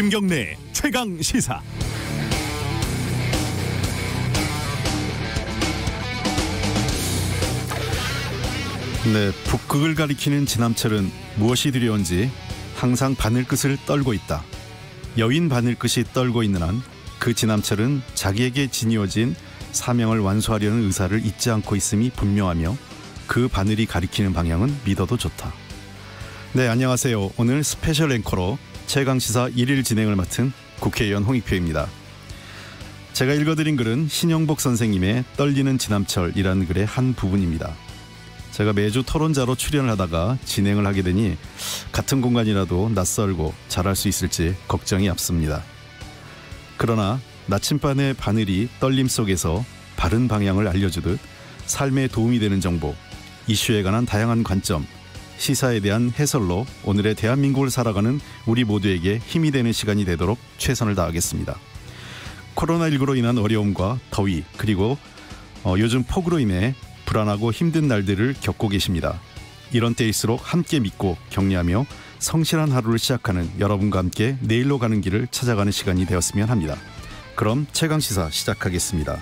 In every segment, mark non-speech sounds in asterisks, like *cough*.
김경래 최강 시사. 네, 북극을 가리키는 지남철은 무엇이 두려운지 항상 바늘끝을 떨고 있다. 여인 바늘끝이 떨고 있는 한 그 지남철은 자기에게 지니어진 사명을 완수하려는 의사를 잊지 않고 있음이 분명하며 그 바늘이 가리키는 방향은 믿어도 좋다. 네, 안녕하세요. 오늘 스페셜 앵커로 최강 시사 1일 진행을 맡은 국회의원 홍익표입니다. 제가 읽어드린 글은 신영복 선생님의 떨리는 지남철이라는 글의 한 부분입니다. 제가 매주 토론자로 출연을 하다가 진행을 하게 되니 같은 공간이라도 낯설고 잘할 수 있을지 걱정이 앞섭니다. 그러나 나침반의 바늘이 떨림 속에서 바른 방향을 알려주듯 삶에 도움이 되는 정보, 이슈에 관한 다양한 관점, 시사에 대한 해설로 오늘의 대한민국을 살아가는 우리 모두에게 힘이 되는 시간이 되도록 최선을 다하겠습니다. 코로나19로 인한 어려움과 더위 그리고 어, 요즘 폭우로 인해 불안하고 힘든 날들을 겪고 계십니다. 이런 때일수록 함께 믿고 격려하며 성실한 하루를 시작하는 여러분과 함께 내일로 가는 길을 찾아가는 시간이 되었으면 합니다. 그럼 최강 시사 시작하겠습니다.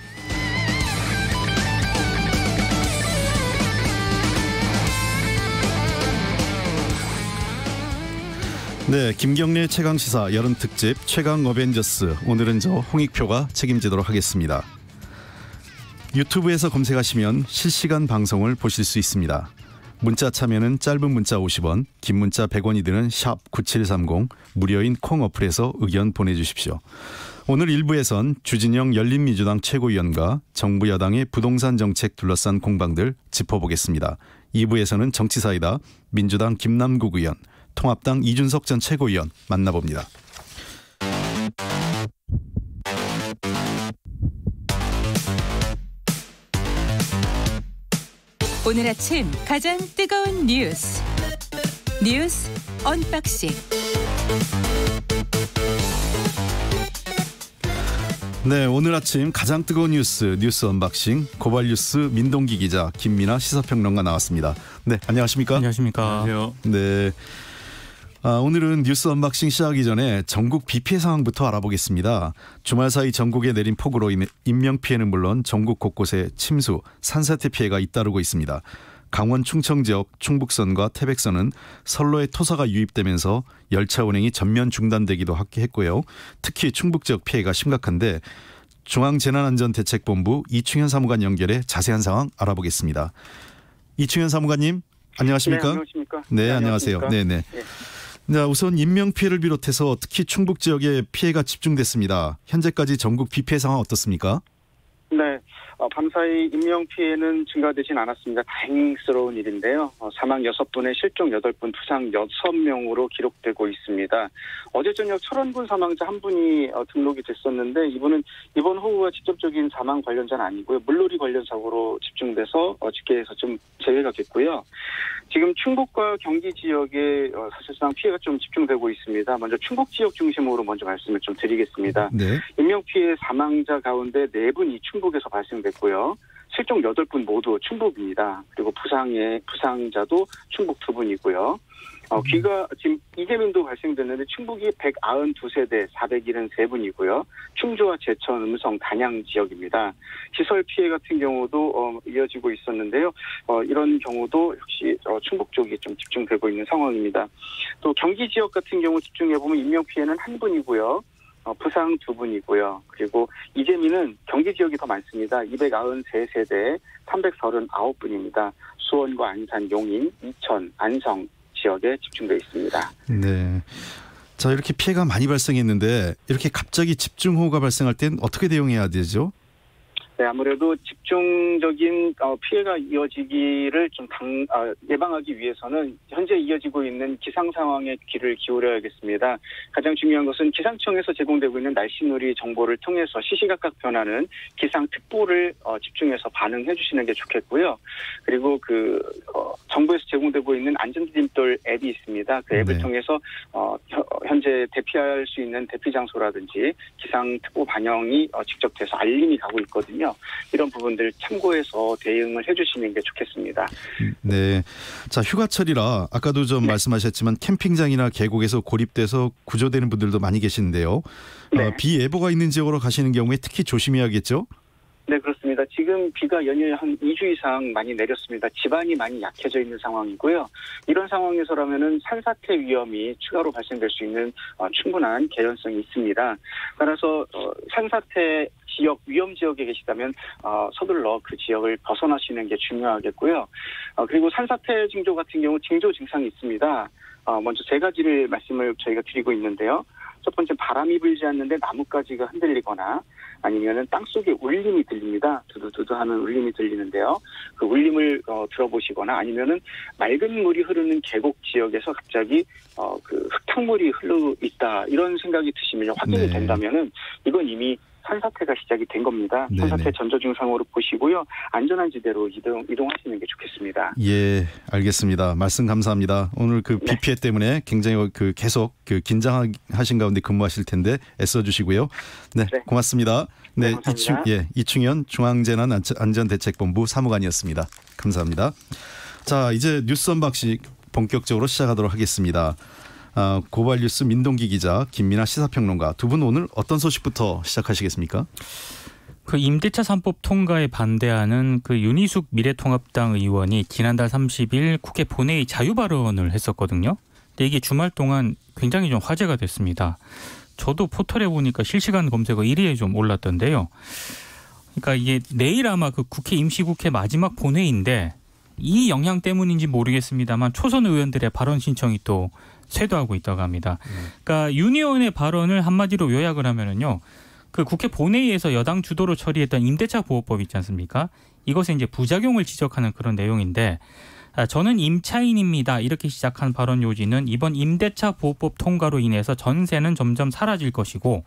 네, 김경래 최강 시사 여름 특집 최강 어벤져스 오늘은 저 홍익표가 책임지도록 하겠습니다. 유튜브에서 검색하시면 실시간 방송을 보실 수 있습니다. 문자 참여는 짧은 문자 50원, 긴 문자 100원이 드는 샵 9730 무료인 콩 어플에서 의견 보내주십시오. 오늘 1부에선 주진영 열린민주당 최고위원과 정부 여당의 부동산 정책 둘러싼 공방들 짚어보겠습니다. 2부에서는 정치사이다 민주당 김남국 의원, 통합당 이준석 전 최고위원 만나봅니다. 오늘 아침 가장 뜨거운 뉴스 뉴스 언박싱 네 오늘 아침 가장 뜨거운 뉴스 뉴스 언박싱 고발뉴스 민동기 기자 김민아 시사평론가 나왔습니다 네 안녕하십니까 안녕하십니까 안녕하세요 네 아, 오늘은 뉴스 언박싱 시작하기 전에 전국 비 피해 상황부터 알아보겠습니다. 주말 사이 전국에 내린 폭우로 인명 피해는 물론 전국 곳곳에 침수, 산사태 피해가 잇따르고 있습니다. 강원 충청 지역 충북선과 태백선은 선로에 토사가 유입되면서 열차 운행이 전면 중단되기도 했고요. 특히 충북 지역 피해가 심각한데 중앙재난안전대책본부 이충현 사무관 연결해 자세한 상황 알아보겠습니다. 이충현 사무관님 안녕하십니까? 네, 안녕하십니까? 네, 네안녕하십니 안녕하세요. 네, 네. 네. 네, 우선 인명 피해를 비롯해서 특히 충북 지역에 피해가 집중됐습니다. 현재까지 전국 비 피해 상황 어떻습니까? 네, 어, 밤사이 인명 피해는 증가되진 않았습니다. 다행스러운 일인데요. 어, 사망 6분에 실종 8분, 부상 6명으로 기록되고 있습니다. 어제 저녁 철원군 사망자 한 분이 어, 등록이 됐었는데 이분은 이번 호우와 직접적인 사망 관련자는 아니고요. 물놀이 관련 사고로 집중돼서 어, 집계에서 좀 제외가 됐고요. 지금 충북과 경기 지역에 어, 사실상 피해가 좀 집중되고 있습니다. 먼저 충북 지역 중심으로 먼저 말씀을 좀 드리겠습니다. 네. 인명 피해 사망자 가운데 4분이 충 충북에서 발생됐고요. 실종 8분 모두 충북입니다. 그리고 부상의 부상자도 충북 2분이고요. 어, 음. 귀가 지금 이재명도 발생됐는데 충북이 192세대 473분이고요. 충주와 제천, 음성, 단양 지역입니다. 시설 피해 같은 경우도 어, 이어지고 있었는데요. 어, 이런 경우도 역시 어, 충북 쪽이 좀 집중되고 있는 상황입니다. 또 경기 지역 같은 경우 집중해 보면 인명 피해는 한 분이고요. 어, 부상 두 분이고요. 그리고 이재민은 경기 지역이 더 많습니다. 293세대 339분입니다. 수원과 안산, 용인, 이천, 안성 지역에 집중되어 있습니다. 네. 자 이렇게 피해가 많이 발생했는데 이렇게 갑자기 집중호우가 발생할 땐 어떻게 대응해야 되죠? 네, 아무래도 집중적인 어, 피해가 이어지기를 좀 당, 아, 예방하기 위해서는 현재 이어지고 있는 기상 상황에 귀를 기울여야겠습니다. 가장 중요한 것은 기상청에서 제공되고 있는 날씨놀이 정보를 통해서 시시각각 변하는 기상특보를 어, 집중해서 반응해 주시는 게 좋겠고요. 그리고 그 어, 정부에서 제공되고 있는 안전진돌 앱이 있습니다. 그 앱을 네. 통해서 어, 현재 대피할 수 있는 대피 장소라든지 기상특보 반영이 직접 돼서 알림이 가고 있거든요. 있거든요. 이런 부분들 참고해서 대응을 해주시는 게 좋겠습니다. 네. 자 휴가철이라 아까도 좀 네. 말씀하셨지만 캠핑장이나 계곡에서 고립돼서 구조되는 분들도 많이 계신데요. 아, 네. 어, 비 예보가 있는 지역으로 가시는 경우에 특히 조심해야겠죠. 네, 그렇습니다. 지금 비가 연일 한 2주 이상 많이 내렸습니다. 집안이 많이 약해져 있는 상황이고요. 이런 상황에서라면은 산사태 위험이 추가로 발생될 수 있는 어, 충분한 개연성이 있습니다. 따라서 어, 산사태 지역 위험 지역에 계시다면 어, 서둘러 그 지역을 벗어나시는 게 중요하겠고요. 어, 그리고 산사태 징조 같은 경우 징조 증상이 있습니다. 어, 먼저 세 가지를 말씀을 저희가 드리고 있는데요. 첫 번째 바람이 불지 않는데 나뭇가지가 흔들리거나 아니면은 땅 속에 울림이 들립니다. 두두두두 하는 울림이 들리는데요. 그 울림을 어, 들어보시거나 아니면은 맑은 물이 흐르는 계곡 지역에서 갑자기 어, 그 흙탕물이 흐르고 있다 이런 생각이 드시면 확인이 네. 된다면은 이건 이미 산사태가 시작이 된 겁니다. 네네. 산사태 전조증상으로 보시고요. 안전한 지대로 이동, 이동하시는 게 좋겠습니다. 예, 알겠습니다. 말씀 감사합니다. 오늘 그비 피해 네. 때문에 굉장히 그 계속 그 긴장하신 가운데 근무하실 텐데 애써 주시고요. 네, 네. 고맙습니다. 네, 네 이충, 예, 이충현 중앙재난안전대책본부 사무관이었습니다. 감사합니다. 자, 이제 뉴스 언박식 본격적으로 시작하도록 하겠습니다. 어, 고발뉴스 민동기 기자, 김민아 시사평론가 두 분 오늘 어떤 소식부터 시작하시겠습니까? 그 임대차 3법 통과에 반대하는 그 윤희숙 미래통합당 의원이 지난달 30일 국회 본회의 자유 발언을 했었거든요. 근데 이게 주말 동안 굉장히 좀 화제가 됐습니다. 저도 포털에 보니까 실시간 검색어 1위에 좀 올랐던데요. 그러니까 이게 내일 아마 그 국회 임시국회 마지막 본회의인데 이 영향 때문인지 모르겠습니다만 초선 의원들의 발언 신청이 또 쇄도하고 있다고 합니다. 음. 그러니까 윤 의원의 발언을 한마디로 요약을 하면은요. 그 국회 본회의에서 여당 주도로 처리했던 임대차 보호법 있지 않습니까? 이것에 이제 부작용을 지적하는 그런 내용인데 아, 저는 임차인입니다. 이렇게 시작한 발언 요지는 이번 임대차 보호법 통과로 인해서 전세는 점점 사라질 것이고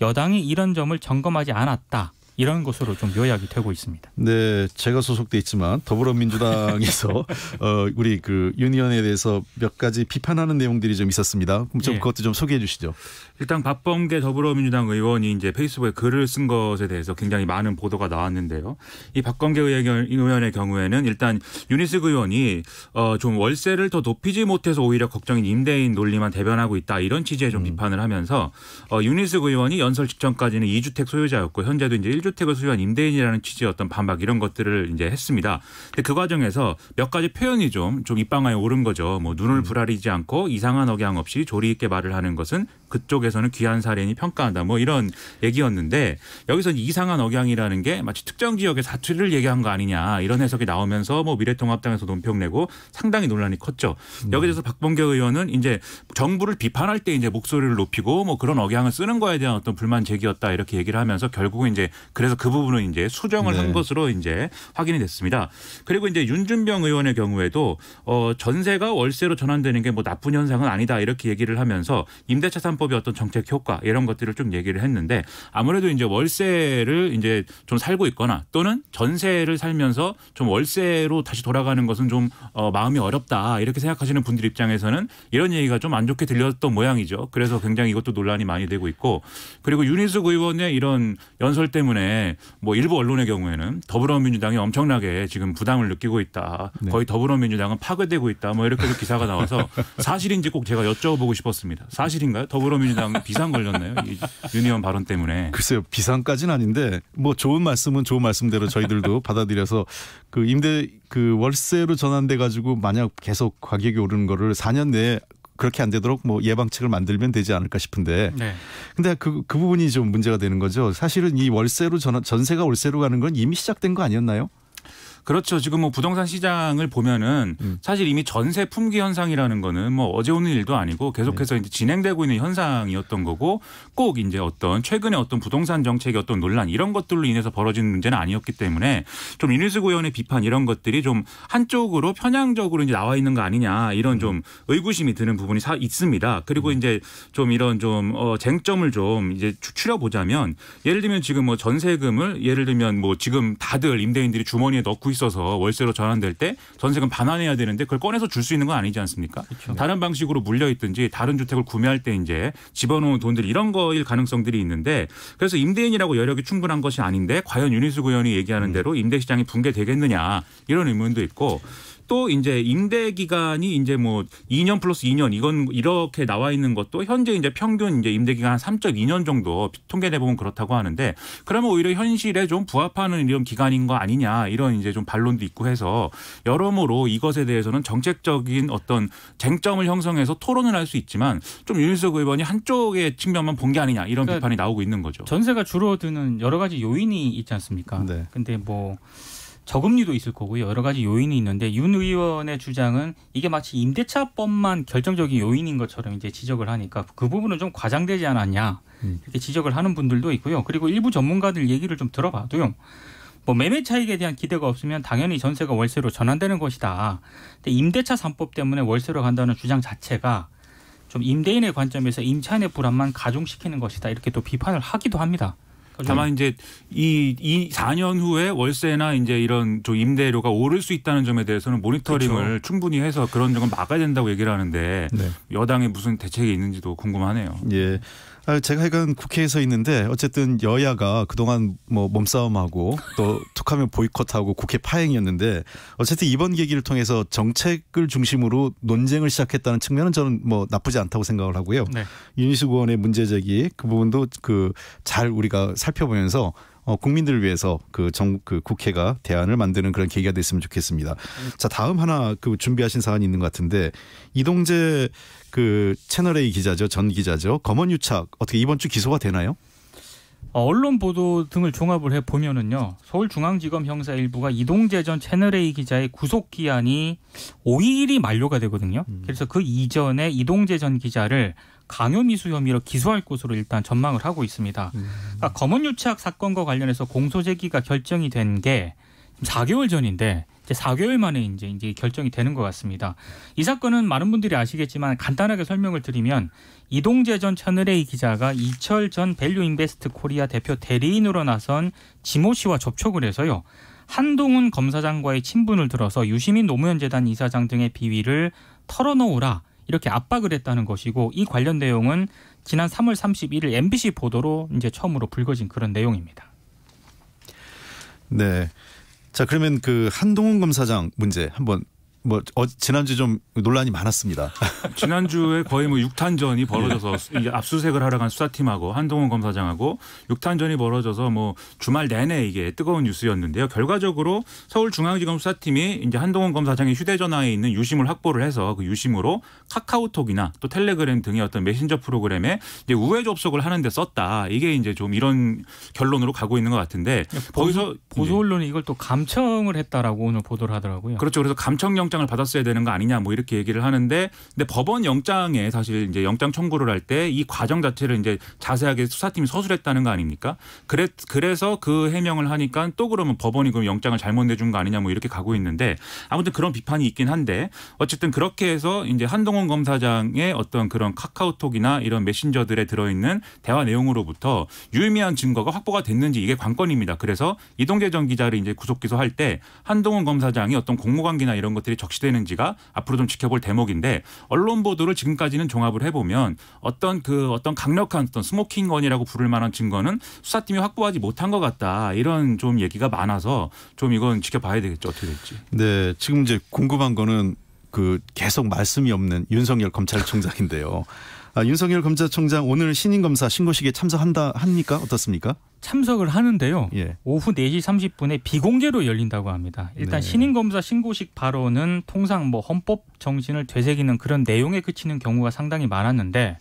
여당이 이런 점을 점검하지 않았다. 이런 것으로 좀 요약이 되고 있습니다. 네, 제가 소속돼 있지만 더불어민주당에서 *laughs* 어, 우리 그 유니언에 대해서 몇 가지 비판하는 내용들이 좀 있었습니다. 좀 예. 그것도 좀 소개해 주시죠. 일단 박범계 더불어민주당 의원이 이제 페이스북에 글을 쓴 것에 대해서 굉장히 많은 보도가 나왔는데요. 이 박범계 의원의 경우에는 일단 유니스그 의원이 어, 좀 월세를 더 높이지 못해서 오히려 걱정인 임대인 논리만 대변하고 있다 이런 취지의 좀 음. 비판을 하면서 어, 유니스그 의원이 연설 직전까지는 2주택 소유자였고 현재도 이제 1주택을 소유한 임대인이라는 취지의 어떤 반박 이런 것들을 이제 했습니다. 근데 그 과정에서 몇 가지 표현이 좀, 좀 입방아에 오른 거죠. 뭐 눈을 부라리지 음. 않고 이상한 억양 없이 조리 있게 말을 하는 것은 그쪽에서는 귀한 사례니 평가한다 뭐 이런 얘기였는데 여기서 이상한 억양이라는 게 마치 특정 지역의 사투리를 얘기한 거 아니냐 이런 해석이 나오면서 뭐 미래통합당에서 논평 내고 상당히 논란이 컸죠. 음. 여기에 대해서 박범계 의원은 이제 정부를 비판할 때 이제 목소리를 높이고 뭐 그런 억양을 쓰는 거에 대한 어떤 불만 제기였다 이렇게 얘기를 하면서 결국은 이제 그래서 그 부분은 이제 수정을 네. 한 것으로 이제 확인이 됐습니다. 그리고 이제 윤준병 의원의 경우에도 어 전세가 월세로 전환되는 게 뭐 나쁜 현상은 아니다 이렇게 얘기를 하면서 임대차 3법 세법의 어떤 정책 효과 이런 것들을 좀 얘기를 했는데 아무래도 이제 월세를 이제 좀 살고 있거나 또는 전세를 살면서 좀 월세로 다시 돌아가는 것은 좀 어, 마음이 어렵다 이렇게 생각하시는 분들 입장에서는 이런 얘기가 좀 안 좋게 들렸던 모양이죠. 그래서 굉장히 이것도 논란이 많이 되고 있고 그리고 윤희숙 의원의 이런 연설 때문에 뭐 일부 언론의 경우에는 더불어민주당이 엄청나게 지금 부담을 느끼고 있다. 네. 거의 더불어민주당은 파괴되고 있다. 뭐이렇게 기사가 나와서 사실인지 꼭 제가 여쭤보고 싶었습니다. 사실인가요? 더불어 더불어민주당 비상 걸렸나요? 윤 의원 발언 때문에. 글쎄요. 비상까지는 아닌데 뭐 좋은 말씀은 좋은 말씀대로 저희들도 *laughs* 받아들여서 그 임대 그 월세로 전환돼 가지고 만약 계속 가격이 오르는 거를 4년 내에 그렇게 안 되도록 뭐 예방책을 만들면 되지 않을까 싶은데 네. 근데 그, 그 부분이 좀 문제가 되는 거죠 사실은 이 월세로 전, 전세가 월세로 가는 건 이미 시작된 거 아니었나요 그렇죠. 지금 뭐 부동산 시장을 보면은 음. 사실 이미 전세 품귀 현상이라는 거는 뭐 어제 오는 일도 아니고 계속해서 네. 이제 진행되고 있는 현상이었던 거고 꼭 이제 어떤 최근에 어떤 부동산 정책의 어떤 논란 이런 것들로 인해서 벌어진 문제는 아니었기 때문에 좀 이누스고 의원의 비판 이런 것들이 좀 한쪽으로 편향적으로 이제 나와 있는 거 아니냐 이런 음. 좀 의구심이 드는 부분이 사, 있습니다. 그리고 음. 이제 좀 이런 좀 어, 쟁점을 좀 이제 추려 보자면 예를 들면 지금 뭐 전세금을 예를 들면 뭐 지금 다들 임대인들이 주머니에 넣고 있어서 월세로 전환될 때 전세금 반환해야 되는데 그걸 꺼내서 줄 수 있는 건 아니지 않습니까? 그렇죠. 다른 방식으로 물려 있든지 다른 주택을 구매할 때 이제 집어넣은 돈들 이런 거일 가능성들이 있는데 그래서 임대인이라고 여력이 충분한 것이 아닌데 과연 유희수 의원이 얘기하는 음. 대로 임대 시장이 붕괴되겠느냐 이런 의문도 있고 또 이제 임대 기간이 이제 뭐 2년 플러스 2년 이건 이렇게 나와 있는 것도 현재 이제 평균 이제 임대 기간 한 3.2년 정도 통계내 보면 그렇다고 하는데 그러면 오히려 현실에 좀 부합하는 이런 기간인 거 아니냐 이런 이제 좀 반론도 있고 해서 여러모로 이것에 대해서는 정책적인 어떤 쟁점을 형성해서 토론을 할 수 있지만 좀 윤석 의원이 한쪽의 측면만 본 게 아니냐 이런 그러니까 비판이 나오고 있는 거죠. 전세가 줄어드는 여러 가지 요인이 있지 않습니까? 네. 근데 뭐 저금리도 있을 거고요. 여러 가지 요인이 있는데 윤 의원의 주장은 이게 마치 임대차법만 결정적인 요인인 것처럼 이제 지적을 하니까 그 부분은 좀 과장되지 않았냐 음. 이렇게 지적을 하는 분들도 있고요. 그리고 일부 전문가들 얘기를 좀 들어봐도요. 뭐 매매 차익에 대한 기대가 없으면 당연히 전세가 월세로 전환되는 것이다. 근데 임대차 삼법 때문에 월세로 간다는 주장 자체가 좀 임대인의 관점에서 임차인의 불안만 가중시키는 것이다. 이렇게 또 비판을 하기도 합니다. 다만 이제 이, 이 4년 후에 월세나 이제 이런 좀 임대료가 오를 수 있다는 점에 대해서는 모니터링을 그렇죠. 충분히 해서 그런 점은 막아야 된다고 얘기를 하는데 네. 여당에 무슨 대책이 있는지도 궁금하네요. 예. 아, 제가 이건 국회에서 있는데 어쨌든 여야가 그동안 뭐 몸싸움하고 또 *laughs* 툭하면 보이콧하고 국회 파행이었는데 어쨌든 이번 계기를 통해서 정책을 중심으로 논쟁을 시작했다는 측면은 저는 뭐 나쁘지 않다고 생각을 하고요. 네. 윤희숙 의원의 문제 제기 그 부분도 그 잘 우리가 살펴보면서 어, 국민들을 위해서 그, 정, 그 국회가 대안을 만드는 그런 계기가 됐으면 좋겠습니다. 자, 다음 하나 그 준비하신 사안이 있는 것 같은데 이동재 그 채널A 기자죠. 전 기자죠. 검언유착 어떻게 이번 주 기소가 되나요? 어, 언론 보도 등을 종합을 해 보면은요. 서울중앙지검 형사 일부가 이동재 전 채널A 기자의 구속 기한이 5일이 만료가 되거든요. 음. 그래서 그 이전에 이동재 전 기자를 강요미수 혐의로 기소할 것으로 일단 전망을 하고 있습니다. 음. 그러니까 검언유착 사건과 관련해서 공소제기가 결정이 된 게 4개월 전인데 이제 4개월 만에 이제 이제 결정이 되는 것 같습니다. 이 사건은 많은 분들이 아시겠지만 간단하게 설명을 드리면 이동재 전 채널A 기자가 이철 전 밸류인베스트 코리아 대표 대리인으로 나선 지모 씨와 접촉을 해서요. 한동훈 검사장과의 친분을 들어서 유시민 노무현 재단 이사장 등의 비위를 털어놓으라 이렇게 압박을 했다는 것이고 이 관련 내용은 지난 3월 31일 MBC 보도로 이제 처음으로 불거진 그런 내용입니다. 네. 자, 그러면 그 한동훈 검사장 문제 한번 뭐 어, 지난주 좀 논란이 많았습니다. *laughs* 지난주에 거의 뭐육탄전이 벌어져서 예. 압수색을 하러 간 수사팀하고 한동훈 검사장하고 육탄전이 벌어져서 뭐 주말 내내 이게 뜨거운 뉴스였는데요. 결과적으로 서울중앙지검 수사팀이 이제 한동훈 검사장의 휴대전화에 있는 유심을 확보를 해서 그 유심으로 카카오톡이나 또 텔레그램 등의 어떤 메신저 프로그램에 이제 우회 접속을 하는데 썼다. 이게 이제 좀 이런 결론으로 가고 있는 것 같은데 거기서 보수 예. 언론이 이걸 또 감청을 했다라고 오늘 보도를 하더라고요. 그렇죠. 그래서 감청영 영장을 받았어야 되는 거 아니냐 뭐 이렇게 얘기를 하는데 근데 법원 영장에 사실 이제 영장 청구를 할 때 이 과정 자체를 이제 자세하게 수사팀이 서술했다는 거 아닙니까? 그래 그래서 그 해명을 하니까 또 그러면 법원이 그럼 영장을 잘못 내준 거 아니냐 뭐 이렇게 가고 있는데 아무튼 그런 비판이 있긴 한데 어쨌든 그렇게 해서 이제 한동훈 검사장의 어떤 그런 카카오톡이나 이런 메신저들에 들어있는 대화 내용으로부터 유의미한 증거가 확보가 됐는지 이게 관건입니다. 그래서 이동재 전 기자를 이제 구속 기소할 때 한동훈 검사장이 어떤 공모관계나 이런 것들이 적시되는지가 앞으로 좀 지켜볼 대목인데 언론 보도를 지금까지는 종합을 해보면 어떤 그 어떤 강력한 어떤 스모킹건이라고 부를 만한 증거는 수사팀이 확보하지 못한 것 같다 이런 좀 얘기가 많아서 좀 이건 지켜봐야 되겠죠 어떻게 될지. 네 지금 이제 궁금한 거는 그 계속 말씀이 없는 윤석열 검찰총장인데요. 아, 윤석열 검찰총장 오늘 신임 검사 신고식에 참석한다 합니까 어떻습니까? 참석을 하는데요. 예. 오후 4시 30분에 비공개로 열린다고 합니다. 일단 네. 신인 검사 신고식 발언은 통상 뭐 헌법 정신을 되새기는 그런 내용에 그치는 경우가 상당히 많았는데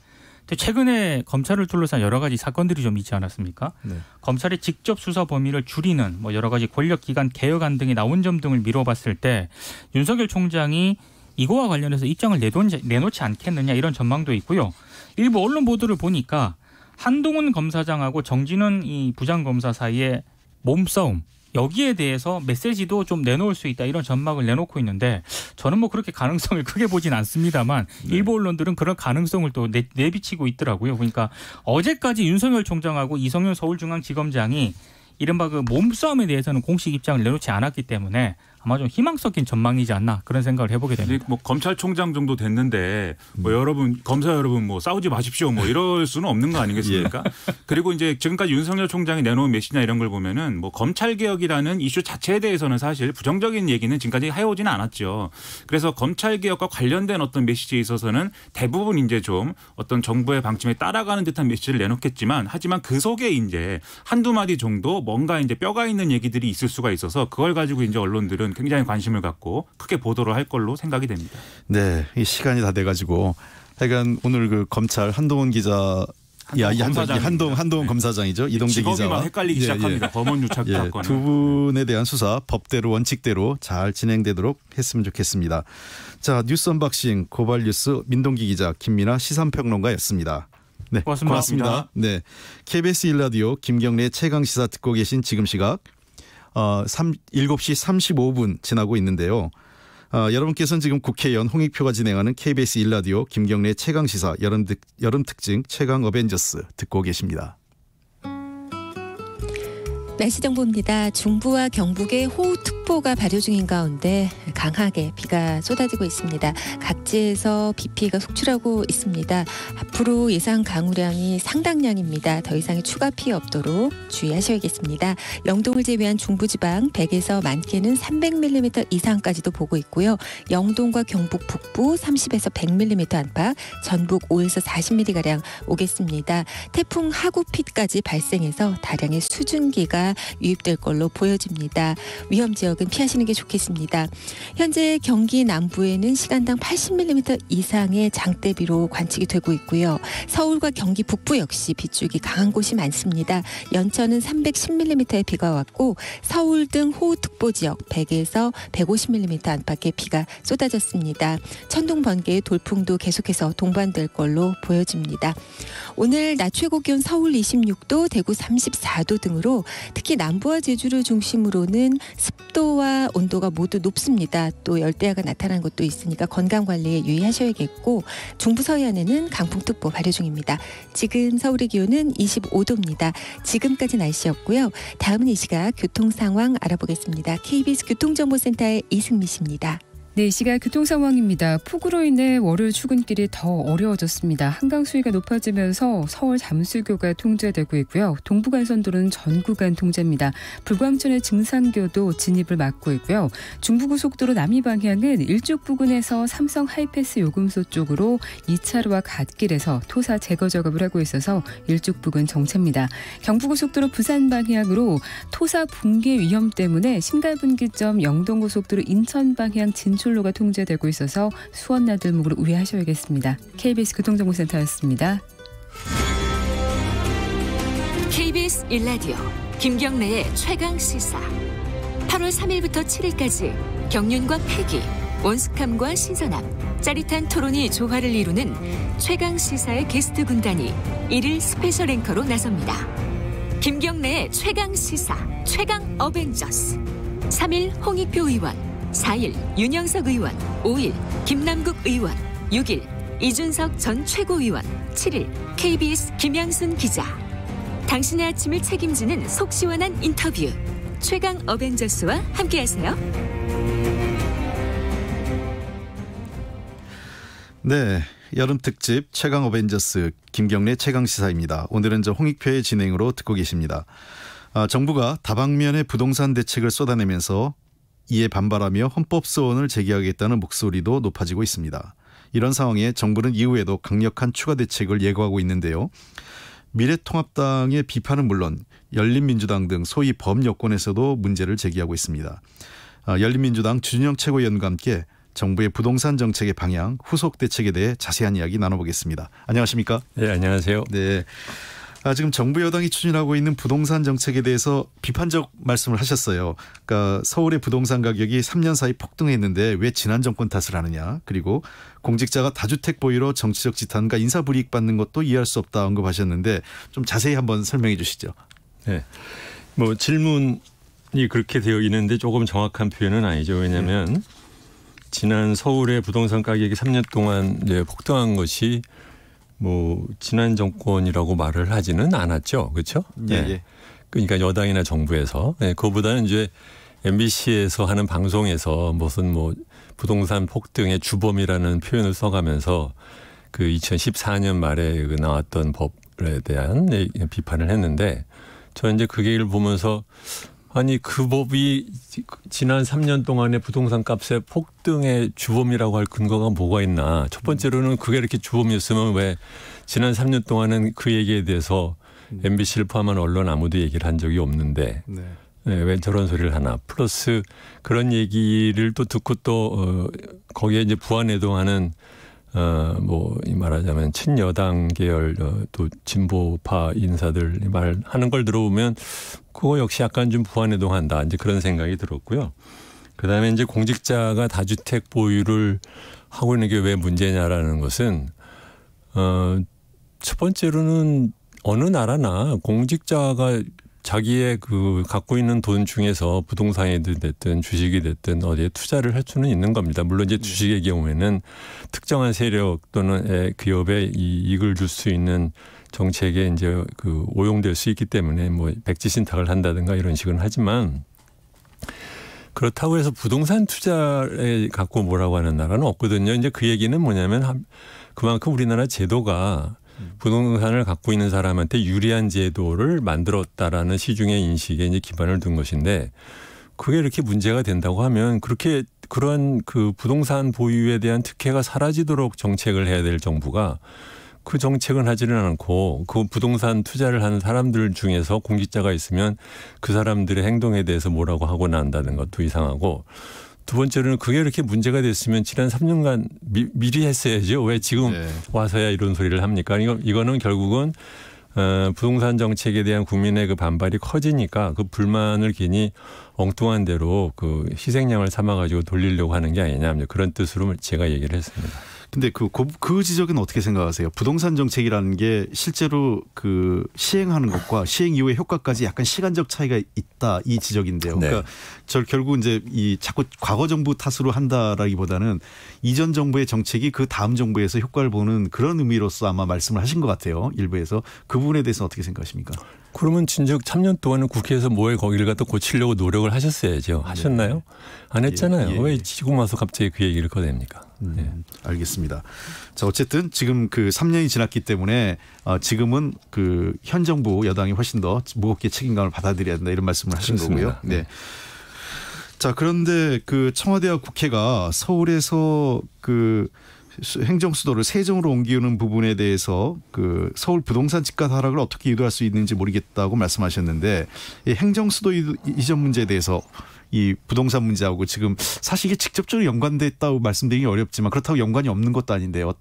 최근에 검찰을 둘러싼 여러 가지 사건들이 좀 있지 않았습니까? 네. 검찰의 직접 수사 범위를 줄이는 뭐 여러 가지 권력기관 개혁안 등이 나온 점 등을 미뤄봤을 때 윤석열 총장이 이거와 관련해서 입장을 내놓지 않겠느냐 이런 전망도 있고요. 일부 언론 보도를 보니까 한동훈 검사장하고 정진훈 이 부장검사 사이에 몸싸움 여기에 대해서 메시지도 좀 내놓을 수 있다 이런 전망을 내놓고 있는데 저는 뭐 그렇게 가능성을 *laughs* 크게 보진 않습니다만 네. 일부 언론들은 그런 가능성을 또 내, 내비치고 있더라고요. 그러니까 어제까지 윤석열 총장하고 이성윤 서울중앙지검장이 이른바 그 몸싸움에 대해서는 공식 입장을 내놓지 않았기 때문에 아마 좀 희망 섞인 전망이지 않나 그런 생각을 해보게 됩니다. 뭐 검찰총장 정도 됐는데 뭐 음. 여러분 검사 여러분 뭐 싸우지 마십시오 뭐 이럴 수는 없는 거 아니겠습니까? *laughs* 예. 그리고 이제 지금까지 윤석열 총장이 내놓은 메시지나 이런 걸 보면은 뭐 검찰 개혁이라는 이슈 자체에 대해서는 사실 부정적인 얘기는 지금까지 해오지는 않았죠. 그래서 검찰 개혁과 관련된 어떤 메시지에 있어서는 대부분 이제 좀 어떤 정부의 방침에 따라가는 듯한 메시지를 내놓겠지만 하지만 그 속에 이제 한두 마디 정도 뭔가 이제 뼈가 있는 얘기들이 있을 수가 있어서 그걸 가지고 이제 언론들은 굉장히 관심을 갖고 크게 보도를 할 걸로 생각이 됩니다. 네, 이 시간이 다 돼가지고 하여간 오늘 그 검찰 한동훈 기자 한동 한동 한동훈 네. 검사장이죠. 이동재 기자와 헷갈리기 예, 예. 시작합니다. 예. 범원 유착 예, 사건. 두 분에 대한 수사 법대로 원칙대로 잘 진행되도록 했으면 좋겠습니다. 자, 뉴스 언박싱 고발 뉴스 민동기 기자 김민아 시사평론가였습니다. 네, 고맙습니다. 고맙습니다. 네, KBS 일라디오 김경래 최강 시사 듣고 계신 지금 시각 어, 3, 7시 35분 지나고 있는데요. 어, 여러분께서는 지금 국회의원 홍익표가 진행하는 KBS 1라디오 김경래 최강 시사 여름, 특, 여름 특징 최강 어벤져스 듣고 계십니다. 날씨 정보입니다. 중부와 경북에 호우특보가 발효 중인 가운데 강하게 비가 쏟아지고 있습니다. 각지에서 비 피해가 속출하고 있습니다. 앞으로 예상 강우량이 상당량입니다. 더 이상의 추가 피해 없도록 주의하셔야겠습니다. 영동을 제외한 중부지방 100에서 많게는 300mm 이상까지도 보고 있고요. 영동과 경북 북부 30에서 100mm 안팎, 전북 5에서 40mm가량 오겠습니다. 태풍 하구핏까지 발생해서 다량의 수증기가 유입될 걸로 보여집니다. 위험 지역은 피하시는 게 좋겠습니다. 현재 경기 남부에는 시간당 80mm 이상의 장대비로 관측이 되고 있고요. 서울과 경기 북부 역시 빗줄기 강한 곳이 많습니다. 연천은 310mm의 비가 왔고 서울 등 호우특보 지역 100에서 150mm 안팎의 비가 쏟아졌습니다. 천둥 번개의 돌풍도 계속해서 동반될 걸로 보여집니다. 오늘 낮 최고 기온 서울 26도, 대구 34도 등으로 특히 남부와 제주를 중심으로는 습도와 온도가 모두 높습니다. 또 열대야가 나타난 것도 있으니까 건강 관리에 유의하셔야겠고 중부 서해안에는 강풍특보 발효 중입니다. 지금 서울의 기온은 25도입니다. 지금까지 날씨였고요. 다음은 이 시각 교통 상황 알아보겠습니다. KBS 교통정보센터의 이승미 씨입니다. 네, 이 시각 교통 상황입니다. 폭우로 인해 월요일 출근길이 더 어려워졌습니다. 한강 수위가 높아지면서 서울 잠수교가 통제되고 있고요. 동부간선도로는 전 구간 통제입니다. 불광천의 증상교도 진입을 막고 있고요. 중부고속도로 남이 방향은 일쪽 부근에서 삼성 하이패스 요금소 쪽으로 2차로와 갓길에서 토사 제거 작업을 하고 있어서 일쪽 부근 정체입니다. 경부고속도로 부산 방향으로 토사 붕괴 위험 때문에 신갈분기점 영동고속도로 인천 방향 진출 진출로가 통제되고 있어서 수원 나들목을 우회하셔야겠습니다. KBS 교통정보센터였습니다. KBS 1라디오 김경래의 최강 시사 8월 3일부터 7일까지 경륜과 패기, 원숙함과 신선함, 짜릿한 토론이 조화를 이루는 최강 시사의 게스트 군단이 1일 스페셜 앵커로 나섭니다. 김경래의 최강 시사, 최강 어벤져스 3일 홍익표 의원 4일 윤영석 의원, 5일 김남국 의원, 6일 이준석 전 최고위원, 7일 KBS 김양순 기자. 당신의 아침을 책임지는 속 시원한 인터뷰. 최강 어벤져스와 함께하세요. 네, 여름 특집 최강 어벤져스 김경래 최강 시사입니다. 오늘은 저 홍익표의 진행으로 듣고 계십니다. 아, 정부가 다방면의 부동산 대책을 쏟아내면서 이에 반발하며 헌법소원을 제기하겠다는 목소리도 높아지고 있습니다. 이런 상황에 정부는 이후에도 강력한 추가 대책을 예고하고 있는데요. 미래통합당의 비판은 물론 열린민주당 등 소위 범여권에서도 문제를 제기하고 있습니다. 아, 열린민주당 준영 최고위원과 함께 정부의 부동산 정책의 방향, 후속 대책에 대해 자세한 이야기 나눠보겠습니다. 안녕하십니까? 네, 안녕하세요. 네. 아, 지금 정부 여당이 추진하고 있는 부동산 정책에 대해서 비판적 말씀을 하셨어요. 그러니까 서울의 부동산 가격이 3년 사이 폭등했는데 왜 지난 정권 탓을 하느냐. 그리고 공직자가 다주택 보유로 정치적 지탄과 인사 불이익 받는 것도 이해할 수 없다 언급하셨는데 좀 자세히 한번 설명해 주시죠. 네. 뭐 질문이 그렇게 되어 있는데 조금 정확한 표현은 아니죠. 왜냐하면 네. 지난 서울의 부동산 가격이 3년 동안 이제 폭등한 것이 뭐 지난 정권이라고 말을 하지는 않았죠, 그렇죠? 예, 예, 예. 그러니까 여당이나 정부에서 예, 그보다는 이제 MBC에서 하는 방송에서 무슨 뭐 부동산 폭등의 주범이라는 표현을 써가면서 그 2014년 말에 그 나왔던 법에 대한 예, 비판을 했는데 저는 이제 그 얘기를 보면서 아니 그 법이 지난 3년 동안의 부동산 값의 폭등의 주범이라고 할 근거가 뭐가 있나? 첫 번째로는 그게 이렇게 주범이었으면 왜 지난 3년 동안은 그 얘기에 대해서 MBC를 음. 포함한 언론 아무도 얘기를 한 적이 없는데 네. 네, 왜 저런 소리를 하나? 플러스 그런 얘기를 또 듣고 또 어, 거기에 이제 부안해동하는 어, 뭐, 이 말하자면 친여당 계열 어, 또 진보파 인사들 말하는 걸 들어보면 그거 역시 약간 좀 부안해동한다. 이제 그런 생각이 들었고요. 그 다음에 이제 공직자가 다주택 보유를 하고 있는 게 왜 문제냐라는 것은, 어, 첫 번째로는 어느 나라나 공직자가 자기의 그 갖고 있는 돈 중에서 부동산이 됐든 주식이 됐든 어디에 투자를 할 수는 있는 겁니다. 물론 이제 네. 주식의 경우에는 특정한 세력 또는 기업에 이익을 줄 수 있는 정책에 이제 그 오용될 수 있기 때문에 뭐 백지신탁을 한다든가 이런 식은 하지만 그렇다고 해서 부동산 투자에 갖고 뭐라고 하는 나라는 없거든요. 이제 그 얘기는 뭐냐면 그만큼 우리나라 제도가 부동산을 갖고 있는 사람한테 유리한 제도를 만들었다라는 시중의 인식에 이제 기반을 둔 것인데 그게 이렇게 문제가 된다고 하면 그렇게 그러한 그 부동산 보유에 대한 특혜가 사라지도록 정책을 해야 될 정부가 그 정책은 하지는 않고 그 부동산 투자를 하는 사람들 중에서 공직자가 있으면 그 사람들의 행동에 대해서 뭐라고 하고 난다는 것도 이상하고 두 번째로는 그게 이렇게 문제가 됐으면 지난 3년간 미, 리 했어야죠. 왜 지금 네. 와서야 이런 소리를 합니까? 이거, 이거는 결국은 어, 부동산 정책에 대한 국민의 그 반발이 커지니까 그 불만을 괜히 엉뚱한 대로 그 희생양을 삼아가지고 돌리려고 하는 게 아니냐 면 그런 뜻으로 제가 얘기를 했습니다. 근데 그, 그, 그 지적은 어떻게 생각하세요? 부동산 정책이라는 게 실제로 그 시행하는 것과 시행 이후의 효과까지 약간 시간적 차이가 있다 이 지적인데요. 네. 그러니까 저 결국 이제 이 자꾸 과거 정부 탓으로 한다라기보다는 이전 정부의 정책이 그 다음 정부에서 효과를 보는 그런 의미로서 아마 말씀을 하신 것 같아요. 일부에서 그 부분에 대해서 어떻게 생각하십니까? 그러면 진작 3년 동안은 국회에서 뭐에 거기를 갖다 고치려고 노력을 하셨어야죠. 하셨나요? 안 했잖아요. 예, 예. 왜 지금 와서 갑자기 그 얘기를 꺼냅니까? 음. 네. 알겠습니다. 자 어쨌든 지금 그 3년이 지났기 때문에 어, 지금은 그 현 정부 여당이 훨씬 더 무겁게 책임감을 받아들여야 된다 이런 말씀을 하신 그렇습니다. 거고요. 네. 자 그런데 그 청와대와 국회가 서울에서 그 행정 수도를 세종으로 옮기는 부분에 대해서 그 서울 부동산 집값 하락을 어떻게 유도할 수 있는지 모르겠다고 말씀하셨는데 이 행정 수도 이전 문제에 대해서 이 부동산 문제하고 지금 사실 이게 직접적으로 연관됐다고 말씀드리기 어렵지만 그렇다고 연관이 없는 것도 아닌데 어,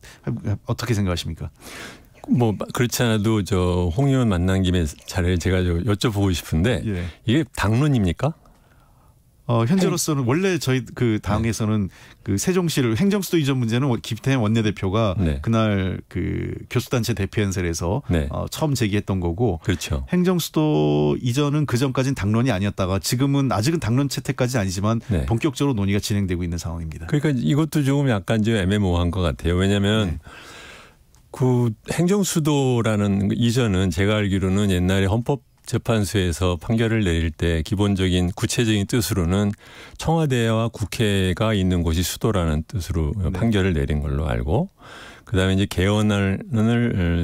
어떻게 생각하십니까? 뭐 그렇지 않아도 저홍 의원 만난 김에 자리를 제가 여쭤보고 싶은데 예. 이게 당론입니까? 어, 현재로서는 원래 저희 그 당에서는 그 세종시를 행정수도 이전 문제는 김태현 원내대표가 네. 그날 그 교수단체 대표연설에서 네. 어, 처음 제기했던 거고 그렇죠. 행정수도 이전은 그 전까지는 당론이 아니었다가 지금은 아직은 당론 채택까지 아니지만 네. 본격적으로 논의가 진행되고 있는 상황입니다. 그러니까 이것도 조금 약간 좀 애매모호한 것 같아요. 왜냐하면 네. 그 행정수도라는 이전은 제가 알기로는 옛날에 헌법 재판소에서 판결을 내릴 때 기본적인 구체적인 뜻으로는 청와대와 국회가 있는 곳이 수도라는 뜻으로 네. 판결을 내린 걸로 알고 그다음에 이제 개헌을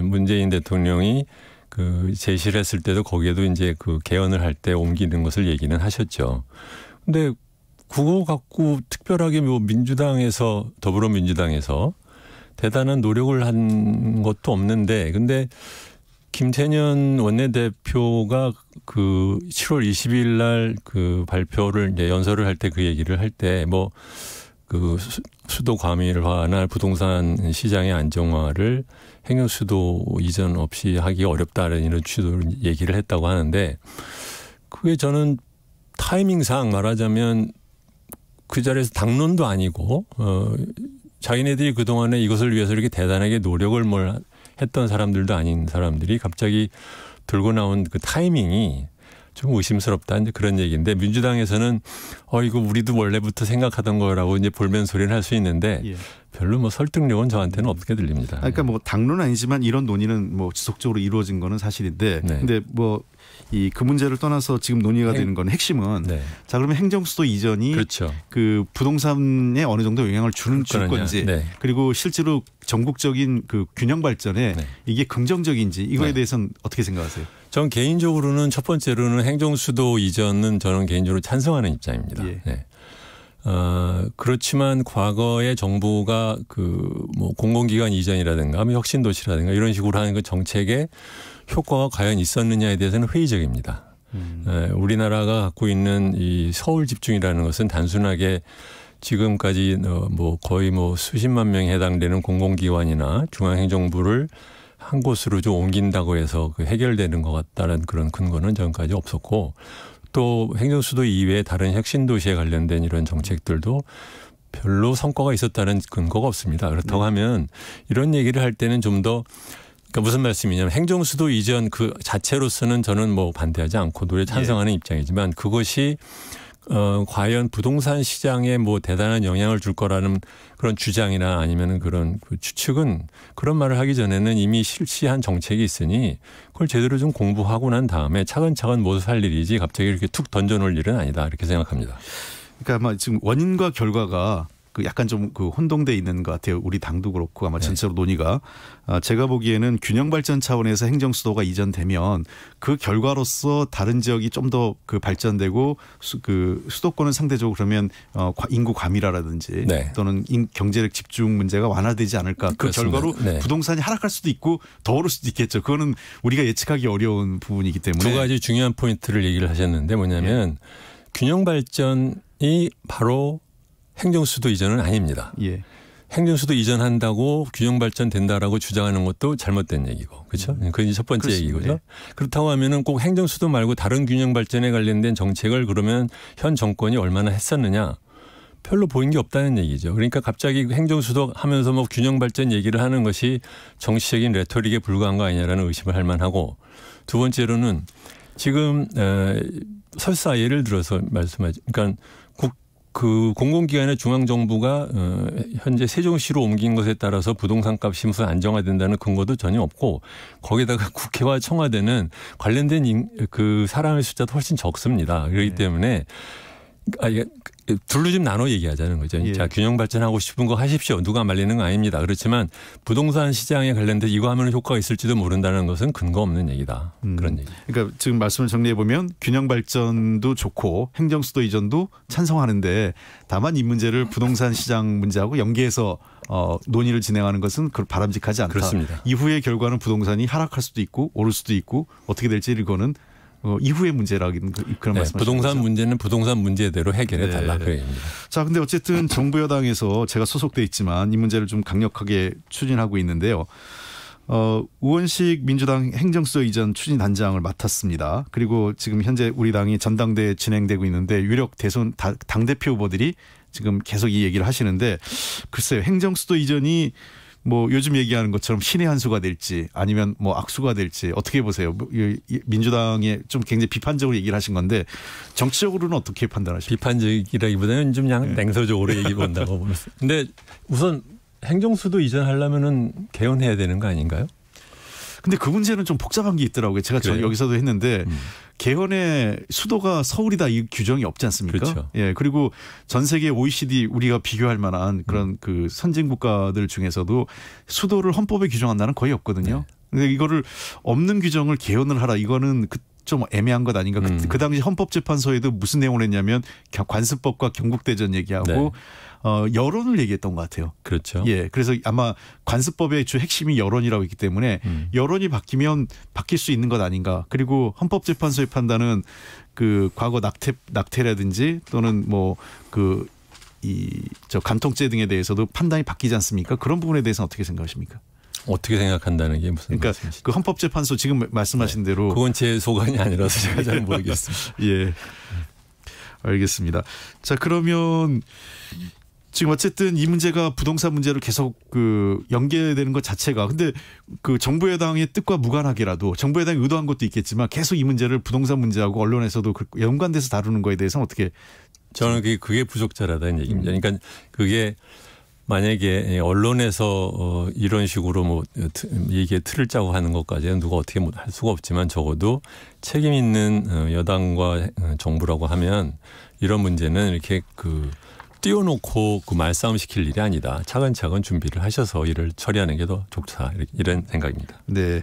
어, 문재인 대통령이 그 제시를 했을 때도 거기에도 이제 그 개헌을 할 때 옮기는 것을 얘기는 하셨죠. 근데 그거 갖고 특별하게 뭐 민주당에서 더불어민주당에서 대단한 노력을 한 것도 없는데 근데 김태년 원내대표가 그 7월 20일 날 그 발표를 이제 연설을 할 때 그 얘기를 할 때 뭐 그 수도 과밀화나 부동산 시장의 안정화를 행여 수도 이전 없이 하기 어렵다는 이런 취지를 얘기를 했다고 하는데 그게 저는 타이밍상 말하자면 그 자리에서 당론도 아니고 어 자기네들이 그동안에 이것을 위해서 이렇게 대단하게 노력을 뭘 했던 사람들도 아닌 사람들이 갑자기 들고 나온 그 타이밍이 좀 의심스럽다 이제 그런 얘기인데 민주당에서는 어 이거 우리도 원래부터 생각하던 거라고 이제 볼멘 소리를 할 수 있는데 예. 별로 뭐 설득력은 저한테는 없게 들립니다. 아, 그러니까 뭐 당론 아니지만 이런 논의는 뭐 지속적으로 이루어진 거는 사실인데, 네. 근데 뭐 이 그 문제를 떠나서 지금 논의가 행... 되는 건 핵심은 네. 자 그러면 행정수도 이전이 그렇죠. 그 부동산에 어느 정도 영향을 주는 줄 건지 네. 그리고 실제로 전국적인 그 균형 발전에 네. 이게 긍정적인지 이거에 네. 대해서는 어떻게 생각하세요? 전 개인적으로는 첫 번째로는 행정수도 이전은 저는 개인적으로 찬성하는 입장입니다. 예. 네. 아, 그렇지만 과거에 정부가 그 뭐 공공기관 이전이라든가 혁신 도시라든가 이런 식으로 하는 그정책에 효과가 과연 있었느냐에 대해서는 회의적입니다. 음. 에, 예, 우리나라가 갖고 있는 이 서울 집중이라는 것은 단순하게 지금까지 어, 뭐 거의 뭐 수십만 명에 해당되는 공공기관이나 중앙행정부를 한 곳으로 좀 옮긴다고 해서 그 해결되는 것 같다는 그런 근거는 전까지 없었고 또 행정수도 이외에 다른 혁신 도시에 관련된 이런 정책들도 별로 성과가 있었다는 근거가 없습니다. 그렇다고 네. 하면 이런 얘기를 할 때는 좀 더 그러니까 무슨 말씀이냐면 행정수도 이전 그 자체로서는 저는 뭐 반대하지 않고 노래 찬성하는 예. 입장이지만 그것이 어, 과연 부동산 시장에 뭐 대단한 영향을 줄 거라는 그런 주장이나 아니면 그런 그 추측은 그런 말을 하기 전에는 이미 실시한 정책이 있으니 그걸 제대로 좀 공부하고 난 다음에 차근차근 모두 뭐 살 일이지 갑자기 이렇게 툭 던져놓을 일은 아니다 이렇게 생각합니다. 그러니까 아마 지금 원인과 결과가 그 약간 좀 그 혼동돼 있는 것 같아요. 우리 당도 그렇고 아마 네. 전체로 논의가 아, 제가 보기에는 균형 발전 차원에서 행정 수도가 이전되면 그 결과로서 다른 지역이 좀 더 그 발전되고 수, 그 수도권은 상대적으로 그러면 어 인구 과밀화라든지 네. 또는 인, 경제력 집중 문제가 완화되지 않을까. 그 그렇습니다. 결과로 네. 부동산이 하락할 수도 있고 더 오를 수도 있겠죠. 그거는 우리가 예측하기 어려운 부분이기 때문에 두 가지 중요한 포인트를 얘기를 하셨는데 뭐냐면 네. 균형 발전이 바로 행정수도 이전은 아닙니다. 예. 행정수도 이전한다고 균형 발전된다라고 주장하는 것도 잘못된 얘기고 그렇죠? 음. 그게 첫 번째 그렇습니다. 얘기고요. 네. 그렇다고 하면은 꼭 행정수도 말고 다른 균형 발전에 관련된 정책을 그러면 현 정권이 얼마나 했었느냐? 별로 보인 게 없다는 얘기죠. 그러니까 갑자기 그 행정수도 하면서 뭐 균형 발전 얘기를 하는 것이 정치적인 레토릭에 불과한 거 아니냐라는 의심을 할 만하고 두 번째로는 지금 에, 설사 예를 들어서 말씀하지 그러니까 그 공공기관의 중앙정부가 어, 현재 세종시로 옮긴 것에 따라서 부동산 값이 무슨 안정화된다는 근거도 전혀 없고 거기다가 *laughs* 국회와 청와대는 관련된 그 사람의 숫자도 훨씬 적습니다. 그렇기 네. 때문에 아, 이게 예, 그, 둘로 좀 나눠 얘기하자는 거죠. 예. 자, 균형 발전하고 싶은 거 하십시오. 누가 말리는 거 아닙니다. 그렇지만 부동산 시장에 관련된 이거 하면 효과가 있을지도 모른다는 것은 근거 없는 얘기다. 음. 그런 얘기. 그러니까 지금 말씀을 정리해 보면 균형 발전도 좋고 행정 수도 이전도 찬성하는데 다만 이 문제를 부동산 시장 문제하고 연계해서 어, 논의를 진행하는 것은 그 바람직하지 않다. 그렇습니다. 이후의 결과는 부동산이 하락할 수도 있고 오를 수도 있고 어떻게 될지 이거는 어, 이후의 문제라는 그, 그런 네, 말씀. 부동산 거죠? 문제는 부동산 문제대로 해결해 네. 달라 그입니다 자, 근데 어쨌든 정부 여당에서 제가 소속돼 있지만 이 문제를 좀 강력하게 추진하고 있는데요. 어, 우원식 민주당 행정수석 이전 추진단장을 맡았습니다. 그리고 지금 현재 우리 당이 전당대회 진행되고 있는데 유력 대선 당대표 후보들이 지금 계속 이 얘기를 하시는데 글쎄요 행정수도 이전이 뭐 요즘 얘기하는 것처럼 신의 한 수가 될지 아니면 뭐 악수가 될지 어떻게 보세요? 뭐 민주당에 좀 굉장히 비판적으로 얘기를 하신 건데 정치적으로는 어떻게 판단하십니까? 비판적이라기보다는 좀 양, 네. 냉소적으로 얘기 본다고 *laughs* 보면서. 근데 우선 행정수도 이전하려면은 개헌해야 되는 거 아닌가요? 근데 그 문제는 좀 복잡한 게 있더라고요. 제가 저 여기서도 했는데 음. 개헌의 수도가 서울이다 이 규정이 없지 않습니까? 그렇죠. 예. 그리고 전 세계 OECD 우리가 비교할 만한 그런 음. 그 선진 국가들 중에서도 수도를 헌법에 규정한 다는 거의 없거든요. 네. 근데 이거를 없는 규정을 개헌을 하라 이거는 그 좀 애매한 것 아닌가. 그, 음. 그, 그 당시 헌법재판소에도 무슨 내용을 했냐면 관습법과 경국대전 얘기하고 네. 어, 여론을 얘기했던 것 같아요. 그렇죠. 예, 그래서 아마 관습법의 주 핵심이 여론이라고 있기 때문에 음. 여론이 바뀌면 바뀔 수 있는 것 아닌가. 그리고 헌법재판소의 판단은 그 과거 낙태 낙태라든지 또는 뭐 그 이저 간통죄 등에 대해서도 판단이 바뀌지 않습니까? 그런 부분에 대해서 는 어떻게 생각하십니까? 어떻게 생각한다는 게 무슨 그러니까 말씀이시죠? 그 헌법재판소 지금 말씀하신 네. 대로 그건 제 소관이 아니라서 제가 잘 모르겠습니다. *laughs* 예. 알겠습니다. 자, 그러면 지금 어쨌든 이 문제가 부동산 문제로 계속 그 연계되는 것 자체가 근데 그 정부 여당의 뜻과 무관하게라도 정부 여당이 의도한 것도 있겠지만 계속 이 문제를 부동산 문제하고 언론에서도 그 연관돼서 다루는 거에 대해서는 어떻게 저는 그게, 그게 부적절하다는 얘기입니다. 음. 그러니까 그게 만약에 언론에서 어, 이런 식으로 뭐 얘기에 틀을 짜고 하는 것까지는 누가 어떻게 뭐 할 수가 없지만 적어도 책임 있는 어, 여당과 어, 정부라고 하면 이런 문제는 이렇게 그 띄워놓고 그 말싸움 시킬 일이 아니다. 차근차근 준비를 하셔서 일을 처리하는 게 더 좋다. 이런 생각입니다. 네.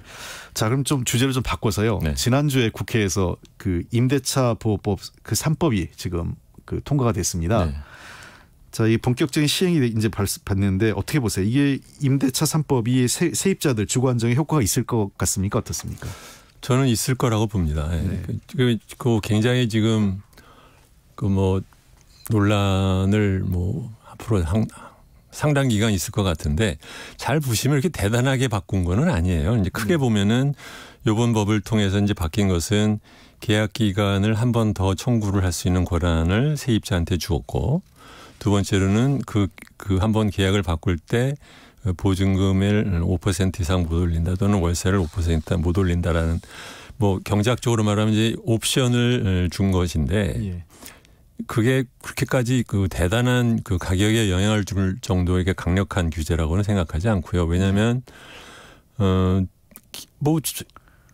자, 그럼 좀 주제를 좀 바꿔서요. 네. 지난주에 국회에서 그 임대차 보호법 그 3법이 지금 그 통과가 됐습니다. 네. 자, 이 본격적인 시행이 이제 봤는데 어떻게 보세요? 이게 임대차 3법이 세입자들 주거 안정에 효과가 있을 것 같습니까? 어떻습니까? 저는 있을 거라고 봅니다. 예. 네. 그, 그, 그 굉장히 지금 그뭐 논란을 뭐 앞으로 상, 상당 기간 있을 것 같은데 잘 보시면 이렇게 대단하게 바꾼 거는 아니에요. 이제 크게 음. 보면은 요번 법을 통해서 이제 바뀐 것은 계약 기간을 한 번 더 청구를 할 수 있는 권한을 세입자한테 주었고 두 번째로는 그 그 한 번 계약을 바꿀 때 보증금을 5% 이상 못 올린다 또는 월세를 5%못 올린다라는 뭐 경제학적으로 말하면 이제 옵션을 준 것인데 예. 그게 그렇게까지 그 대단한 그 가격에 영향을 줄 정도의 강력한 규제라고는 생각하지 않고요. 왜냐하면 어 뭐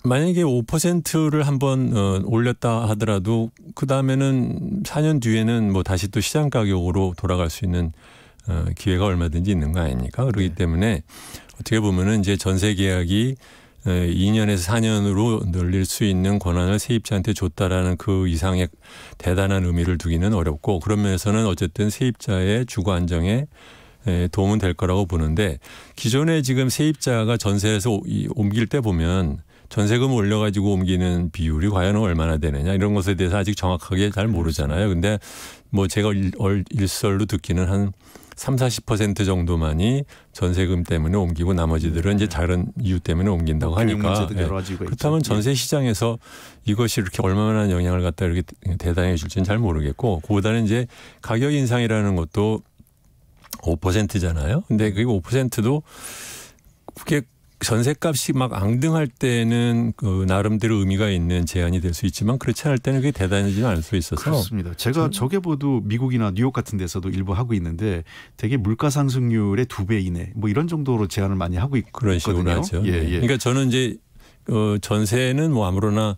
만약에 5%를 한번 어, 올렸다 하더라도 그 다음에는 4년 뒤에는 뭐 다시 또 시장 가격으로 돌아갈 수 있는 어, 기회가 얼마든지 있는 거 아닙니까? 그렇기 네. 때문에 어떻게 보면은 이제 전세 계약이 2년에서 예, 4년으로 늘릴 수 있는 권한을 세입자한테 줬다라는 그 이상의 대단한 의미를 두기는 어렵고 그런 면에서는 어쨌든 세입자의 주거 안정에 예, 도움은 될 거라고 보는데 기존에 지금 세입자가 전세에서 옮길 때 보면 전세금 올려가지고 옮기는 비율이 과연 얼마나 되느냐 이런 것에 대해서 아직 정확하게 잘 모르잖아요. 근데 뭐 제가 일, 일설로 듣기는 한 3, 40% 정도만이 전세금 때문에 옮기고 나머지들은 이제 다른 네. 이유 때문에 옮긴다고 하니까 네. 그렇다면 전세 시장에서 이것이 이렇게 얼마나 영향을 갖다 이렇게 대단해 줄지는 잘 모르겠고 그보다는 이제 가격 인상이라는 것도 5%잖아요. 근데 그 그게 5%도 그게 전세값이 막 앙등할 때는 그 나름대로 의미가 있는 제한이 될 수 있지만 그렇지 않을 때는 그게 대단하지는 않을 수 있어서 그렇습니다. 제가 저게 보도 미국이나 뉴욕 같은 데서도 일부 하고 있는데 되게 물가 상승률의 두 배 이내 뭐 이런 정도로 제한을 많이 하고 있거든요. 그런 식으로 하죠. 예, 예. 예. 그러니까 저는 이제 어, 전세는 뭐 아무로나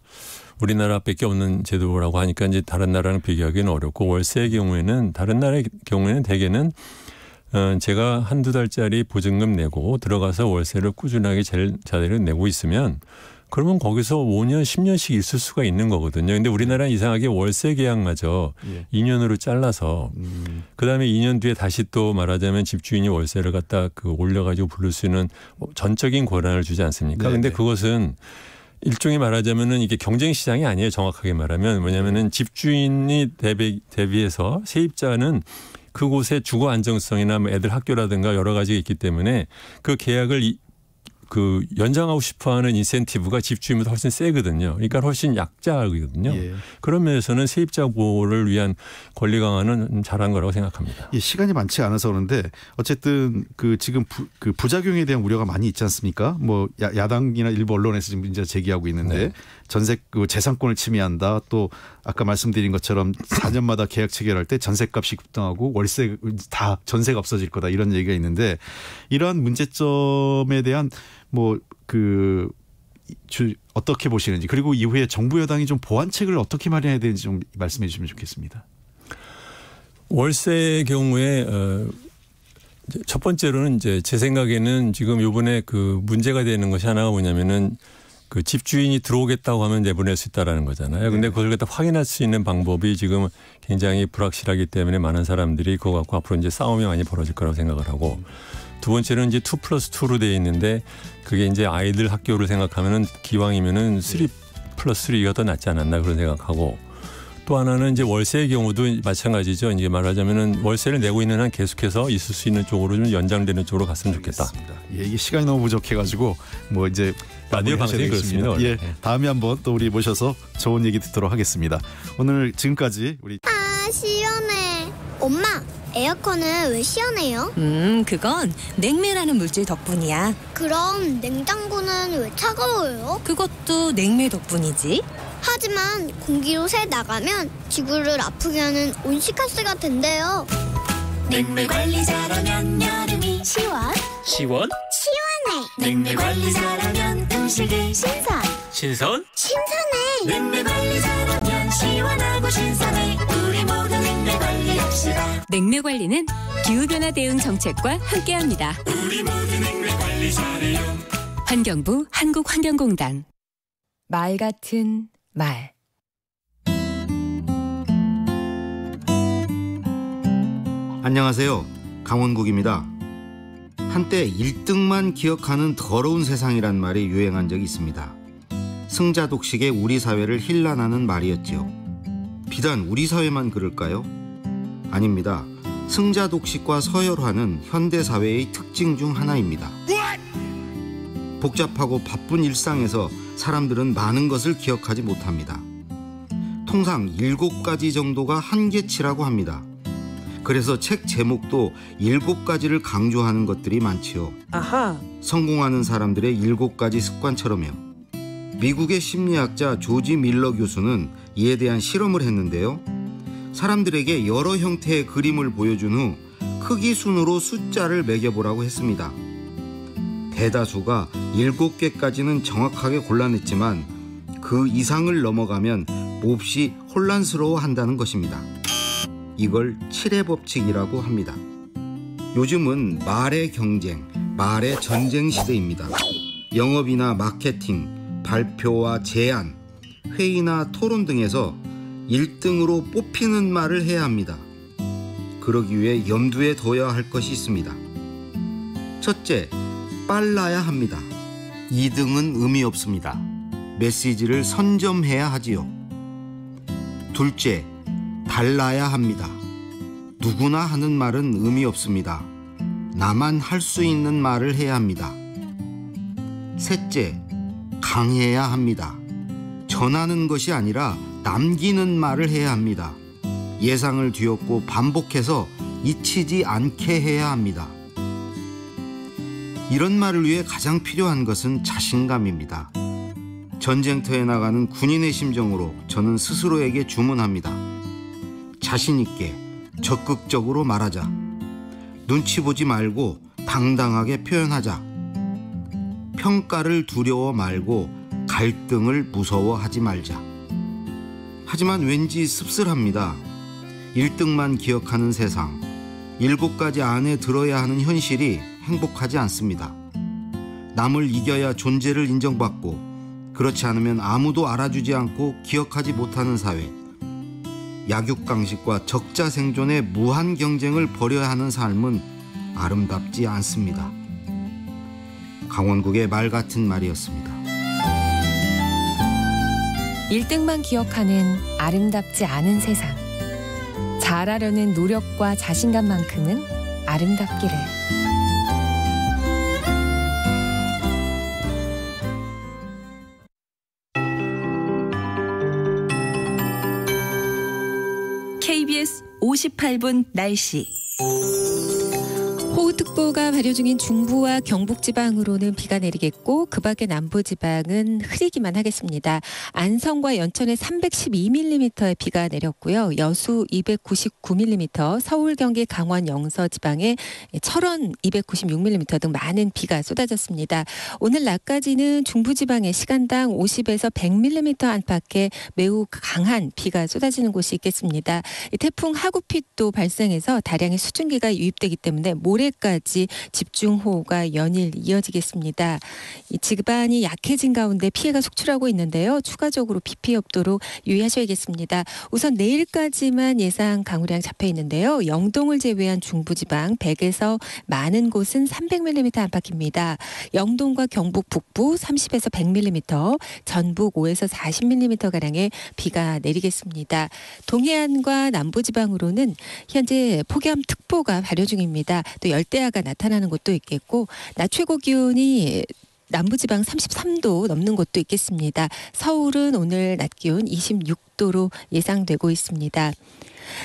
우리나라밖에 없는 제도라고 하니까 이제 다른 나라랑 비교하기는 어렵고 월세의 경우에는 다른 나라의 경우에는 대개는 어, 제가 한두 달짜리 보증금 내고 들어가서 월세를 꾸준하게 자대를 내고 있으면 그러면 거기서 5년, 10년씩 있을 수가 있는 거거든요. 근데 우리나라는 이상하게 월세 계약마저 예. 2년으로 잘라서 음. 그다음에 2년 뒤에 다시 또 말하자면 집주인이 월세를 갖다 그 올려가지고 부를 수 있는 전적인 권한을 주지 않습니까? 네네. 근데 그것은 일종의 말하자면은 이게 경쟁 시장이 아니에요. 정확하게 말하면 뭐냐면은 네. 집주인이 대비, 대비해서 세입자는 그곳의 주거 안정성이나 뭐 애들 학교라든가 여러 가지가 있기 때문에 그 계약을 이, 그 연장하고 싶어하는 인센티브가 집주인보다 훨씬 세거든요. 그러니까 훨씬 약자거든요. 예. 그런 면에서는 세입자 보호를 위한 권리 강화는 잘한 거라고 생각합니다. 예, 시간이 많지 않아서 그런데 어쨌든 그 지금 부, 그 부작용에 대한 우려가 많이 있지 않습니까? 뭐 야, 당이나 일부 언론에서 지금 이제 제기하고 있는데 네. 전세 그 재산권을 침해한다. 또 아까 말씀드린 것처럼 4년마다 계약 체결할 때 전세값이 급등하고 월세 다 전세가 없어질 거다 이런 얘기가 있는데 이러한 문제점에 대한 뭐 그 주, 어떻게 보시는지 그리고 이후에 정부 여당이 좀 보완책을 어떻게 마련해야 되는지 좀 말씀해 주시면 좋겠습니다. 월세의 경우에 어, 첫 번째로는 이제 제 생각에는 지금 요번에 그 문제가 되는 것이 하나가 뭐냐면은 그 집주인이 들어오겠다고 하면 내보낼 수 있다라는 거잖아요. 근데 네. 그걸 갖다 확인할 수 있는 방법이 지금 굉장히 불확실하기 때문에 많은 사람들이 그거 갖고 앞으로 이제 싸움이 많이 벌어질 거라고 생각을 하고 두 번째는 이제 투 플러스 투로돼 있는데 그게 이제 아이들 학교를 생각하면은 기왕이면은 쓰리 네. 플러스 리가더 낫지 않았나 그런 생각하고 또 하나는 이제 월세의 경우도 마찬가지죠. 이제 말하자면은 월세를 내고 있는 한 계속해서 있을 수 있는 쪽으로 좀 연장되는 쪽으로 갔으면 좋겠다. 알겠다 예, 이게 시간이 너무 부족해가지고 뭐 이제 라디오 아, 네, 네, 방송이 그렇습니다. 예, 네. 다음에 한번 또 우리 모셔서 좋은 얘기 듣도록 하겠습니다. 오늘 지금까지 우리 아 시원해. 엄마 에어컨은 왜 시원해요? 음, 그건 냉매라는 물질 덕분이야. 그럼 냉장고는 왜 차가워요? 그것도 냉매 덕분이지. 하지만 공기로 새 나가면 지구를 아프게 하는 온실가스가 된대요. 냉매 관리 잘하면 여름이 시원. 시원? 시원해. 냉매 관리 잘하면 간식이 신선 신선? 신선해 냉면 관리 잘하면 시원하고 신선해 우리 모두 냉면 관리합시다 냉매 관리는 기후변화 대응 정책과 함께합니다 우리 모두 냉매 관리 잘해요 환경부 한국환경공단 말 같은 말 안녕하세요 강원국입니다 한때 1등만 기억하는 더러운 세상이란 말이 유행한 적이 있습니다. 승자 독식의 우리 사회를 힐난하는 말이었지요. 비단 우리 사회만 그럴까요? 아닙니다. 승자 독식과 서열화는 현대 사회의 특징 중 하나입니다. 복잡하고 바쁜 일상에서 사람들은 많은 것을 기억하지 못합니다. 통상 7가지 정도가 한계치라고 합니다. 그래서 책 제목도 일곱 가지를 강조하는 것들이 많지요. 아하. 성공하는 사람들의 일곱 가지 습관처럼요. 미국의 심리학자 조지 밀러 교수는 이에 대한 실험을 했는데요. 사람들에게 여러 형태의 그림을 보여준 후 크기 순으로 숫자를 매겨보라고 했습니다. 대다수가 7개까지는 정확하게 골라냈지만 그 이상을 넘어가면 몹시 혼란스러워 한다는 것입니다. 이걸 7의 법칙이라고 합니다. 요즘은 말의 경쟁, 말의 전쟁 시대입니다. 영업이나 마케팅, 발표와 제안, 회의나 토론 등에서 1등으로 뽑히는 말을 해야 합니다. 그러기 위해 염두에 둬야 할 것이 있습니다. 첫째, 빨라야 합니다. 2등은 의미 없습니다. 메시지를 선점해야 하지요. 둘째, 달라야 합니다. 누구나 하는 말은 의미 없습니다. 나만 할 수 있는 말을 해야 합니다. 셋째, 강해야 합니다. 전하는 것이 아니라 남기는 말을 해야 합니다. 예상을 뒤엎고 반복해서 잊히지 않게 해야 합니다. 이런 말을 위해 가장 필요한 것은 자신감입니다. 전쟁터에 나가는 군인의 심정으로 저는 스스로에게 주문합니다. 자신 있게 적극적으로 말하자. 눈치 보지 말고 당당하게 표현하자. 평가를 두려워 말고 갈등을 무서워하지 말자. 하지만 왠지 씁쓸합니다. 1등만 기억하는 세상, 7가지 안에 들어야 하는 현실이 행복하지 않습니다. 남을 이겨야 존재를 인정받고 그렇지 않으면 아무도 알아주지 않고 기억하지 못하는 사회. 약육강식과 적자 생존의 무한 경쟁을 벌여야 하는 삶은 아름답지 않습니다. 강원국의 말 같은 말이었습니다. 1등만 기억하는 아름답지 않은 세상. 잘하려는 노력과 자신감만큼은 아름답기를. 38분 날씨. 호우특보가 발효 중인 중부와 경북 지방으로는 비가 내리겠고 그 밖의 남부 지방은 흐리기만 하겠습니다. 안성과 연천에 312mm의 비가 내렸고요. 여수 299mm, 서울 경기 강원 영서 지방에 철원 296mm 등 많은 비가 쏟아졌습니다. 오늘 낮까지는 중부 지방에 시간당 50에서 100mm 안팎의 매우 강한 비가 쏟아지는 곳이 있겠습니다. 태풍 하구핏도 발생해서 다량의 수증기가 유입되기 때문에 모래 낮에까지 집중호우가 연일 이어지겠습니다. 지반이 약해진 가운데 피해가 속출하고 있는데요. 추가적으로 비 피해 없도록 유의하셔야겠습니다. 우선 내일까지만 예상 강우량 잡혀 있는데요. 영동을 제외한 중부지방 100에서 많은 곳은 300mm 안팎입니다. 영동과 경북 북부 30에서 100mm, 전북 5에서 40mm 가량의 비가 내리겠습니다. 동해안과 남부지방으로는 현재 폭염특보가 발효 중입니다. 또 열대야가 나타나는 곳도 있겠고 낮 최고 기온이 남부지방 33도 넘는 곳도 있겠습니다. 서울은 오늘 낮 기온 26도로 예상되고 있습니다.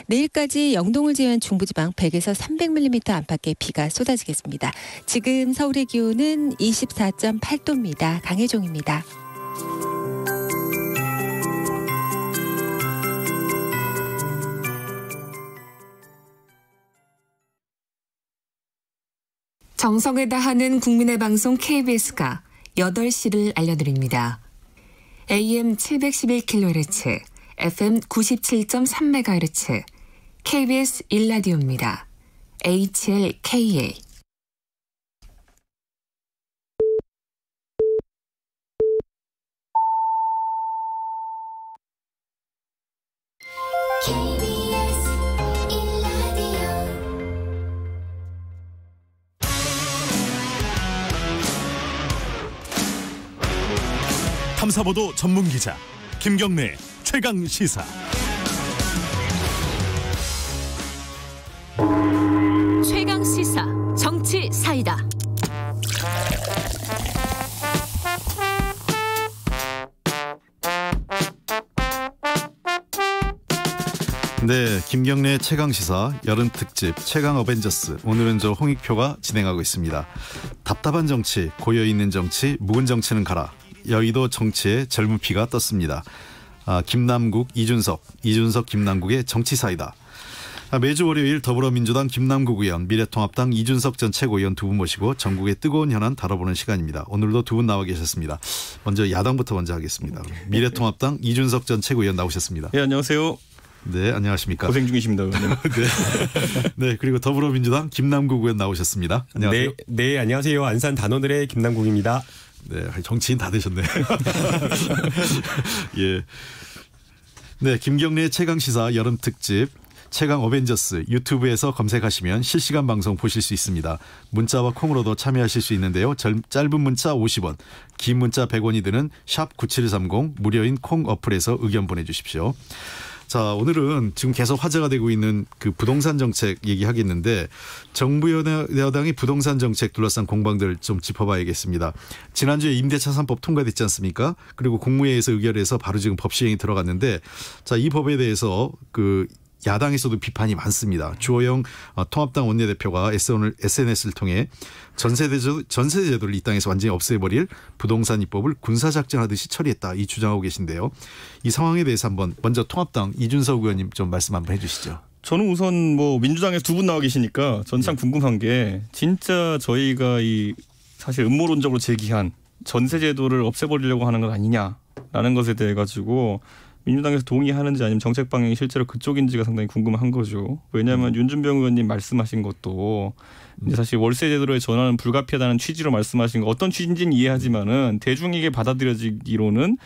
내일까지 영동을 제외한 중부지방 100에서 300mm 안팎의 비가 쏟아지겠습니다. 지금 서울의 기온은 24.8도입니다. 강혜종입니다. 정성에 다하는 국민의 방송 KBS가 8시를 알려드립니다. AM 711kHz, FM 97.3MHz, KBS 1라디오입니다. HLKA 보도 전문 기자 김경래 최강 시사. 최강 시사 정치 사이다. 네, 김경래 최강 시사 여름 특집 최강 어벤져스 오늘은 저 홍익표가 진행하고 있습니다. 답답한 정치, 고여 있는 정치, 묵은 정치는 가라. 여의도 정치의 젊은 피가 떴습니다. 아, 김남국, 이준석, 이준석, 김남국의 정치사이다. 아, 매주 월요일 더불어민주당 김남국 의원, 미래통합당 이준석 전 최고위원 두 분 모시고 전국의 뜨거운 현안 다뤄보는 시간입니다. 오늘도 두 분 나와 계셨습니다. 먼저 야당부터 먼저 하겠습니다. 미래통합당 이준석 전 최고위원 나오셨습니다. 네, 안녕하세요. 네, 안녕하십니까. 고생 중이십니다, *laughs* 네. 네, 그리고 더불어민주당 김남국 의원 나오셨습니다. 안녕하세요. 네, 네 안녕하세요. 안산 단원들의 김남국입니다. 네, 정치인 다 되셨네. *laughs* 예. 네, 김경래 최강 시사 여름 특집 최강 어벤져스 유튜브에서 검색하시면 실시간 방송 보실 수 있습니다. 문자와 콩으로도 참여하실 수 있는데요. 짧은 문자 50원, 긴 문자 100원이 드는 샵9730 무료인 콩 어플에서 의견 보내주십시오. 자, 오늘은 지금 계속 화제가 되고 있는 그 부동산 정책 얘기하겠는데 정부 여당이 부동산 정책 둘러싼 공방들 좀 짚어봐야겠습니다. 지난주에 임대차 산법 통과됐지 않습니까? 그리고 국무회의에서 의결해서 바로 지금 법 시행이 들어갔는데 자, 이 법에 대해서 그 야당에서도 비판이 많습니다. 주호영 어, 통합당 원내대표가 SNS를 통해 전세제도, 전세제도를 이 땅에서 완전히 없애버릴 부동산 입법을 군사작전하듯이 처리했다 이 주장하고 계신데요. 이 상황에 대해서 한번 먼저 통합당 이준석 의원님 좀 말씀 한번 해주시죠. 저는 우선 뭐 민주당에 두 분 나와 계시니까 전참 네. 궁금한 게 진짜 저희가 이 사실 음모론적으로 제기한 전세제도를 없애버리려고 하는 건 아니냐라는 것에 대해 가지고 민주당에서 동의하는지 아니면 정책 방향이 실제로 그쪽인지가 상당히 궁금한 거죠. 왜냐하면 음. 윤준병 의원님 말씀하신 것도 음. 이제 사실 월세 제도로의 전환은 불가피하다는 취지로 말씀하신 거 어떤 취지인지는 이해하지만은 대중에게 받아들여지기로는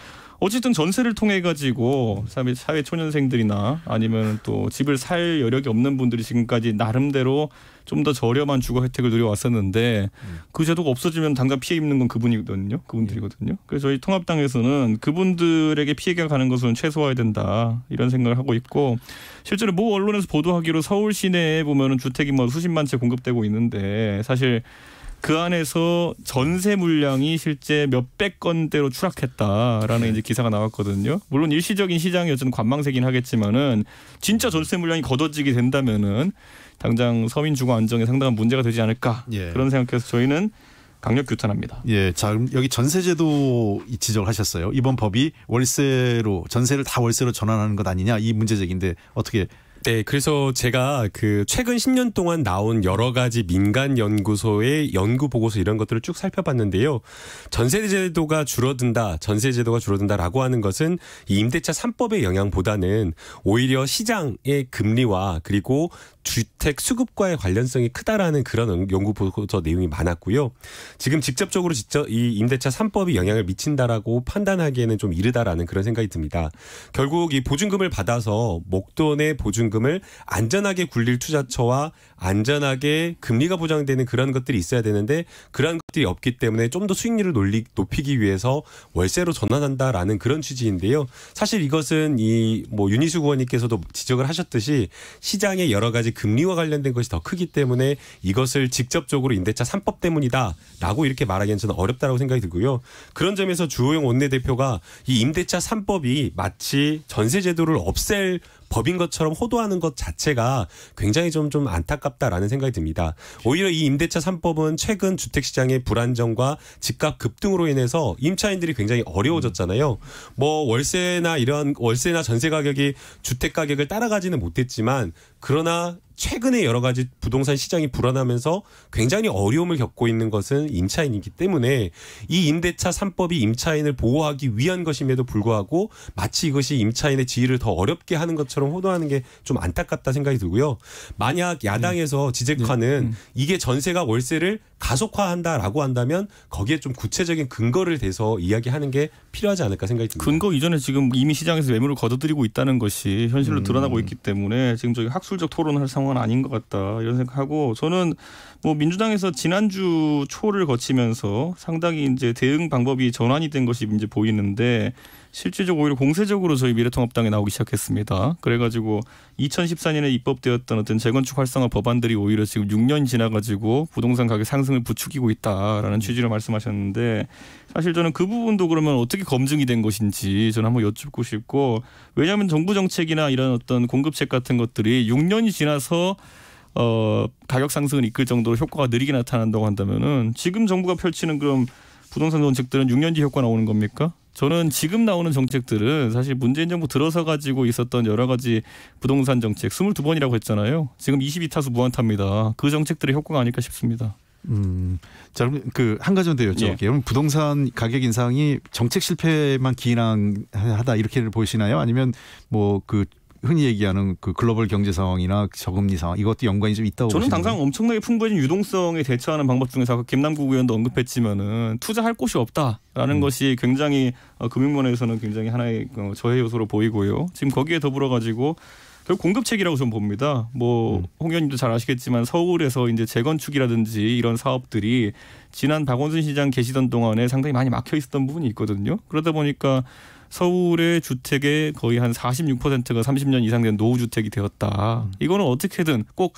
어쨌든 전세를 통해 가지고 사회 초년생들이나 아니면 또 집을 살 여력이 없는 분들이 지금까지 나름대로 좀 더 저렴한 주거 혜택을 누려왔었는데 음. 그 제도가 없어지면 당장 피해 입는 건 그분이거든요. 그분들이거든요. 예. 그래서 저희 통합당에서는 그분들에게 피해가 가는 것은 최소화해야 된다 이런 생각을 하고 있고 실제로 모 언론에서 보도하기로 서울 시내에 보면은 주택이 뭐 수십만 채 공급되고 있는데 사실 그 안에서 전세 물량이 실제 몇백 건대로 추락했다라는 네. 이제 기사가 나왔거든요. 물론 일시적인 시장이 어쨌 관망세긴 하겠지만은 진짜 전세 물량이 걷어지게 된다면은 당장 서민 주거 안정에 상당한 문제가 되지 않을까 예. 그런 생각해서 저희는 강력 규탄합니다. 예, 자 여기 전세제도 지적을 하셨어요. 이번 법이 월세로 전세를 다 월세로 전환하는 것 아니냐 이 문제적인데 어떻게 네, 그래서 제가 그 최근 10년 동안 나온 여러 가지 민간 연구소의 연구 보고서 이런 것들을 쭉 살펴봤는데요. 전세 제도가 줄어든다, 전세 제도가 줄어든다라고 하는 것은 임대차 3법의 영향보다는 오히려 시장의 금리와 그리고 주택 수급과의 관련성이 크다라는 그런 연구 보고서 내용이 많았고요. 지금 직접적으로 직접 이 임대차 3법이 영향을 미친다라고 판단하기에는 좀 이르다라는 그런 생각이 듭니다. 결국 이 보증금을 받아서 목돈의 보증금을 안전하게 굴릴 투자처와 안전하게 금리가 보장되는 그런 것들이 있어야 되는데 그러한 것들이 없기 때문에 좀 더 수익률을 놀리, 높이기 위해서 월세로 전환한다라는 그런 취지인데요. 사실 이것은 이 뭐 윤희수 의원님께서도 지적을 하셨듯이 시장의 여러 가지 금리와 관련된 것이 더 크기 때문에 이것을 직접적으로 임대차 3법 때문이다라고 이렇게 말하기는 저는 어렵다라고 생각이 들고요. 그런 점에서 주호영 원내대표가 이 임대차 3법이 마치 전세 제도를 없앨 법인 것처럼 호도하는 것 자체가 굉장히 좀 좀 안타깝다라는 생각이 듭니다. 오히려 이 임대차 3법은 최근 주택 시장의 불안정과 집값 급등으로 인해서 임차인들이 굉장히 어려워졌잖아요. 뭐 월세나 이런 월세나 전세 가격이 주택 가격을 따라가지는 못했지만 그러나 최근에 여러 가지 부동산 시장이 불안하면서 굉장히 어려움을 겪고 있는 것은 임차인이기 때문에 이 임대차 삼법이 임차인을 보호하기 위한 것임에도 불구하고 마치 이것이 임차인의 지위를 더 어렵게 하는 것처럼 호도하는 게 좀 안타깝다 생각이 들고요. 만약 야당에서 네. 지적하는 네. 음. 이게 전세가 월세를 가속화한다라고 한다면 거기에 좀 구체적인 근거를 대서 이야기하는 게 필요하지 않을까 생각이 듭니다. 근거 이전에 지금 이미 시장에서 매물을 거둬들이고 있다는 것이 현실로 음. 드러나고 있기 때문에 지금 저기 학술적 토론할 상황은 아닌 것 같다 이런 생각하고 저는 뭐 민주당에서 지난주 초를 거치면서 상당히 이제 대응 방법이 전환이 된 것이 이제 보이는데 실질적으로 오히려 공세적으로 저희 미래통합당에 나오기 시작했습니다. 그래가지고 2014년에 입법되었던 어떤 재건축 활성화 법안들이 오히려 지금 6년 지나가지고 부동산 가격 상승을 부추기고 있다라는 음. 취지로 말씀하셨는데 사실 저는 그 부분도 그러면 어떻게 검증이 된 것인지 저는 한번 여쭙고 싶고 왜냐하면 정부 정책이나 이런 어떤 공급책 같은 것들이 6년이 지나서 어, 가격 상승을 이끌 정도로 효과가 느리게 나타난다고 한다면은 지금 정부가 펼치는 그럼 부동산 정책들은 6년 뒤 효과 나오는 겁니까? 저는 지금 나오는 정책들은 사실 문재인 정부 들어서 가지고 있었던 여러 가지 부동산 정책 22번이라고 했잖아요. 지금 22타수 무한타입니다. 그 정책들의 효과가 아닐까 싶습니다. 음, 자, 그럼 그한 가지만 더 여쭤볼게요. 예. 부동산 가격 인상이 정책 실패만 기인하다 이렇게 보시나요? 아니면 뭐그 흔히 얘기하는 그 글로벌 경제 상황이나 저금리 상황 이것도 연관이 좀 있다고 저는 보시는데. 당장 엄청나게 풍부해진 유동성에 대처하는 방법 중에서 아까 김남국 의원도 언급했지만은 투자할 곳이 없다라는 음. 것이 굉장히 어, 금융권에서는 굉장히 하나의 어, 저해 요소로 보이고요. 지금 거기에 더불어 가지고 결 공급책이라고 저는 봅니다. 뭐홍 음. 의원님도 잘 아시겠지만 서울에서 이제 재건축이라든지 이런 사업들이 지난 박원순 시장 계시던 동안에 상당히 많이 막혀 있었던 부분이 있거든요. 그러다 보니까 서울의 주택의 거의 한 46%가 30년 이상 된 노후 주택이 되었다. 음. 이거는 어떻게든 꼭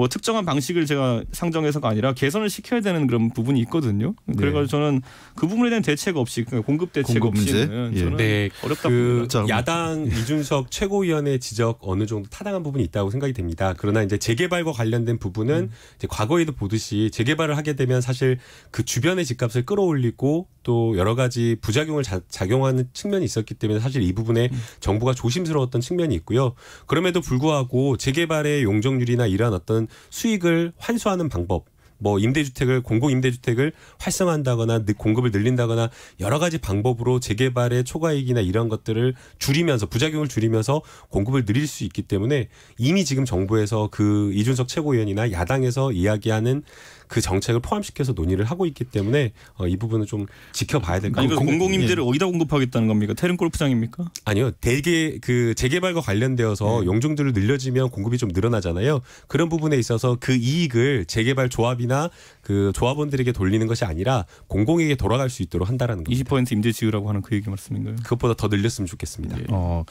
뭐 특정한 방식을 제가 상정해서가 아니라 개선을 시켜야 되는 그런 부분이 있거든요. 그래서 네. 저는 그 부분에 대한 대책 없이 그러니까 공급 대책 공급 없이는 예. 저는 네. 어렵다. 그 야당 예. 이준석 최고위원의 지적 어느 정도 타당한 부분이 있다고 생각이 됩니다. 그러나 이제 재개발과 관련된 부분은 음. 이제 과거에도 보듯이 재개발을 하게 되면 사실 그 주변의 집값을 끌어올리고 또 여러 가지 부작용을 자, 작용하는 측면이 있었기 때문에 사실 이 부분에 음. 정부가 조심스러웠던 측면이 있고요. 그럼에도 불구하고 재개발의 용적률이나 이러한 어떤 수익을 환수하는 방법 뭐 임대주택을 공공 임대주택을 활성화한다거나 공급을 늘린다거나 여러 가지 방법으로 재개발의 초과이익이나 이런 것들을 줄이면서 부작용을 줄이면서 공급을 늘릴 수 있기 때문에 이미 지금 정부에서 그 이준석 최고위원이나 야당에서 이야기하는 그 정책을 포함시켜서 논의를 하고 있기 때문에 어, 이 부분은 좀 지켜봐야 될 것 같아요. 공공임대를 예. 어디다 공급하겠다는 겁니까? 태릉 골프장입니까? 아니요. 대개 그 재개발과 관련되어서 예. 네. 용종들을 늘려지면 공급이 좀 늘어나잖아요. 그런 부분에 있어서 그 이익을 재개발 조합이나 그 조합원들에게 돌리는 것이 아니라 공공에게 돌아갈 수 있도록 한다라는 겁니다. 20% 임대 지으라고 하는 그 얘기 말씀인가요? 그것보다 더 늘렸으면 좋겠습니다. 예. 어,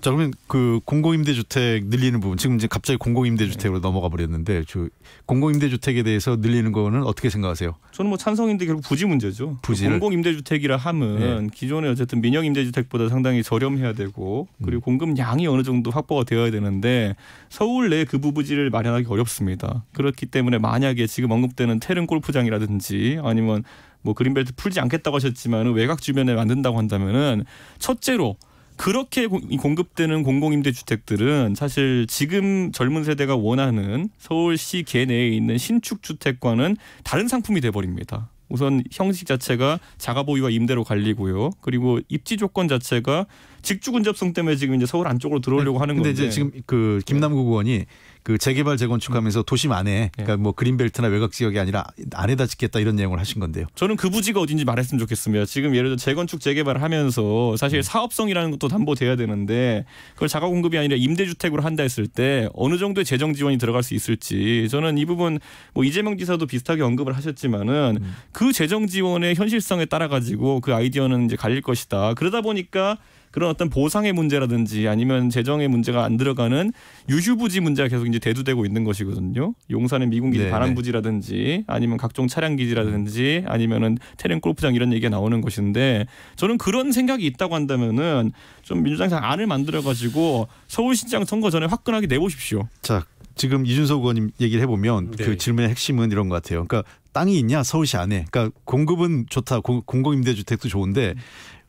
자 그러면 그 공공임대주택 늘리는 부분 지금 이제 갑자기 공공임대주택으로 예. 넘어가 버렸는데 저 공공임대주택에 대해서 늘리는 거는 어떻게 생각하세요? 저는 뭐 찬성인데 결국 부지 문제죠. 그 부지를. 공공임대주택이라 함은 예. 기존에 어쨌든 민영임대주택보다 상당히 저렴해야 되고 그리고 음. 공급량이 어느 정도 확보가 되어야 되는데 서울 내그 부부지를 마련하기 어렵습니다. 그렇기 때문에 만약에 지금 언급되는 테러 해변 골프장이라든지 아니면 뭐 그린벨트 풀지 않겠다고 하셨지만 외곽 주변에 만든다고 한다면은 첫째로 그렇게 공급되는 공공임대 주택들은 사실 지금 젊은 세대가 원하는 서울시 개내에 있는 신축 주택과는 다른 상품이 돼 버립니다. 우선 형식 자체가 자가 보유와 임대로 갈리고요. 그리고 입지 조건 자체가 직주 근접성 때문에 지금 이제 서울 안쪽으로 들어오려고 네, 하는 근데 건데. 이제 지금 그 김남국 의원이 네. 그 재개발 재건축하면서 도심 안에 예. 그러니까 뭐 그린벨트나 외곽 지역이 아니라 안에다 짓겠다 이런 내용을 하신 건데요. 저는 그 부지가 어딘지 말했으면 좋겠습니다. 지금 예를 들어 재건축 재개발을 하면서 사실 음. 사업성이라는 것도 담보돼야 되는데 그걸 자가 공급이 아니라 임대주택으로 한다 했을 때 어느 정도의 재정 지원이 들어갈 수 있을지 저는 이 부분 뭐 이재명 지사도 비슷하게 언급을 하셨지만은 음. 그 재정 지원의 현실성에 따라 가지고 그 아이디어는 이제 갈릴 것이다. 그러다 보니까 그런 어떤 보상의 문제라든지 아니면 재정의 문제가 안 들어가는 유휴부지 문제가 계속 이제 대두되고 있는 것이거든요. 용산의 미군기지 네, 반환부지라든지 아니면 각종 차량 기지라든지 아니면은 테렌 골프장 이런 얘기가 나오는 것인데 저는 그런 생각이 있다고 한다면은 좀 민주당상 안을 만들어 가지고 서울시장 선거 전에 화끈하게 내보십시오. 자. 지금 이준석 의원님 얘기를 해보면 그 네. 그 질문의 핵심은 이런 것 같아요. 그러니까 땅이 있냐 서울시 안에. 그러니까 공급은 좋다. 공, 공공임대주택도 좋은데 음.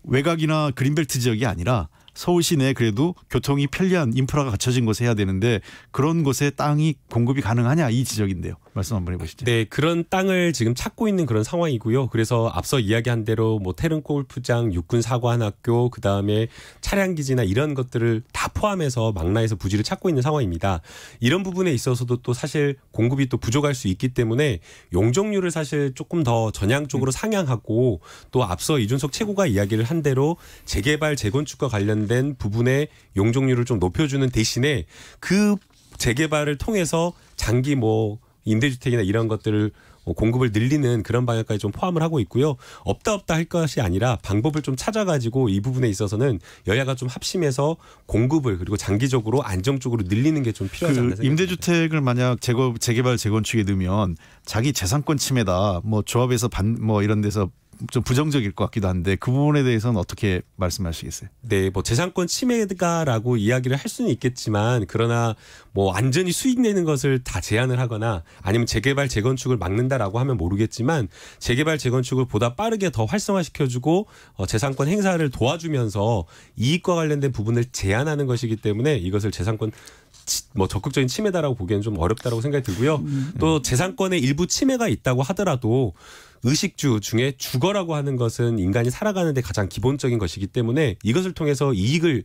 외곽이나 그린벨트 지역이 아니라 서울 시내 그래도 교통이 편리한 인프라가 갖춰진 곳에 해야 되는데 그런 곳에 땅이 공급이 가능하냐 이 지적인데요. 말씀 한번 해보시죠. 네, 그런 땅을 지금 찾고 있는 그런 상황이고요. 그래서 앞서 이야기한 대로 뭐 테른 골프장, 육군 사관학교, 그 다음에 차량 기지나 이런 것들을 다 포함해서 망라에서 부지를 찾고 있는 상황입니다. 이런 부분에 있어서도 또 사실 공급이 또 부족할 수 있기 때문에 용적률을 사실 조금 더 전향 쪽으로 상향하고 또 앞서 이준석 최고가 이야기를 한 대로 재개발 재건축과 관련 관련된 부분의 용적률을 좀 높여주는 대신에 그 재개발을 통해서 장기 뭐 임대주택이나 이런 것들을 뭐 공급을 늘리는 그런 방향까지 좀 포함을 하고 있고요. 없다 없다 할 것이 아니라 방법을 좀 찾아가지고 이 부분에 있어서는 여야가 좀 합심해서 공급을 그리고 장기적으로 안정적으로 늘리는 게 좀 필요하지 그 않나 그 임대주택을 만약 재 재개발 재건축에 넣으면 자기 재산권 침해다. 뭐 조합에서 반, 뭐 이런 데서 좀 부정적일 것 같기도 한데 그 부분에 대해서는 어떻게 말씀하시겠어요? 네, 뭐 재산권 침해가라고 이야기를 할 수는 있겠지만 그러나 뭐 완전히 수익 내는 것을 다 제한을 하거나 아니면 재개발 재건축을 막는다라고 하면 모르겠지만 재개발 재건축을 보다 빠르게 더 활성화시켜주고 어, 재산권 행사를 도와주면서 이익과 관련된 부분을 제한하는 것이기 때문에 이것을 재산권 뭐 적극적인 침해다라고 보기에는 좀 어렵다라고 생각이 들고요. 음. 또 재산권의 일부 침해가 있다고 하더라도 의식주 중에 주거라고 하는 것은 인간이 살아가는 데 가장 기본적인 것이기 때문에 이것을 통해서 이익을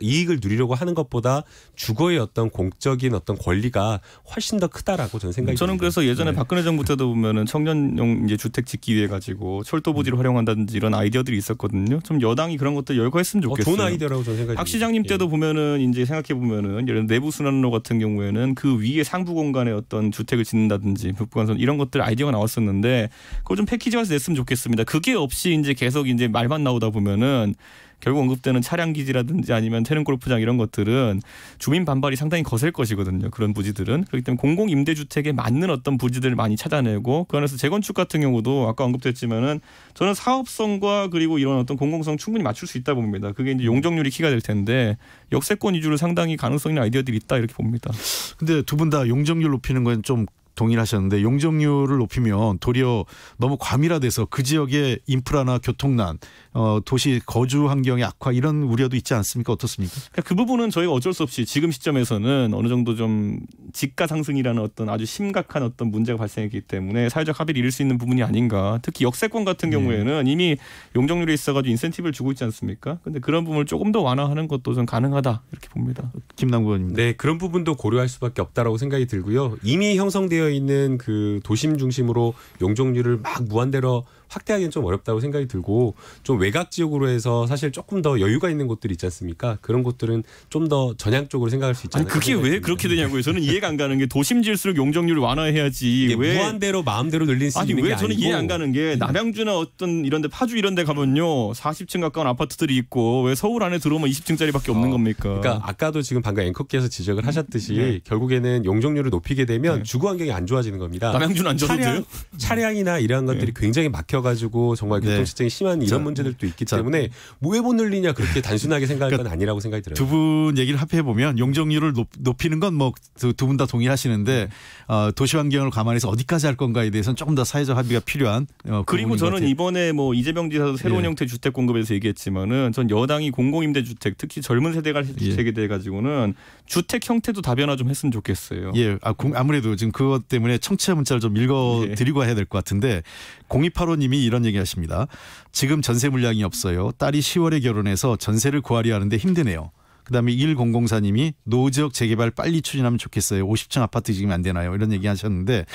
이익을 누리려고 하는 것보다 주거의 어떤 공적인 어떤 권리가 훨씬 더 크다라고 저는 생각이 저는 그래서 예전에 네. 박근혜 정부 때도 보면은 청년용 이제 주택 짓기 위해 가지고 철도 부지를 음. 활용한다든지 이런 아이디어들이 있었거든요. 좀 여당이 그런 것들 열거했으면 좋겠어요. 어, 좋은 아이디어라고 저는 생각이 박 시장님 예. 때도 예. 보면은 이제 생각해 보면은 예를 내부 순환로 같은 경우에는 그 위에 상부 공간에 어떤 주택을 짓는다든지 북부간선 이런 것들 아이디어가 나왔었는데 그걸 좀 패키지화해서 냈으면 좋겠습니다. 그게 없이 이제 계속 이제 말만 나오다 보면은 결국 언급되는 차량 기지라든지 아니면 테른 골프장 이런 것들은 주민 반발이 상당히 거셀 것이거든요. 그런 부지들은 그렇기 때문에 공공 임대 주택에 맞는 어떤 부지들을 많이 찾아내고 그 안에서 재건축 같은 경우도 아까 언급됐지만은 저는 사업성과 그리고 이런 어떤 공공성 충분히 맞출 수 있다 봅니다. 그게 이제 용적률이 키가 될 텐데 역세권 위주로 상당히 가능성이나 아이디어들이 있다 이렇게 봅니다. 근데 두 분 다 용적률 높이는 건좀 동일하셨는데 용적률을 높이면 도리어 너무 과밀화돼서 그 지역의 인프라나 교통난, 어, 도시 거주 환경의 악화 이런 우려도 있지 않습니까? 어떻습니까? 그러니까 그 부분은 저희가 어쩔 수 없이 지금 시점에서는 어느 정도 좀 집가 상승이라는 어떤 아주 심각한 어떤 문제가 발생했기 때문에 사회적 합의를 이룰 수 있는 부분이 아닌가. 특히 역세권 같은 네. 경우에는 네. 이미 용적률이 있어가지고 인센티브를 주고 있지 않습니까? 근데 그런 부분을 조금 더 완화하는 것도 좀 가능하다 이렇게 봅니다. 김남구 의원님. 네, 그런 부분도 고려할 수밖에 없다라고 생각이 들고요. 이미 형성되어 있는 그 도심 중심으로 용적률을 막 무한대로 확대하기는 좀 어렵다고 생각이 들고 좀 외곽 지역으로 해서 사실 조금 더 여유가 있는 곳들이 있지 않습니까? 그런 곳들은 좀 더 전향 쪽으로 생각할 수 있잖아요. 그게 왜 있는데. 그렇게 되냐고요. 저는 네. 이해가 안 가는 게도심지을수록 용적률 을 완화해야지 왜 무한대로 마음대로 늘릴 수 아니, 있는 게 아니 왜 저는 이해 안 가는 게 음. 남양주나 어떤 이런데 파주 이런데 가면요 40층 가까운 아파트들이 있고 왜 서울 안에 들어오면 20층짜리밖에 없는 어, 겁니까? 그러니까 아까도 지금 방금 앵커께서 지적을 하셨듯이 음, 네. 결국에는 용적률을 높이게 되면 네. 주거 환경이 안 좋아지는 겁니다. 남양주는 안좋아데요 차량, 차량이나 이러한 것들이 네. 굉장히 막혀 엉켜가지고 정말 교통시증이 네. 심한 이런 자, 문제들도 있기 자, 때문에 뭐해본 늘리냐 그렇게 단순하게 그러니까 생각할 그러니까 건 아니라고 생각이 들어요. 두 분 얘기를 합해 보면 용적률을 높, 이는 건 뭐 두 분 다 동의하시는데 네. 어, 도시 환경을 감안해서 어디까지 할 건가에 대해서는 조금 더 사회적 합의가 필요한. 어, 그리고 저는 이번에 뭐 이재명 지사도 새로운 예. 형태 주택 공급에서 얘기했지만은 전 여당이 공공임대주택 특히 젊은 세대가 예. 주택에 대해 가지고는 주택 형태도 다변화 좀 했으면 좋겠어요. 예, 아, 무래도 지금 그것 때문에 청취자 문자를 좀 읽어드리고 예. 네. 해야 될 것 같은데 0285님이 이런 얘기하십니다. 지금 전세 물량이 없어요. 딸이 10월에 결혼해서 전세를 구하려 하는데 힘드네요. 그다음에 1004님이 노지역 후 재개발 빨리 추진하면 좋겠어요. 50층 아파트 지금 안 되나요? 이런 얘기 하셨는데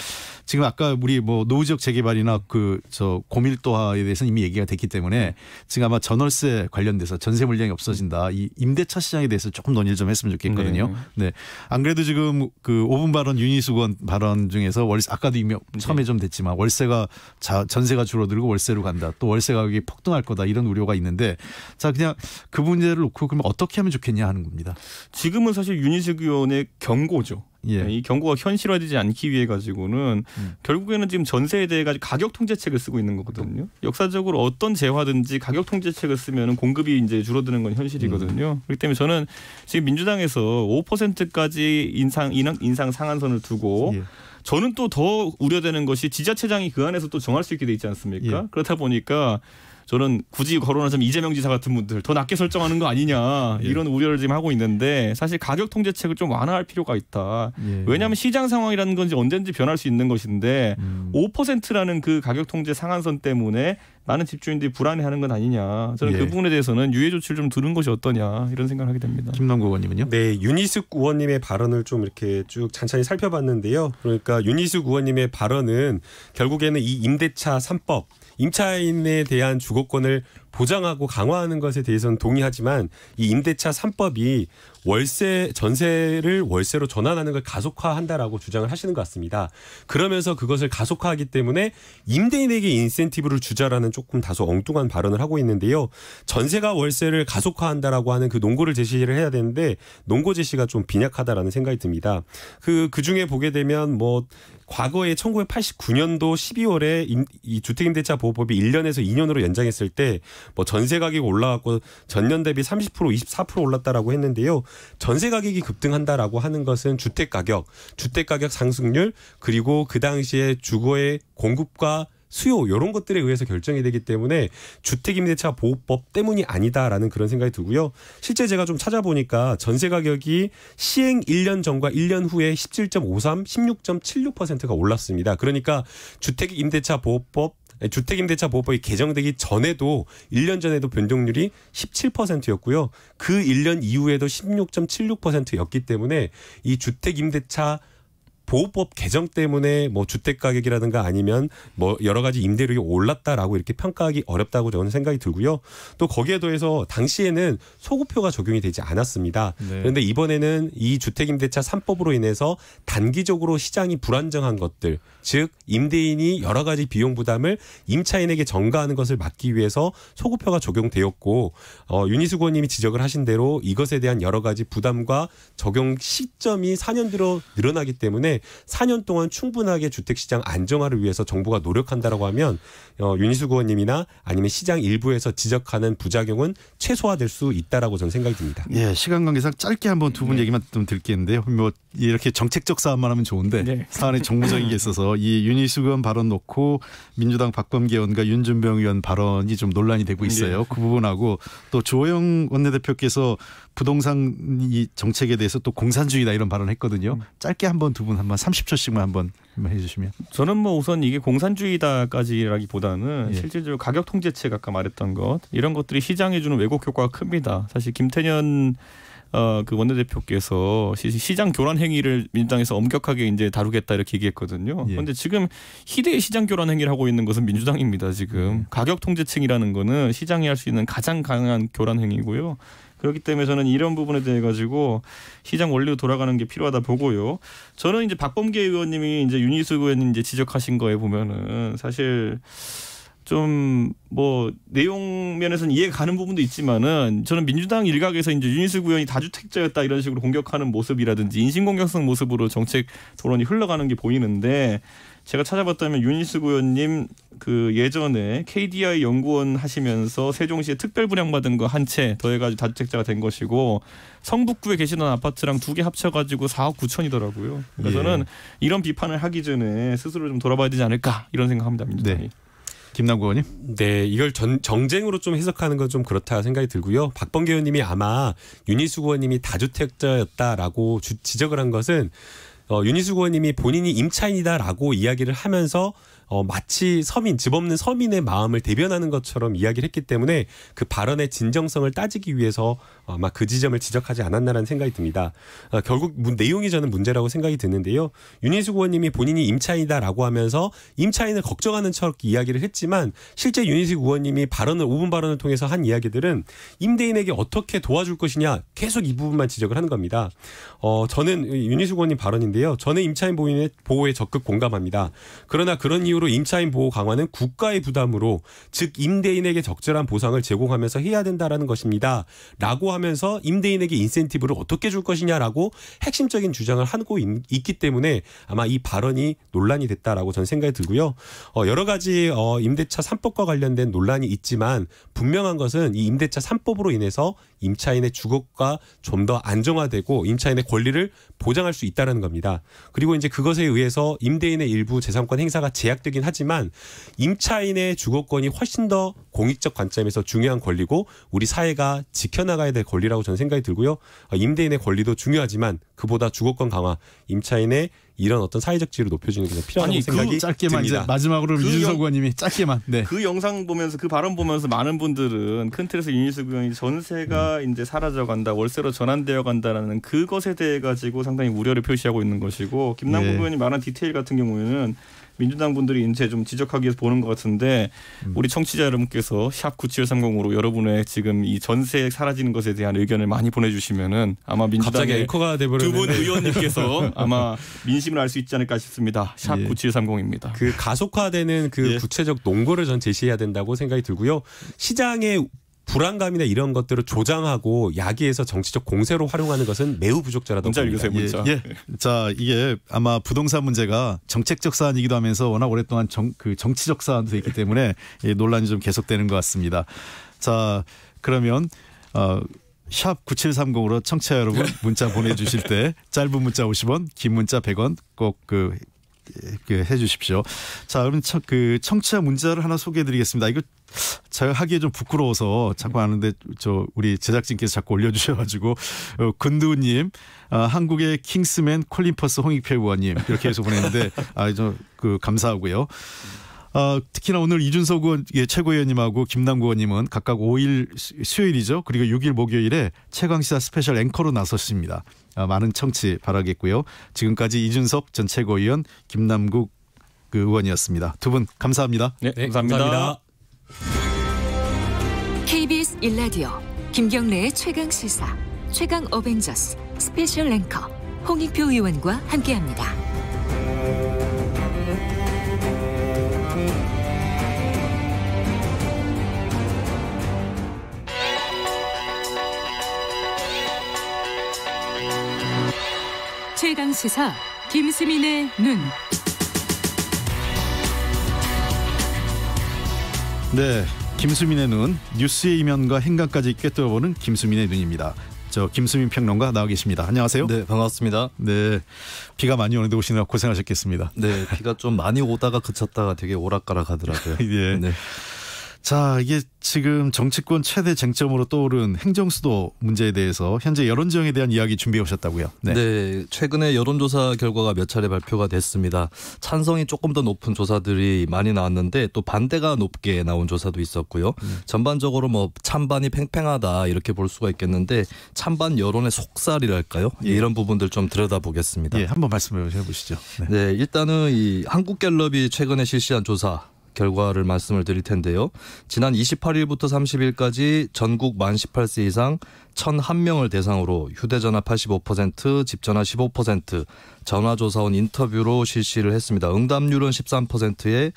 지금 아까 우리 뭐 노지역 재개발이나 그 저 고밀도화에 대해서 이미 얘기가 됐기 때문에 네. 지금 아마 전월세 관련돼서 전세 물량이 없어진다. 이 임대차 시장에 대해서 조금 논의를 좀 했으면 좋겠거든요. 네. 네. 안 그래도 지금 그 5분 발언 유니수건 발언 중에서 월 아까도 이미 처음에 네. 좀 됐지만 월세가 자, 전세가 줄어들고 월세로 간다. 또 월세 가격이 폭등할 거다. 이런 우려가 있는데 자 그냥 그 문제를 놓고 그러면 어떻게 하면 좋겠냐? 많이 하는 겁니다. 지금은 사실 윤희숙 의원의 경고죠. 예. 이 경고가 현실화되지 않기 위해 가지고는 음. 결국에는 지금 전세에 대해 가지고 가격 통제책을 쓰고 있는 거거든요. 역사적으로 어떤 재화든지 가격 통제책을 쓰면 공급이 이제 줄어드는 건 현실이거든요. 음. 그렇기 때문에 저는 지금 민주당에서 5%까지 인상 인상, 인상 상한선을 두고 예. 저는 또 더 우려되는 것이 지자체장이 그 안에서 또 정할 수 있게 돼 있지 않습니까? 예. 그렇다 보니까 저는 굳이 거론하자면 이재명 지사 같은 분들 더 낮게 설정하는 거 아니냐 예. 이런 예. 우려를 지금 하고 있는데 사실 가격 통제책을 좀 완화할 필요가 있다. 예. 왜냐하면 시장 상황이라는 건지 언제든지 변할 수 있는 것인데 음. 5%라는 그 가격 통제 상한선 때문에 많은 집주인들이 불안해하는 건 아니냐. 저는 그 예. 그 부분에 대해서는 유예 조치를 좀 두는 것이 어떠냐 이런 생각을 하게 됩니다. 김남국 의원님은요? 네, 윤희숙 의원님의 발언을 좀 이렇게 쭉 찬찬히 살펴봤는데요. 그러니까 윤희숙 의원님의 발언은 결국에는 이 임대차 3법 임차인에 대한 주거권을 보장하고 강화하는 것에 대해서는 동의하지만 이 임대차 3법이 월세 전세를 월세로 전환하는 걸 가속화한다라고 주장을 하시는 것 같습니다. 그러면서 그것을 가속화하기 때문에 임대인에게 인센티브를 주자라는 조금 다소 엉뚱한 발언을 하고 있는데요. 전세가 월세를 가속화한다라고 하는 그농구를 제시를 해야 되는데 농구 제시가 좀 빈약하다라는 생각이 듭니다. 그 그중에 보게 되면 뭐 과거에 1989년도 12월에 임, 이 주택임대차 보호법이 1년에서 2년으로 연장했을 때 뭐 전세 가격이 올라갔고 전년 대비 30% 24% 올랐다라고 했는데요. 전세 가격이 급등한다라고 하는 것은 주택 가격, 주택 가격 상승률 그리고 그 당시에 주거의 공급과 수요 이런 것들에 의해서 결정이 되기 때문에 주택임대차 보호법 때문이 아니다라는 그런 생각이 들고요. 실제 제가 좀 찾아보니까 전세 가격이 시행 1년 전과 1년 후에 17.53, 16.76%가 올랐습니다. 그러니까 주택임대차 보호법 주택임대차 보호법이 개정되기 전에도 1년 전에도 변동률이 17%였고요. 그 1년 이후에도 16.76%였기 때문에 이 주택임대차 보호법 개정 때문에 뭐 주택 가격이라든가 아니면 뭐 여러 가지 임대료가 올랐다라고 이렇게 평가하기 어렵다고 저는 생각이 들고요. 또 거기에 더해서 당시에는 소급표가 적용이 되지 않았습니다. 네. 그런데 이번에는 이 주택임대차 삼법으로 인해서 단기적으로 시장이 불안정한 것들 즉 임대인이 여러 가지 비용 부담을 임차인에게 전가하는 것을 막기 위해서 소급표가 적용되었고 어, 윤희수 의원님이 지적을 하신 대로 이것에 대한 여러 가지 부담과 적용 시점이 4년 들어 늘어나기 때문에 4년 동안 충분하게 주택시장 안정화를 위해서 정부가 노력한다라고 하면 어, 윤희수 의원님이나 아니면 시장 일부에서 지적하는 부작용은 최소화될 수 있다라고 저는 생각이 듭니다. 예, 시간 관계상 짧게 한번 두분 네. 얘기만 좀들겠는요뭐 이렇게 정책적 사안만 하면 좋은데 네. 사안이 정무적인 게 있어서 이 윤희수 의원 발언 놓고 민주당 박범계 의원과 윤준병 의원 발언이 좀 논란이 되고 있어요. 네. 그 부분하고 또조영 원내대표께서 부동산 이 정책에 대해서 또 공산주의다 이런 발언했거든요. 음. 짧게 한번 두 분 한번 30초씩만 한번 해주시면. 저는 뭐 우선 이게 공산주의다까지라기보다는 예. 실질적으로 가격 통제책 아까 말했던 것 이런 것들이 시장에 주는 왜곡 효과가 큽니다. 사실 김태년 어, 그 원내대표께서 시, 장 교란 행위를 민주당에서 엄격하게 이제 다루겠다 이렇게 얘기했거든요. 예. 그런데 예. 지금 희대의 시장 교란 행위를 하고 있는 것은 민주당입니다. 지금 예. 가격 통제층이라는 거는 시장이 할 수 있는 가장 강한 교란 행위고요. 그렇기 때문에 저는 이런 부분에 대해 가지고 시장 원리로 돌아가는 게 필요하다 보고요. 저는 이제 박범계 의원님이 이제 윤희수 의원님 이제 지적하신 거에 보면은 사실 좀 뭐 내용 면에서는 이해 가는 부분도 있지만은 저는 민주당 일각에서 이제 윤희수 의원이 다주택자였다 이런 식으로 공격하는 모습이라든지 인신공격성 모습으로 정책 토론이 흘러가는 게 보이는데 제가 찾아봤다면 윤희수 의원님 그 예전에 KDI 연구원 하시면서 세종시에 특별 분양받은 거 한 채 더해가지고 다주택자가 된 것이고 성북구에 계시던 아파트랑 두 개 합쳐가지고 4억 9천이더라고요. 그래서 그러니까 예. 저는 이런 비판을 하기 전에 스스로 좀 돌아봐야 되지 않을까 이런 생각합니다. 민주당이. 네. 김남구 의원님. 네, 이걸 전, 정쟁으로 좀 해석하는 건 좀 그렇다 생각이 들고요. 박범계 의원님이 아마 윤희수 의원님이 다주택자였다라고 주, 지적을 한 것은 어, 윤희수 의원님이 본인이 임차인이다라고 이야기를 하면서 어, 마치 서민 집 없는 서민의 마음을 대변하는 것처럼 이야기를 했기 때문에 그 발언의 진정성을 따지기 위해서 아마 어, 그 지점을 지적하지 않았나라는 생각이 듭니다. 아, 결국 내용이 저는 문제라고 생각이 드는데요. 윤희숙 의원님이 본인이 임차인이다라고 하면서 임차인을 걱정하는 척 이야기를 했지만 실제 윤희숙 의원님이 발언을 5분 발언을 통해서 한 이야기들은 임대인에게 어떻게 도와줄 것이냐 계속 이 부분만 지적을 하는 겁니다. 어, 저는 윤희숙 의원님 발언인데요. 저는 임차인 보호에, 보호에 적극 공감합니다. 그러나 그런 이유로 임차인 보호 강화는 국가의 부담으로 즉 임대인에게 적절한 보상을 제공하면서 해야 된다라는 것입니다. 라고 하면서 임대인에게 인센티브를 어떻게 줄 것이냐라고 핵심적인 주장을 하고 있, 기 때문에 아마 이 발언이 논란이 됐다라고 저는 생각이 들고요. 어, 여러 가지 어, 임대차 3법과 관련된 논란이 있지만 분명한 것은 이 임대차 3법으로 인해서 임차인의 주거가 좀 더 안정화되고 임차인의 권리를 보장할 수 있다는 라 겁니다. 그리고 이제 그것에 의해서 임대인의 일부 재산권 행사가 제약되긴 하지만 임차인의 주거권이 훨씬 더 공익적 관점에서 중요한 권리고 우리 사회가 지켜나가야 될 권리라고 저는 생각이 들고요. 아, 임대인의 권리도 중요하지만 그보다 주거권 강화, 임차인의 이런 어떤 사회적 지위를 높여주는 게필요하 아니, 그 생각이 그 짧게만 듭니다. 이제 마지막으로 그 유준석 의원님이 짧게만 네. 그 영상 보면서 그 발언 보면서 많은 분들은 큰 틀에서 윤희숙 의원이 전세가 음. 이제 사라져 간다 월세로 전환되어 간다라는 그것에 대해 가지고 상당히 우려를 표시하고 있는 것이고 김남국 네. 의원이 말한 디테일 같은 경우에는 민주당 분들이 인제 좀 지적하기 위해서 보는 것 같은데 음. 우리 청취자 여러분께서 샵 9730으로 여러분의 지금 이 전세 사라지는 것에 대한 의견을 많이 보내주시면은 아마 민주당의 두분 의원님께서 *laughs* 아마 민심을 알 수 있지 않을까 싶습니다. 샵 예. 9730입니다. 그 가속화되는 그 예. 구체적 논거를 전 제시해야 된다고 생각이 들고요. 시장의 불안감이나 이런 것들을 조장하고 야기해서 정치적 공세로 활용하는 것은 매우 부적절하다고 문자 읽으세요 문자. 예, 예. 자 이게 아마 부동산 문제가 정책적 사안이기도 하면서 워낙 오랫동안 정, 그 정치적 사안도 있기 때문에 예, 논란이 좀 계속되는 것 같습니다. 자 그러면 어, 샵 9730으로 청취자 여러분 문자 보내주실 때 짧은 문자 50원 긴 문자 100원 꼭그 그해 주십시오. 자, 그럼 청, 그 청취자 문자를 하나 소개해 드리겠습니다. 이거 제가 하기에 좀 부끄러워서 자꾸 하는데 저 우리 제작진께서 자꾸 올려 주셔 가지고 어, 근두 님, 아, 한국의 킹스맨 콜린 퍼스 홍익표 의원님 이렇게 해서 보냈는데 아, 저 그 감사하고요. 어, 특히나 오늘 이준석 의원 예, 최고위원님하고 김남구 의원님은 각각 5일 수요일이죠. 그리고 6일 목요일에 최강시사 스페셜 앵커로 나섰습니다. 어, 많은 청취 바라겠고요. 지금까지 이준석 전 최고위원 김남국 그 의원이었습니다. 두 분 감사합니다. 네, 네 감사합니다. 감사합니다. KBS 일라디오 김경래의 최강 시사 최강 어벤져스 스페셜 랭커 홍익표 의원과 함께합니다. 최강 시사 김수민의 눈. 네, 김수민의 눈 뉴스의 이면과 행각까지 꿰뚫어보는 김수민의 눈입니다. 저 김수민 평론가 나와 계십니다. 안녕하세요. 네, 반갑습니다. 네, 비가 많이 오는데 오시느라 고생하셨겠습니다. 네, 비가 좀 많이 오다가 그쳤다가 되게 오락가락하더라고요. *laughs* 예. 네. 자, 이게 지금 정치권 최대 쟁점으로 떠오른 행정수도 문제에 대해서 현재 여론지형에 대한 이야기 준비해 오셨다고요? 네. 네. 최근에 여론조사 결과가 몇 차례 발표가 됐습니다. 찬성이 조금 더 높은 조사들이 많이 나왔는데 또 반대가 높게 나온 조사도 있었고요. 음. 전반적으로 뭐 찬반이 팽팽하다 이렇게 볼 수가 있겠는데 찬반 여론의 속살이랄까요? 예. 이런 부분들 좀 들여다보겠습니다. 예, 한번 말씀해 보시죠. 네. 네, 일단은 이 한국갤럽이 최근에 실시한 조사 결과를 말씀을 드릴 텐데요. 지난 28일부터 30일까지 전국 만 18세 이상 1,001명을 대상으로 휴대전화 85%, 집전화 15%, 전화조사원 인터뷰로 실시를 했습니다. 응답률은 13%에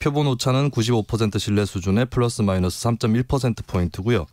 표본 오차는 95% 신뢰 수준의 플러스 마이너스 3.1% 포인트고요.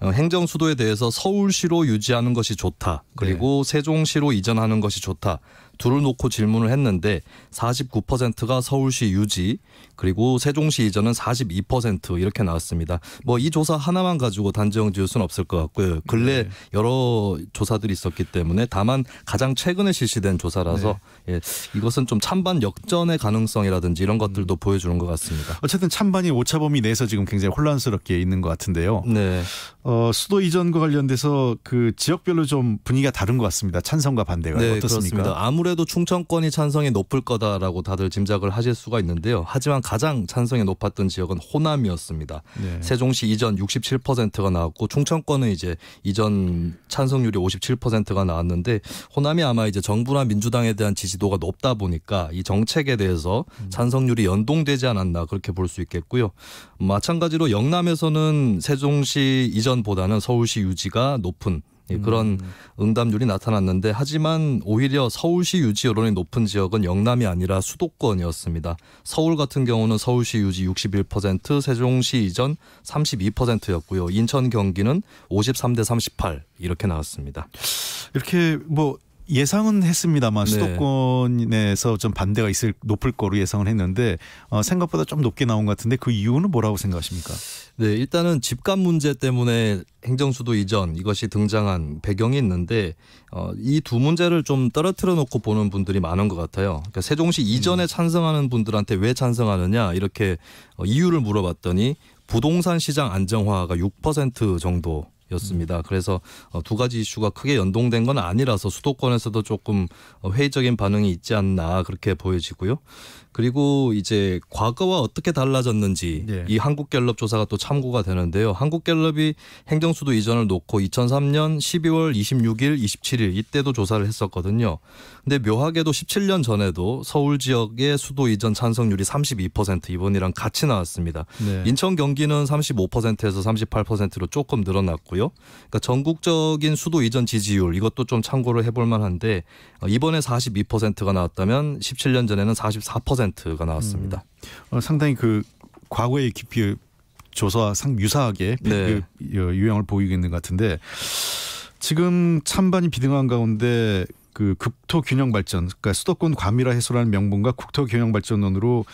어, 행정 수도에 대해서 서울시로 유지하는 것이 좋다. 그리고 네. 세종시로 이전하는 것이 좋다. 둘을 놓고 질문을 했는데 49%가 서울시 유지 그리고 세종시 이전은 42% 이렇게 나왔습니다. 뭐 이 조사 하나만 가지고 단정 지을 수는 없을 것 같고요. 근래 네. 여러 조사들이 있었기 때문에 다만 가장 최근에 실시된 조사라서 네. 예, 이것은 좀 찬반 역전의 가능성이라든지 이런 것들도 보여주는 것 같습니다. 어쨌든 찬반이 오차범위 내에서 지금 굉장히 혼란스럽게 있는 것 같은데요. 네. 어, 수도 이전과 관련돼서 그 지역별로 좀 분위기가 다른 것 같습니다. 찬성과 반대가 네, 어떻습니까? 그렇습니다. 아무래도 충청권이 찬성이 높을 거다라고 다들 짐작을 하실 수가 있는데요. 하지만 가장 찬성이 높았던 지역은 호남이었습니다. 네. 세종시 이전 67%가 나왔고 충청권은 이제 이전 찬성률이 57%가 나왔는데 호남이 아마 이제 정부나 민주당에 대한 지지 지지도가 높다 보니까 이 정책에 대해서 음. 찬성률이 연동되지 않았나 그렇게 볼 수 있겠고요. 마찬가지로 영남에서는 세종시 이전보다는 서울시 유지가 높은 예, 그런 음. 응답률이 나타났는데 하지만 오히려 서울시 유지 여론이 높은 지역은 영남이 아니라 수도권이었습니다. 서울 같은 경우는 서울시 유지 61%, 세종시 이전 32%였고요. 인천 경기는 53대 38 이렇게 나왔습니다. 이렇게 뭐 예상은 했습니다만 네. 수도권에서 좀 반대가 있을 높을 거로 예상을 했는데 어, 생각보다 좀 높게 나온 것 같은데 그 이유는 뭐라고 생각하십니까? 네, 일단은 집값 문제 때문에 행정수도 이전 이것이 등장한 배경이 있는데 어, 이두 문제를 좀 떨어뜨려 놓고 보는 분들이 많은 것 같아요. 그러니까 세종시 이전에 음. 찬성하는 분들한테 왜 찬성하느냐 이렇게 어, 이유를 물어봤더니 부동산 시장 안정화가 6% 정도 였습니다. 그래서 어, 두 가지 이슈가 크게 연동된 건 아니라서 수도권에서도 조금 어, 회의적인 반응이 있지 않나 그렇게 보여지고요. 그리고 이제 과거와 어떻게 달라졌는지 네. 이 한국갤럽 조사가 또 참고가 되는데요. 한국갤럽이 행정수도 이전을 놓고 2003년 12월 26일, 27일 이때도 조사를 했었거든요. 근데 묘하게도 17년 전에도 서울 지역의 수도 이전 찬성률이 32% 이번이랑 같이 나왔습니다. 네. 인천 경기는 35%에서 38%로 조금 늘어났고요. 그러니까 전국적인 수도 이전 지지율 이것도 좀 참고를 해볼 만한데 어, 이번에 42%가 나왔다면 17년 전에는 44% 10%가 나왔습니다. 음. 어, 상당히 그 과거의 깊이 조사 상 유사하게 네. 그, 어, 유형을 보이고 있는 것 같은데 지금 찬반이 비등한 가운데 그 국토 균형 발전, 그러니까 수도권 과밀화 해소라는 명분과 국토 균형 발전론으로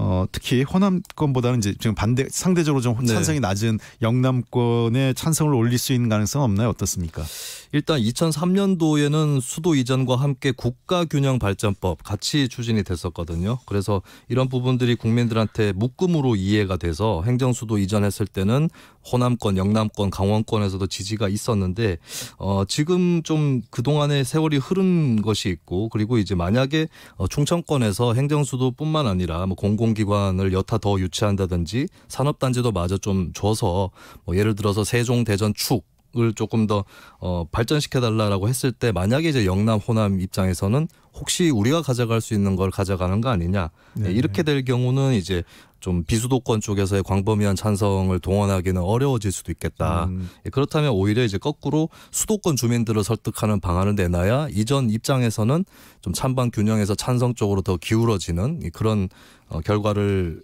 어, 특히 호남권보다는 이제 지금 반대 상대적으로 좀 네. 찬성이 네. 낮은 영남권에 찬성을 올릴 수 있는 가능성 없나요? 어떻습니까? 일단 2003년도에는 수도 이전과 함께 국가 균형 발전법 같이 추진이 됐었거든요. 그래서 이런 부분들이 국민들한테 묶음으로 이해가 돼서 행정 수도 이전했을 때는 호남권, 영남권, 강원권에서도 지지가 있었는데 어, 지금 좀 그동안의 세월이 흐른 것이 있고 그리고 이제 만약에 어, 충청권에서 행정 수도뿐만 아니라 뭐 공공 공공기관을 여타 더 유치한다든지 산업단지도 마저 좀 줘서 뭐 예를 들어서 세종 대전 축을 조금 더 어, 발전시켜 달라라고 했을 때 만약에 이제 영남 호남 입장에서는 혹시 우리가 가져갈 수 있는 걸 가져가는 거 아니냐 네, 네. 이렇게 될 경우는 이제 좀 비수도권 쪽에서의 광범위한 찬성을 동원하기는 어려워질 수도 있겠다. 음. 예, 그렇다면 오히려 이제 거꾸로 수도권 주민들을 설득하는 방안을 내놔야 이전 입장에서는 좀 찬반 균형에서 찬성 쪽으로 더 기울어지는 그런 어, 결과를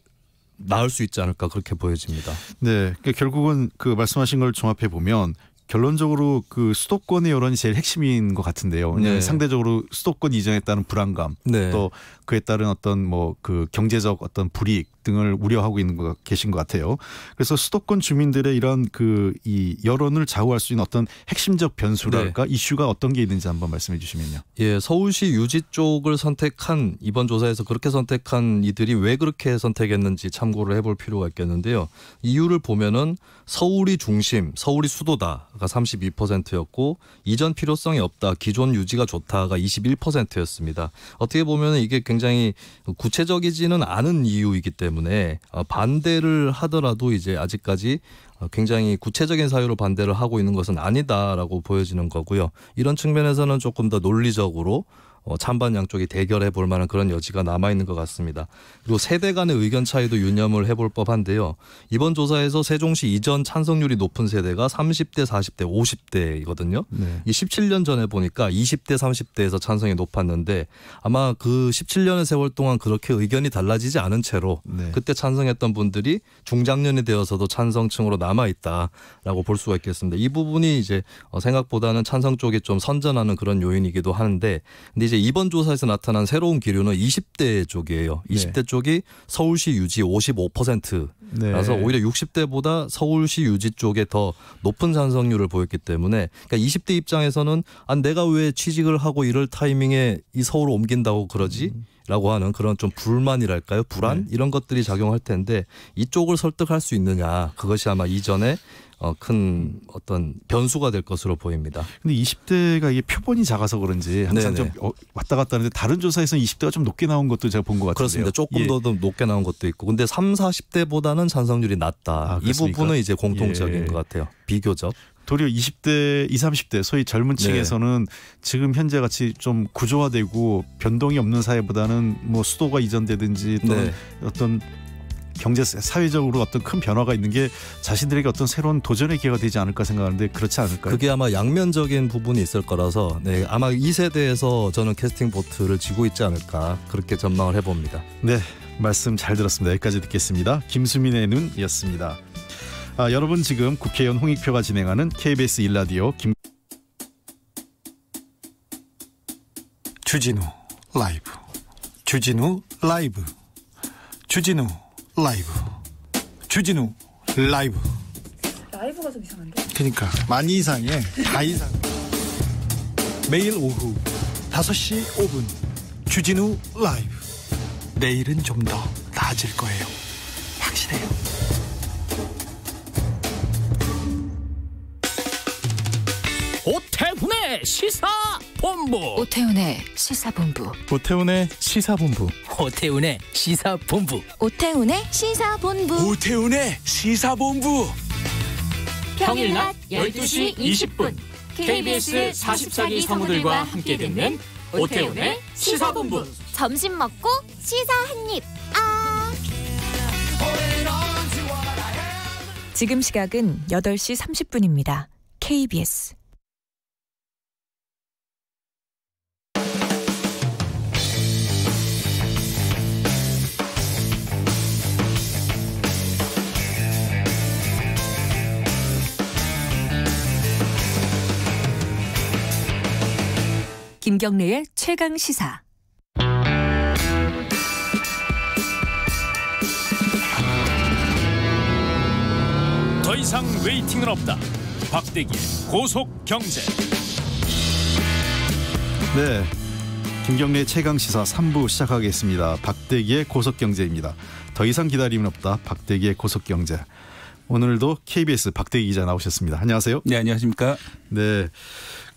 나을 수 있지 않을까 그렇게 보여집니다. 네, 그러니까 결국은 그 말씀하신 걸 종합해 보면 결론적으로 그 수도권의 여론이 제일 핵심인 것 같은데요. 네. 상대적으로 수도권 이전에 따른 불안감, 네. 또 그에 따른 어떤 뭐 그 경제적 어떤 불이익 등을 우려하고 있는 것 계신 것 같아요. 그래서 수도권 주민들의 이런 그 이 여론을 좌우할 수 있는 어떤 핵심적 변수랄까 네. 이슈가 어떤 게 있는지 한번 말씀해 주시면요. 예, 서울시 유지 쪽을 선택한 이번 조사에서 그렇게 선택한 이들이 왜 그렇게 선택했는지 참고를 해볼 필요가 있겠는데요. 이유를 보면은 서울이 중심, 서울이 수도다가 32%였고 이전 필요성이 없다, 기존 유지가 좋다가 21%였습니다. 어떻게 보면 이게 굉장히 굉장히 구체적이지는 않은 이유이기 때문에 어, 반대를 하더라도 이제 아직까지 어, 굉장히 구체적인 사유로 반대를 하고 있는 것은 아니다라고 보여지는 거고요. 이런 측면에서는 조금 더 논리적으로 어, 찬반 양쪽이 대결해 볼 만한 그런 여지가 남아 있는 것 같습니다. 그리고 세대 간의 의견 차이도 유념을 해볼 법한데요. 이번 조사에서 세종시 이전 찬성률이 높은 세대가 30대, 40대, 50대이거든요. 네. 이 17년 전에 보니까 20대, 30대에서 찬성이 높았는데 아마 그 17년의 세월 동안 그렇게 의견이 달라지지 않은 채로 네. 그때 찬성했던 분들이 중장년이 되어서도 찬성층으로 남아 있다라고 볼 수가 있겠습니다. 이 부분이 이제 어, 생각보다는 찬성 쪽이 좀 선전하는 그런 요인이기도 하는데 근데 이제 이제 이번 조사에서 나타난 새로운 기류는 20대 쪽이에요. 20대 네. 쪽이 서울시 유지 55%라서 네. 오히려 60대보다 서울시 유지 쪽에 더 높은 찬성률을 보였기 때문에 그러니까 20대 입장에서는 아 내가 왜 취직을 하고 이럴 타이밍에 이 서울 옮긴다고 그러지? 음. 라고 하는 그런 좀 불만이랄까요? 불안? 네. 이런 것들이 작용할 텐데 이쪽을 설득할 수 있느냐. 그것이 아마 이전에 어, 큰 어떤 변수가 될 것으로 보입니다. 근데 20대가 이게 표본이 작아서 그런지 항상 네네. 좀 어, 왔다 갔다 하는데 다른 조사에서는 20대가 좀 높게 나온 것도 제가 본 것같아요 그렇습니다. 조금 예. 더 높게 나온 것도 있고 근데 3, 40대보다는 찬성률이 낮다. 아, 이 부분은 이제 공통적인 예. 것 같아요. 비교적. 도리어 20대, 20, 30대 소위 젊은 네. 층에서는 네. 지금 현재 같이 좀 구조화되고 변동이 없는 사회보다는 뭐 수도가 이전되든지 또는 네. 어떤 경제 사회적으로 어떤 큰 변화가 있는 게 자신들에게 어떤 새로운 도전의 기회가 되지 않을까 생각하는데 그렇지 않을까요? 그게 아마 양면적인 부분이 있을 거라서 네, 아마 이 세대에서 저는 캐스팅 보트를 쥐고 있지 않을까 그렇게 전망을 해봅니다. 네 말씀 잘 들었습니다. 여기까지 듣겠습니다. 김수민의 눈이었습니다. 아, 여러분 지금 국회의원 홍익표가 진행하는 KBS 일라디오 김 주진우 라이브 주진우 라이브 주진우 라이브 주진우 라이브 라이브가 좀 이상한데? 그러니까 많이 이상해 다 이상 매일 오후 5시 5분 주진우 라이브 내일은 좀 더 나아질 거예요 확실해요 시사본부 오태훈의 시사본부 오태훈의 시사본부 오태훈의 시사본부 오태훈의 시사본부 오태훈의 시사본부 평일 낮 12시 20분 KBS 44기 성우들과 함께 듣는 오태훈의 시사본부 점심 먹고 시사 한 입 아 지금 시각은 8시 30분입니다. KBS 김경래의 최강 시사. 더 이상 웨이팅은 없다. 박대기 고속 경제. 네. 김경래 최강 시사 3부 시작하겠습니다. 박대기의 고속 경제입니다. 더 이상 기다림은 없다. 박대기의 고속 경제. 오늘도 KBS 박대기 기자 나오셨습니다. 안녕하세요. 네, 안녕하십니까. 네.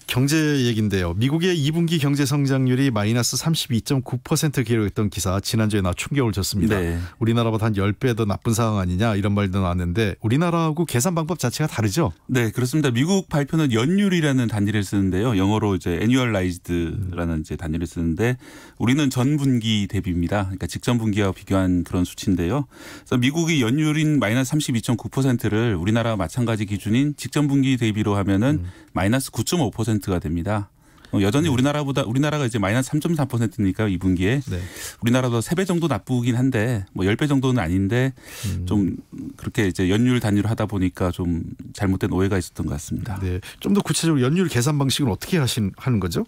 경제 얘긴데요. 미국의 2분기 경제 성장률이 마이너스 32.9% 기록했던 기사 지난주에 나 충격을 줬습니다. 네. 우리나라보다 한 10배 더 나쁜 상황 아니냐 이런 말도 나왔는데 우리나라하고 계산 방법 자체가 다르죠? 네, 그렇습니다. 미국 발표는 연율이라는 단위를 쓰는데요. 영어로 이제 annualized라는 이제 단위를 쓰는데 우리는 전 분기 대비입니다. 그러니까 직전 분기와 비교한 그런 수치인데요. 그래서 미국이 연율인 마이너스 32.9%를 우리나라 마찬가지 기준인 직전 분기 대비로 하면은 음. 마이너스 9.5% 3.4%가 됩니다. 어, 여전히 네. 우리나라보다 우리나라가 이제 마이너스 3.4%니까 이분기에 네. 우리나라도 3배 정도 나쁘긴 한데 뭐 10배 정도는 아닌데 음. 좀 그렇게 이제 연율 단위로 하다 보니까 좀 잘못된 오해가 있었던 것 같습니다. 네. 좀 더 구체적으로 연율 계산 방식은 어떻게 하신 하는 거죠?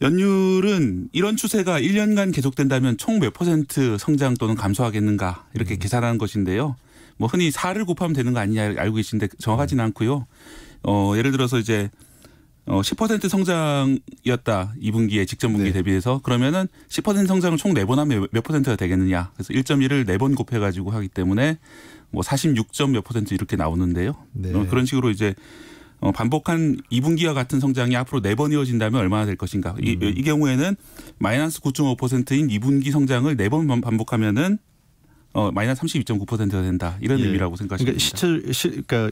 연율은 이런 추세가 1년간 계속된다면 총 몇 퍼센트 성장 또는 감소하겠는가 이렇게 음. 계산하는 것인데요. 뭐 흔히 4를 곱하면 되는 거 아니냐 알고 계신데 정확하지는 음. 않고요. 어, 예를 들어서 이제 어10% 성장이었다. 2분기에 직전 분기 네. 대비해서 그러면은 10% 성장을 총 네 번 하면 몇 퍼센트가 되겠느냐. 그래서 1.1을 네 번 곱해 가지고 하기 때문에 뭐 46점 몇 퍼센트 이렇게 나오는데요. 네. 어, 그런 식으로 이제 어, 반복한 2분기와 같은 성장이 앞으로 네 번 이어진다면 얼마나 될 것인가. 음. 이, 이 경우에는 마이너스 9.5%인 2분기 성장을 네 번 반복하면은 어 마이너스 32.9%가 된다 이런 예. 의미라고 생각하시면 그러니까 시 시, 그러니까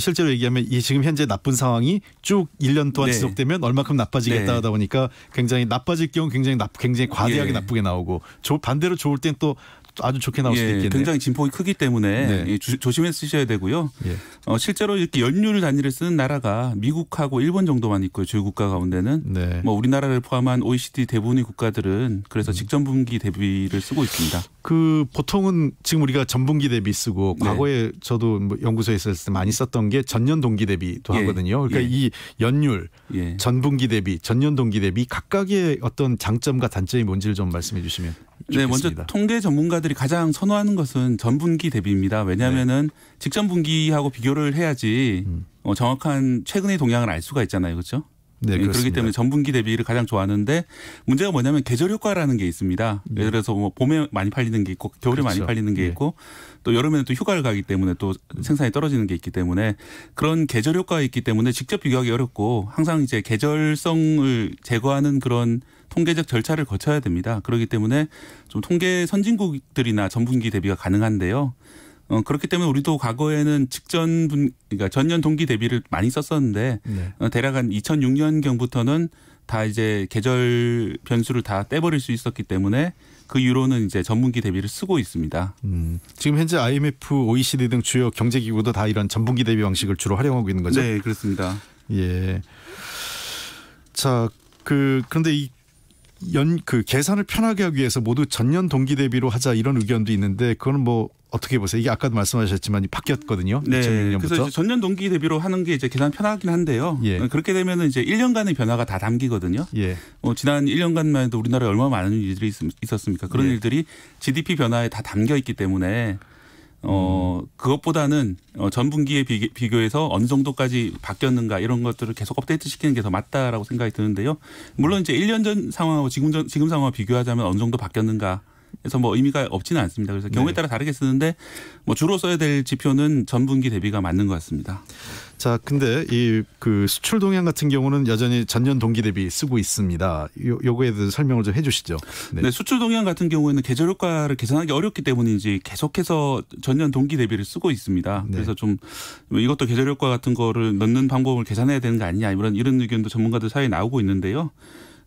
실제로 얘기하면 이 지금 현재 나쁜 상황이 쭉 1년 동안 네. 지속되면 얼마큼 나빠지겠다 네. 하다 보니까 굉장히 나빠질 경우 굉장히 나, 굉장히 과대하게 예. 나쁘게 나오고 반대로 좋을 땐또 아주 좋게 나올 예, 수도 있겠네요. 굉장히 진폭이 크기 때문에 네. 예, 조심해서 쓰셔야 되고요. 예. 어, 실제로 이렇게 연율 단위를 쓰는 나라가 미국하고 일본 정도만 있고요. 주요 국가 가운데는 네. 뭐 우리나라를 포함한 OECD 대부분의 국가들은 그래서 음. 직전 분기 대비를 쓰고 있습니다. 그 보통은 지금 우리가 전분기 대비 쓰고 네. 과거에 네. 저도 뭐 연구소에 있을 때 많이 썼던 게 전년 동기 대비도 예. 하거든요. 그러니까 예. 이 연율, 예. 전분기 대비, 전년 동기 대비 각각의 어떤 장점과 단점이 뭔지를 좀 말씀해 주시면. 네, 먼저 통계 전문가들이 가장 선호하는 것은 전분기 대비입니다. 왜냐하면은 네. 직전 분기하고 비교를 해야지 음. 어, 정확한 최근의 동향을 알 수가 있잖아요, 그렇죠? 네, 네 그렇기 때문에 전분기 대비를 가장 좋아하는데 문제가 뭐냐면 계절 효과라는 게 있습니다. 네. 예를 들어서 뭐 봄에 많이 팔리는 게 있고 겨울에 그렇죠. 많이 팔리는 게 네. 있고 또 여름에는 또 휴가를 가기 때문에 또 음. 생산이 떨어지는 게 있기 때문에 그런 계절 효과가 있기 때문에 직접 비교하기 어렵고 항상 이제 계절성을 제거하는 그런 통계적 절차를 거쳐야 됩니다. 그렇기 때문에 좀 통계 선진국들이나 전분기 대비가 가능한데요. 어, 그렇기 때문에 우리도 과거에는 직전 분, 그러니까 전년 동기 대비를 많이 썼었는데 네. 어, 대략 한 2006년 경부터는 다 이제 계절 변수를 다 떼버릴 수 있었기 때문에 그 이후로는 이제 전분기 대비를 쓰고 있습니다. 음, 지금 현재 IMF, OECD 등 주요 경제기구도 다 이런 전분기 대비 방식을 주로 활용하고 있는 거죠? 네, 그렇습니다. 예. 자, 그 그런데 이 연그 계산을 편하게 하기 위해서 모두 전년 동기 대비로 하자 이런 의견도 있는데 그거는 뭐 어떻게 보세요? 이게 아까도 말씀하셨지만 바뀌었거든요. 네. 2006년부터. 그래서 전년 동기 대비로 하는 게 이제 계산 편하긴 한데요. 예. 그렇게 되면 이제 1년간의 변화가 다 담기거든요. 예. 어, 지난 1년간만 해도 우리나라에 얼마나 많은 일들이 있, 었습니까 그런 예. 일들이 GDP 변화에 다 담겨 있기 때문에 어, 음. 그것보다는 어, 전 분기에 비교, 해서 어느 정도까지 바뀌었는가 이런 것들을 계속 업데이트 시키는 게 더 맞다라고 생각이 드는데요. 물론 이제 1년 전 상황하고 지금 전, 지금 상황 비교하자면 어느 정도 바뀌었는가 해서뭐 의미가 없지는 않습니다. 그래서 경우에 네. 따라 다르게 쓰는데 뭐 주로 써야 될 지표는 전 분기 대비가 맞는 것 같습니다. 자, 근데 이 그 수출 동향 같은 경우는 여전히 전년 동기 대비 쓰고 있습니다. 요, 요거에 대해서 설명을 좀 해주시죠. 네. 네. 수출 동향 같은 경우에는 계절 효과를 계산하기 어렵기 때문인지 계속해서 전년 동기 대비를 쓰고 있습니다. 네. 그래서 좀 뭐 이것도 계절 효과 같은 거를 넣는 방법을 계산해야 되는 거 아니냐 이런 이런 의견도 전문가들 사이에 나오고 있는데요.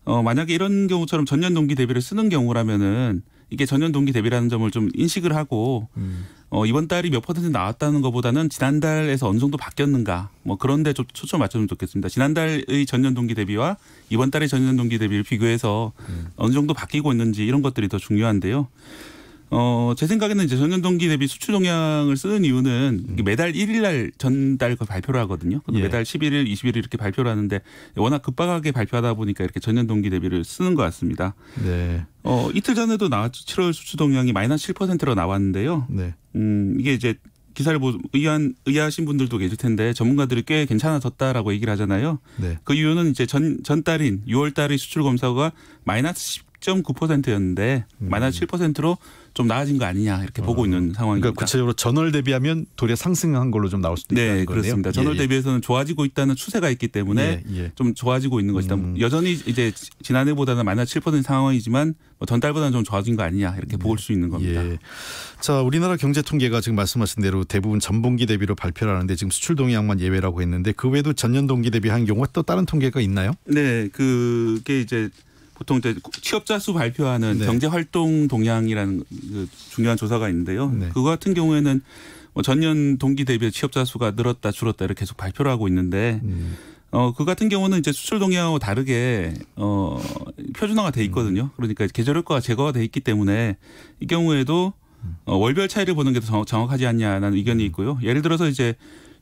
어, 만약에 이런 경우처럼 전년 동기 대비를 쓰는 경우라면은 이게 전년 동기 대비라는 점을 좀 인식을 하고 음. 어, 이번 달이 몇 퍼센트 나왔다는 것보다는 지난달에서 어느 정도 바뀌었는가 뭐 그런데 좀 초점 맞춰주면 좋겠습니다. 지난달의 전년 동기 대비와 이번 달의 전년 동기 대비를 비교해서 음. 어느 정도 바뀌고 있는지 이런 것들이 더 중요한데요. 어, 제 생각에는 이제 전년 동기 대비 수출 동향을 쓰는 이유는 음. 매달 1일 날 전달 그 발표를 하거든요. 예. 매달 11일, 21일 이렇게 발표를 하는데 워낙 급박하게 발표하다 보니까 이렇게 전년 동기 대비를 쓰는 것 같습니다. 네. 어, 이틀 전에도 나왔죠. 7월 수출 동향이 마이너스 7%로 나왔는데요. 네. 음, 이게 이제 기사를 보의한 의아하신 분들도 계실 텐데 전문가들이 꽤 괜찮아졌다라고 얘기를 하잖아요. 네. 그 이유는 이제 전 전달인 6월 달의 수출 검사가 마이너스 10.9%였는데 음. 마이너스 7%로 좀 나아진 거 아니냐 이렇게 보고 어. 있는 상황입니다. 그러니까 구체적으로 전월 대비하면 도리 상승한 걸로 좀 나올 수도 네, 있다는 거네요. 네, 그렇습니다. 전월 예, 예, 대비해서는 좋아지고 있다는 추세가 있기 때문에 예, 예. 좀 좋아지고 있는 것이다. 음. 여전히 이제 지난해보다는 마이너스 7% 상황이지만 뭐 전달보다는 좀 좋아진 거 아니냐 이렇게 볼 수 있는 겁니다. 예. 자, 우리나라 경제 통계가 지금 말씀하신 대로 대부분 전분기 대비로 발표 하는데 지금 수출 동향만 예외라고 했는데 그 외에도 전년 동기 대비한 경우가 또 다른 통계가 있나요? 네, 그게 이제 보통 이제 취업자 수 발표하는 네. 경제 활동 동향이라는 그 중요한 조사가 있는데요. 네. 그거 같은 경우에는 뭐 전년 동기 대비 취업자 수가 늘었다 줄었다 이렇게 계속 발표를 하고 있는데 음. 어, 그 같은 경우는 이제 수출 동향하고 다르게 어, 표준화가 돼 음. 있거든요. 그러니까 계절 효과가 제거가 돼 있기 때문에 이 경우에도 음. 어, 월별 차이를 보는 게 더 정확하지 않냐라는 의견이 음. 있고요. 예를 들어서 이제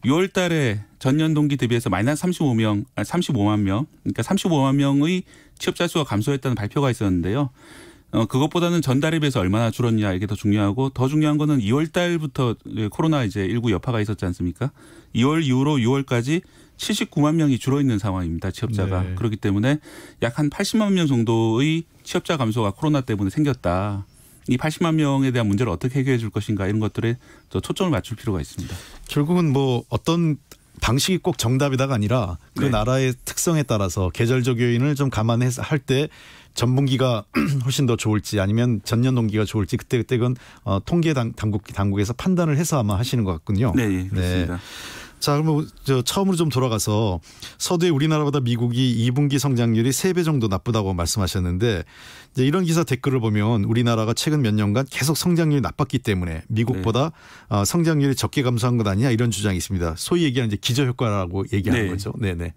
6월 달에 전년 동기 대비해서 마이너스 35명, 35만 아, 명, 그러니까 35만 명의 취업자 수가 감소했다는 발표가 있었는데요. 어, 그것보다는 전달에 비해서 얼마나 줄었냐 이게 더 중요하고 더 중요한 거는 2월 달부터 예, 코로나 이제 19 여파가 있었지 않습니까? 2월 이후로 6월까지 79만 명이 줄어 있는 상황입니다. 취업자가. 네. 그렇기 때문에 약 한 80만 명 정도의 취업자 감소가 코로나 때문에 생겼다. 이 80만 명에 대한 문제를 어떻게 해결해 줄 것인가 이런 것들에 초점을 맞출 필요가 있습니다. 결국은 뭐 어떤 방식이 꼭 정답이다가 아니라 그 네. 나라의 특성에 따라서 계절적 요인을 좀 감안해서 할 때 전분기가 *clears throat* 훨씬 더 좋을지 아니면 전년 동기가 좋을지 그때 그때 그건 어, 통계 당국 당국에서 판단을 해서 아마 하시는 것 같군요. 네, 예, 그렇습니다. 네. 자, 그러면 저 처음으로 좀 돌아가서 서두에 우리나라보다 미국이 2분기 성장률이 3배 정도 나쁘다고 말씀하셨는데 이제 이런 기사 댓글을 보면 우리나라가 최근 몇 년간 계속 성장률이 나빴기 때문에 미국보다 네. 어, 성장률이 적게 감소한 것 아니냐 이런 주장이 있습니다. 소위 얘기하는 기저 효과라고 얘기하는 네. 거죠. 네, 네.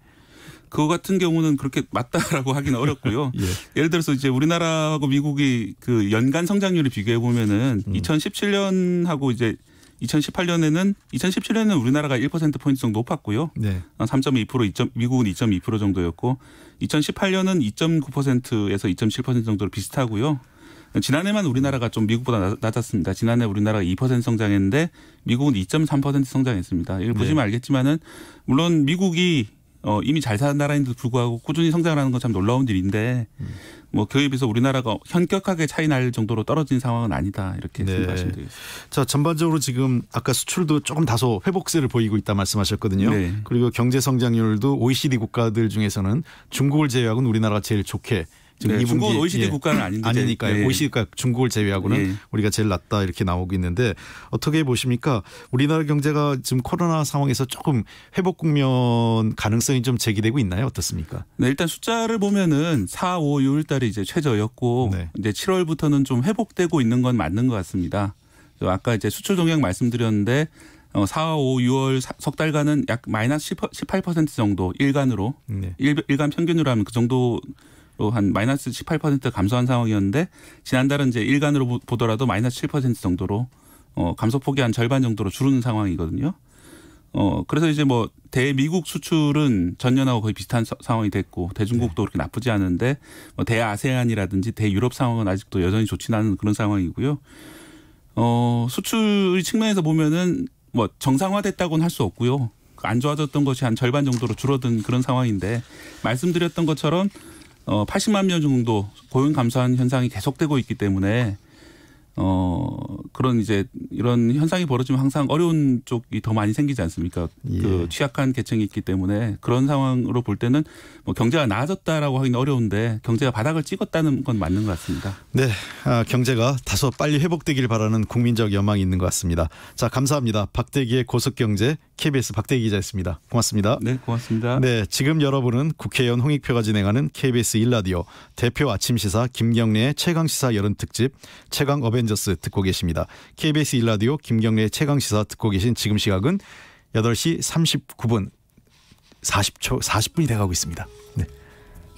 그거 같은 경우는 그렇게 맞다라고 하기는 어렵고요. *laughs* 예. 를 들어서 이제 우리나라하고 미국이 그 연간 성장률을 비교해 보면은 음. 2017년하고 이제 2018년에는 2017년에는 우리나라가 1% 포인트 정도 높았고요. 네. 3.2% 어, 2. 미국은 2.2% 정도였고 2018년은 2.9%에서 2.7% 정도로 비슷하고요. 지난해만 우리나라가 좀 미국보다 낮았습니다. 지난해 우리나라가 2% 성장했는데 미국은 2.3% 성장했습니다. 이걸 네. 보시면 네. 알겠지만은 물론 미국이 어, 이미 잘 사는 나라인데도 불구하고 꾸준히 성장하는 건 참 놀라운 일인데 음. 뭐 그에 비해서 우리나라가 현격하게 차이 날 정도로 떨어진 상황은 아니다 이렇게 네. 생각하시면 겠습니다자 전반적으로 지금 아까 수출도 조금 다소 회복세를 보이고 있다 말씀하셨거든요. 네. 그리고 경제 성장률도 OECD 국가들 중에서는 중국을 제외하고는 우리나라가 제일 좋게 지금 네, 중국은 OECD 예, 국가는 아닌데 아니니까요. 예. OECD 국가 중국을 제외하고는 예. 우리가 제일 낮다 이렇게 나오고 있는데 어떻게 보십니까? 우리나라 경제가 지금 코로나 상황에서 조금 회복 국면 가능성이 좀 제기되고 있나요? 어떻습니까? 네, 일단 숫자를 보면은 4, 5, 6월 달이 이제 최저였고 네. 이제 7월부터는 좀 회복되고 있는 건 맞는 것 같습니다. 아까 이제 수출 동향 말씀드렸는데 4, 5, 6월 석 달간은 약 마이너스 18% 정도 일간으로 네. 일간 평균으로 하면 그 정도 한 마이너스 18% 감소한 상황이었는데 지난달은 이제 일간으로 보더라도 마이너스 7% 정도로 어 감소폭이 한 절반 정도로 줄은 상황이거든요. 어 그래서 이제 뭐 대미국 수출은 전년하고 거의 비슷한 서, 상황이 됐고 대중국도 네. 그렇게 나쁘지 않은데 뭐 대아세안이라든지 대유럽 상황은 아직도 여전히 좋지 않은 그런 상황이고요. 어 수출 측면에서 보면은 뭐 정상화됐다고는 할 수 없고요. 안 좋아졌던 것이 한 절반 정도로 줄어든 그런 상황인데 말씀드렸던 것처럼 어 80만 명 정도 고용 감소한 현상이 계속되고 있기 때문에 어 그런 이제 이런 현상이 벌어지면 항상 어려운 쪽이 더 많이 생기지 않습니까? 예. 그 취약한 계층이 있기 때문에 그런 상황으로 볼 때는 뭐 경제가 나아졌다라고 하기는 어려운데 경제가 바닥을 찍었다는 건 맞는 것 같습니다. 네, 아, 경제가 다소 빨리 회복되길 바라는 국민적 여망이 있는 것 같습니다. 자, 감사합니다. 박대기의 고속경제 KBS 박대기 기자였습니다. 고맙습니다. 네, 고맙습니다. 네, 지금 여러분은 국회의원 홍익표가 진행하는 KBS 일라디오 대표 아침 시사 김경래의 최강 시사 여론 특집 최강 어벤 어벤져스 듣고 계십니다. KBS 일라디오 김경래 최강 시사 듣고 계신 지금 시각은 8시 39분 40초 40분이 돼가고 있습니다.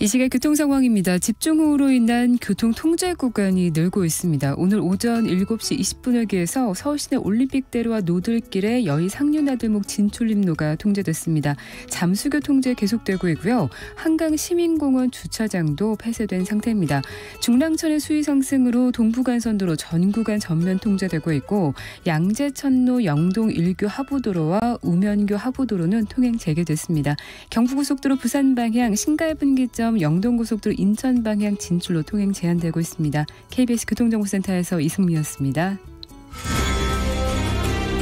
이 시각 교통 상황입니다. 집중호우로 인한 교통 통제 구간이 늘고 있습니다. 오늘 오전 7시 20분을 기해서 서울시내 올림픽대로와 노들길의 여의 상류나들목 진출림로가 통제됐습니다. 잠수교 통제 계속되고 있고요. 한강 시민공원 주차장도 폐쇄된 상태입니다. 중랑천의 수위 상승으로 동부간선도로 전 구간 전면 통제되고 있고 양재천로 영동 일교 하부도로와 우면교 하부도로는 통행 재개됐습니다. 경부고속도로 부산 방향 신갈 분기점 지점 영동고속도로 인천 방향 진출로 통행 제한되고 있습니다. KBS 교통정보센터에서 이승미였습니다.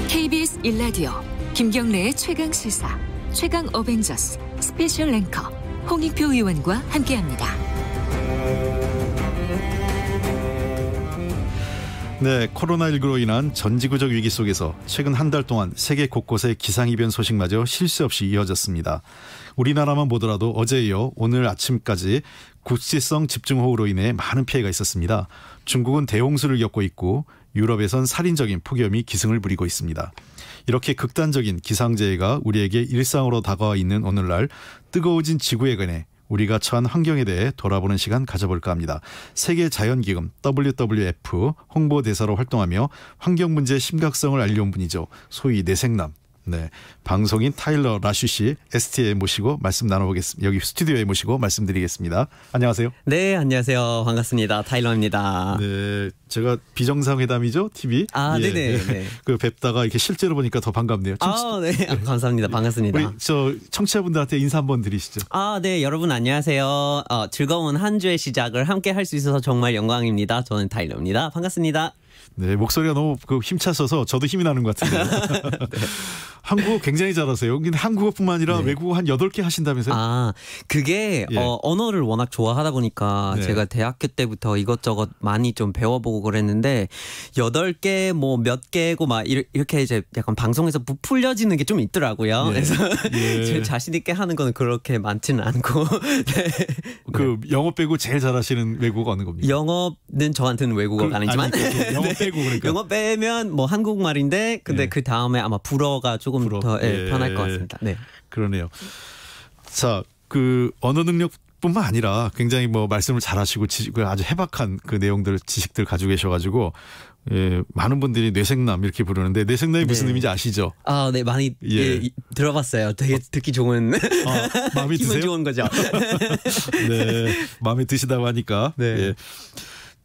KBS 일라디오 김경래의 최강 시사 최강 어벤져스 스페셜 랭커 홍익표 의원과 함께합니다. 네, 코로나19로 인한 전 지구적 위기 속에서 최근 한 달 동안 세계 곳곳의 기상이변 소식마저 실수 없이 이어졌습니다. 우리나라만 보더라도 어제 이어 오늘 아침까지 국시성 집중호우로 인해 많은 피해가 있었습니다. 중국은 대홍수를 겪고 있고 유럽에선 살인적인 폭염이 기승을 부리고 있습니다. 이렇게 극단적인 기상재해가 우리에게 일상으로 다가와 있는 오늘날 뜨거워진 지구에 관해 우리가 처한 환경에 대해 돌아보는 시간 가져볼까 합니다. 세계자연기금 WWF 홍보대사로 활동하며 환경 문제의 심각성을 알려온 분이죠. 소위 내생남 네, 방송인 타일러 라슈 씨 ST에 모시고 말씀 나눠보겠습니다. 여기 스튜디오에 모시고 말씀드리겠습니다. 안녕하세요. 네, 안녕하세요. 반갑습니다. 타일러입니다. 네, 제가 비정상회담이죠, TV. 아, 예, 네네. 네. *laughs* 그 뵙다가 이렇게 실제로 보니까 더 반갑네요. 청취... 아, 네, 아, 감사합니다. 반갑습니다. 우리 저 청취자분들한테 인사 한번 드리시죠. 아, 네, 여러분 안녕하세요. 어, 즐거운 한 주의 시작을 함께 할 수 있어서 정말 영광입니다. 저는 타일러입니다. 반갑습니다. 네, 목소리가 너무 그 힘차셔서 저도 힘이 나는 것 같은데. *laughs* 네. *laughs* 한국어 굉장히 잘하세요. 근데 한국어뿐만 아니라 네. 외국어 한 8개 하신다면서요? 아, 그게 예. 어, 언어를 워낙 좋아하다 보니까 네. 제가 대학교 때부터 이것저것 많이 좀 배워보고 그랬는데 8개 뭐 몇 개고 막 이렇게 이제 약간 방송에서 부풀려지는 게 좀 있더라고요. 예. 그래서 예. *laughs* 제 자신 있게 하는 거는 그렇게 많지는 않고. 네. 그 영어 빼고 제일 잘하시는 외국어 어느 겁니까? 영어는 저한테는 외국어가 그, 아니지만 아니, 그 영어 네. 빼고 그러니까. 영어 빼면 뭐 한국말인데 근데 네. 그 다음에 아마 불어가 조금 불어. 더 예, 예, 편할 것 같습니다. 네. 그러네요. 자, 그 언어 능력 뿐만 아니라 굉장히 뭐 말씀을 잘하시고 지식, 그 아주 해박한 그 내용들 지식들 가지고 계셔가지고 예, 많은 분들이 뇌생남 이렇게 부르는데 뇌생남이 네. 무슨 의미인지 아시죠? 아, 네 많이 예. 예 들어봤어요. 되게 어, 듣기 좋은 아, *laughs* 마음에 드세요? 좋은 거죠. *laughs* 네, 마음에 드시다고 하니까. 네. 예.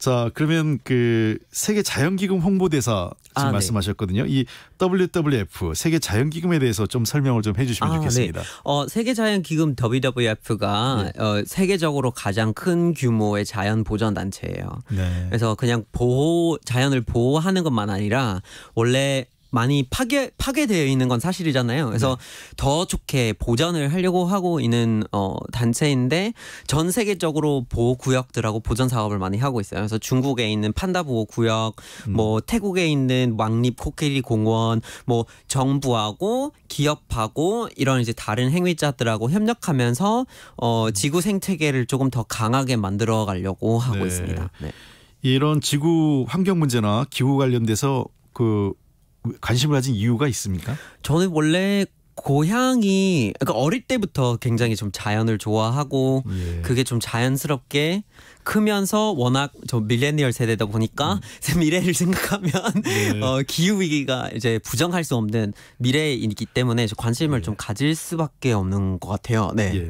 자, 그러면 그 세계 자연기금 홍보대사 지금 아, 네. 말씀하셨거든요. 네. 이 WWF 세계 자연기금에 대해서 좀 설명을 좀 해주시면 아, 네. 좋겠습니다. 네. 어, 세계 자연기금 WWF가 네. 어, 세계적으로 가장 큰 규모의 자연 보전 단체예요. 네. 그래서 그냥 보호 자연을 보호하는 것만 아니라 원래 많이 파괴 파괴되어 있는 건 사실이잖아요. 그래서 네. 더 좋게 보전을 하려고 하고 있는 어, 단체인데 전 세계적으로 보호 구역들하고 보전 사업을 많이 하고 있어요. 그래서 중국에 있는 판다 보호 구역, 음. 뭐 태국에 있는 왕립 코끼리 공원, 뭐 정부하고 기업하고 이런 이제 다른 행위자들하고 협력하면서 어, 음. 지구 생태계를 조금 더 강하게 만들어 가려고 하고 네. 있습니다. 네. 이런 지구 환경 문제나 기후 관련돼서 그 관심을 가진 이유가 있습니까? 저는 원래 고향이 그러니까 어릴 때부터 굉장히 좀 자연을 좋아하고 예. 그게 좀 자연스럽게 크면서 워낙 저 밀레니얼 세대다 보니까 음. *laughs* 미래를 생각하면 예. 어, 기후 위기가 이제 부정할 수 없는 미래이기 때문에 관심을 예. 좀 가질 수밖에 없는 것 같아요. 네. 예.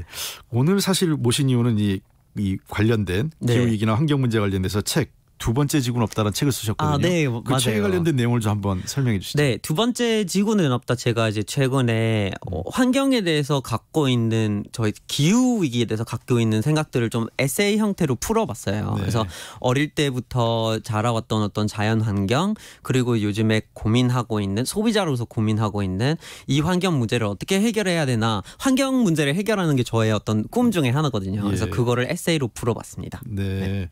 오늘 사실 모신 이유는 이, 이 관련된 네. 기후 위기나 환경 문제 관련돼서 책두 번째 지구는 없다라는 책을 쓰셨거든요. 아, 네, 그 맞아요. 책에 관련된 내용을 좀 한번 설명해 주시죠. 네, 두 번째 지구는 없다. 제가 이제 최근에 음. 어, 환경에 대해서 갖고 있는 저희 기후 위기에 대해서 갖고 있는 생각들을 좀 에세이 형태로 풀어봤어요. 네. 그래서 어릴 때부터 자라왔던 어떤 자연 환경 그리고 요즘에 고민하고 있는 소비자로서 고민하고 있는 이 환경 문제를 어떻게 해결해야 되나 환경 문제를 해결하는 게 저의 어떤 꿈 중에 하나거든요. 그래서 예. 그거를 에세이로 풀어봤습니다. 네. 네.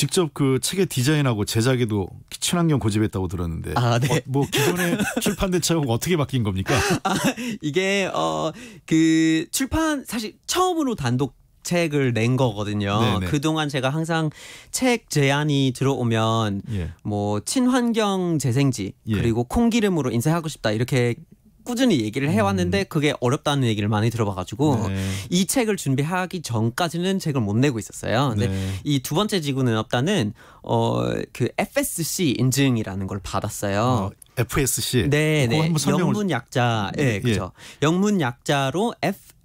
직접 그 책의 디자인하고 제작에도 친환경 고집했다고 들었는데 아, 네. 어, 뭐기존에 *laughs* 출판된 책하고 어떻게 바뀐 겁니까? 아, 이게 어 그 출판 사실 처음으로 단독 책을 낸 거거든요. 네네. 네. 그동안 제가 항상 책 제안이 들어오면 예. 뭐 친환경 재생지 예. 그리고 콩기름으로 인쇄하고 싶다 이렇게 꾸준히 얘기를 해왔는데 음. 그게 어렵다는 얘기를 많이 들어봐가지고 네. 이 책을 준비하기 전까지는 책을 못 내고 있었어요. 근데 네. 이두 번째 지구는 없다는 어 그 FSC 인증이라는 걸 받았어요. 어. FSC. 네, 네. 영문 약자. 예, 네, 그렇죠. 예. 영문 약자로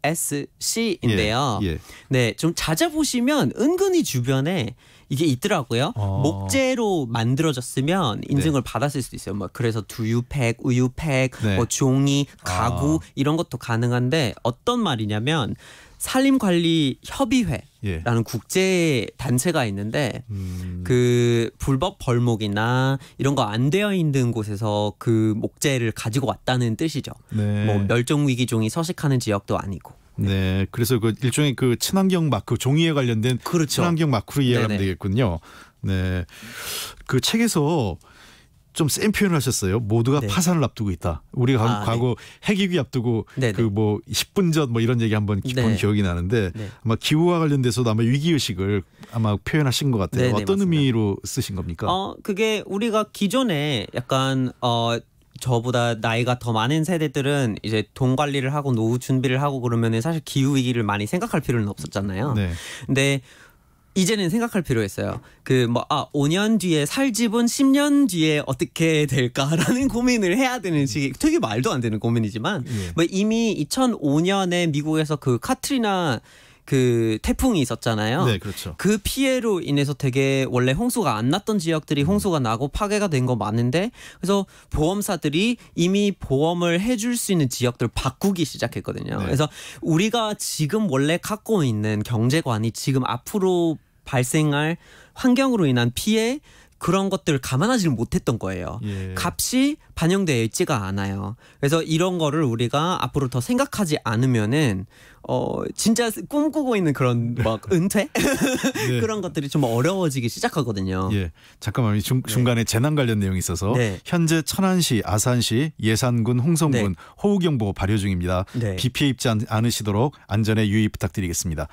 FSC인데요. 예, 예. 네, 좀 찾아보시면 은근히 주변에 이게 있더라고요. 어. 목재로 만들어졌으면 네. 인증을 네. 받았을 수도 있어요. 뭐 그래서 두유팩, 우유팩, 네. 뭐 종이, 아. 가구 아. 이런 것도 가능한데 어떤 말이냐면 산림관리협의회라는 예. 국제 단체가 있는데 음. 그 불법 벌목이나 이런 거 안 되어 있는 곳에서 그 목재를 가지고 왔다는 뜻이죠. 네. 뭐 멸종 위기종이 서식하는 지역도 아니고. 네. 네. 그래서 그 일종의 그 친환경 마크 그 종이에 관련된 그렇죠. 친환경 마크로 이해하면 네네. 되겠군요. 네. 그 책에서 좀 센 표현을 하셨어요. 모두가 네. 파산을 앞두고 있다. 우리가 아, 네. 과거 네. 핵위기 앞두고 그 뭐 10분 전 뭐 이런 얘기 한번 본 네. 기억이 나는데 아마 기후와 관련돼서도 아마 위기 의식을 아마 표현하신 것 같아요. 어떤 맞습니다. 의미로 쓰신 겁니까? 어, 그게 우리가 기존에 약간 어 저보다 나이가 더 많은 세대들은 이제 돈 관리를 하고 노후 준비를 하고 그러면은 사실 기후 위기를 많이 생각할 필요는 없었잖아요. 네. 근데 이제는 생각할 필요가 있어요. 그 뭐 아 5년 뒤에 살 집은 10년 뒤에 어떻게 될까라는 *laughs* 고민을 해야 되는 시기 되게 말도 안 되는 고민이지만 예. 뭐 이미 2005년에 미국에서 그 카트리나 그 태풍이 있었잖아요. 네, 그렇죠. 그 피해로 인해서 되게 원래 홍수가 안 났던 지역들이 음. 홍수가 나고 파괴가 된 거 많은데 그래서 보험사들이 이미 보험을 해줄 수 있는 지역들 바꾸기 시작했거든요. 네. 그래서 우리가 지금 원래 갖고 있는 경제관이 지금 앞으로 발생할 환경으로 인한 피해 그런 것들을 감안하지를 못했던 거예요. 예. 값이 반영되어 있지가 않아요. 그래서 이런 거를 우리가 앞으로 더 생각하지 않으면은 어 진짜 꿈꾸고 있는 그런 막 *laughs* 은퇴 네. 그런 것들이 좀 어려워지기 시작하거든요. 예. 잠깐만 중, 네. 중간에 재난 관련 내용이 있어서 네. 현재 천안시, 아산시, 예산군, 홍성군 네. 호우 경보 발효 중입니다. 네. 비 피해 입지 않으시도록 안전에 유의 부탁드리겠습니다.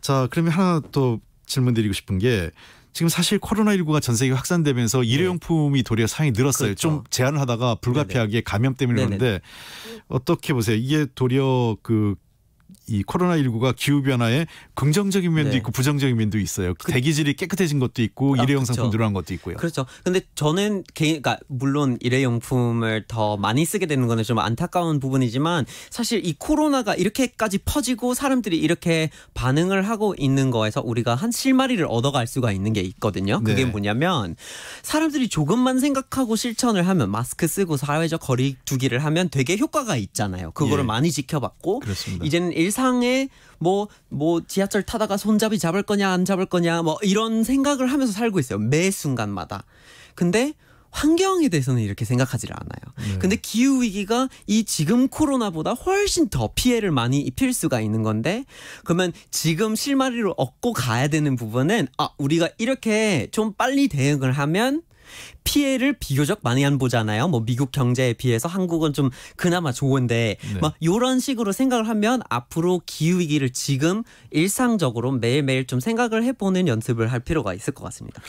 자, 그러면 하나 또 질문 드리고 싶은 게 지금 사실 코로나19가 전 세계 확산되면서 네. 일회용품이 네. 도리어 상이 늘었어요. 그렇죠. 좀 제한을 하다가 불가피하게 감염 때문에 네네. 그런데 어떻게 보세요? 이게 도리어 그이 코로나19가 기후변화에 긍정적인 면도 네. 있고 부정적인 면도 있어요. 그, 대기질이 깨끗해진 것도 있고 아, 일회용 상품 들어간 것도 있고요. 그렇죠. 근데 저는 개인, 그러니까 물론 일회용품을 더 많이 쓰게 되는 거는 좀 안타까운 부분이지만 사실 이 코로나가 이렇게까지 퍼지고 사람들이 이렇게 반응을 하고 있는 거에서 우리가 한 실마리를 얻어갈 수가 있는 게 있거든요. 그게 네. 뭐냐면 사람들이 조금만 생각하고 실천을 하면 마스크 쓰고 사회적 거리두기를 하면 되게 효과가 있잖아요. 그거를 예. 많이 지켜봤고 그렇습니다. 이제는 일상 세상에 뭐뭐 뭐 지하철 타다가 손잡이 잡을 거냐 안 잡을 거냐 뭐 이런 생각을 하면서 살고 있어요. 매 순간마다. 근데 환경에 대해서는 이렇게 생각하지를 않아요. 네. 근데 기후 위기가 이 지금 코로나보다 훨씬 더 피해를 많이 입힐 수가 있는 건데 그러면 지금 실마리를 얻고 가야 되는 부분은 아 우리가 이렇게 좀 빨리 대응을 하면 피해를 비교적 많이 안 보잖아요. 뭐 미국 경제에 비해서 한국은 좀 그나마 좋은데 네. 막요런 식으로 생각을 하면 앞으로 기후 위기를 지금 일상적으로 매일매일 좀 생각을 해보는 연습을 할 필요가 있을 것 같습니다.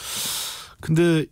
근데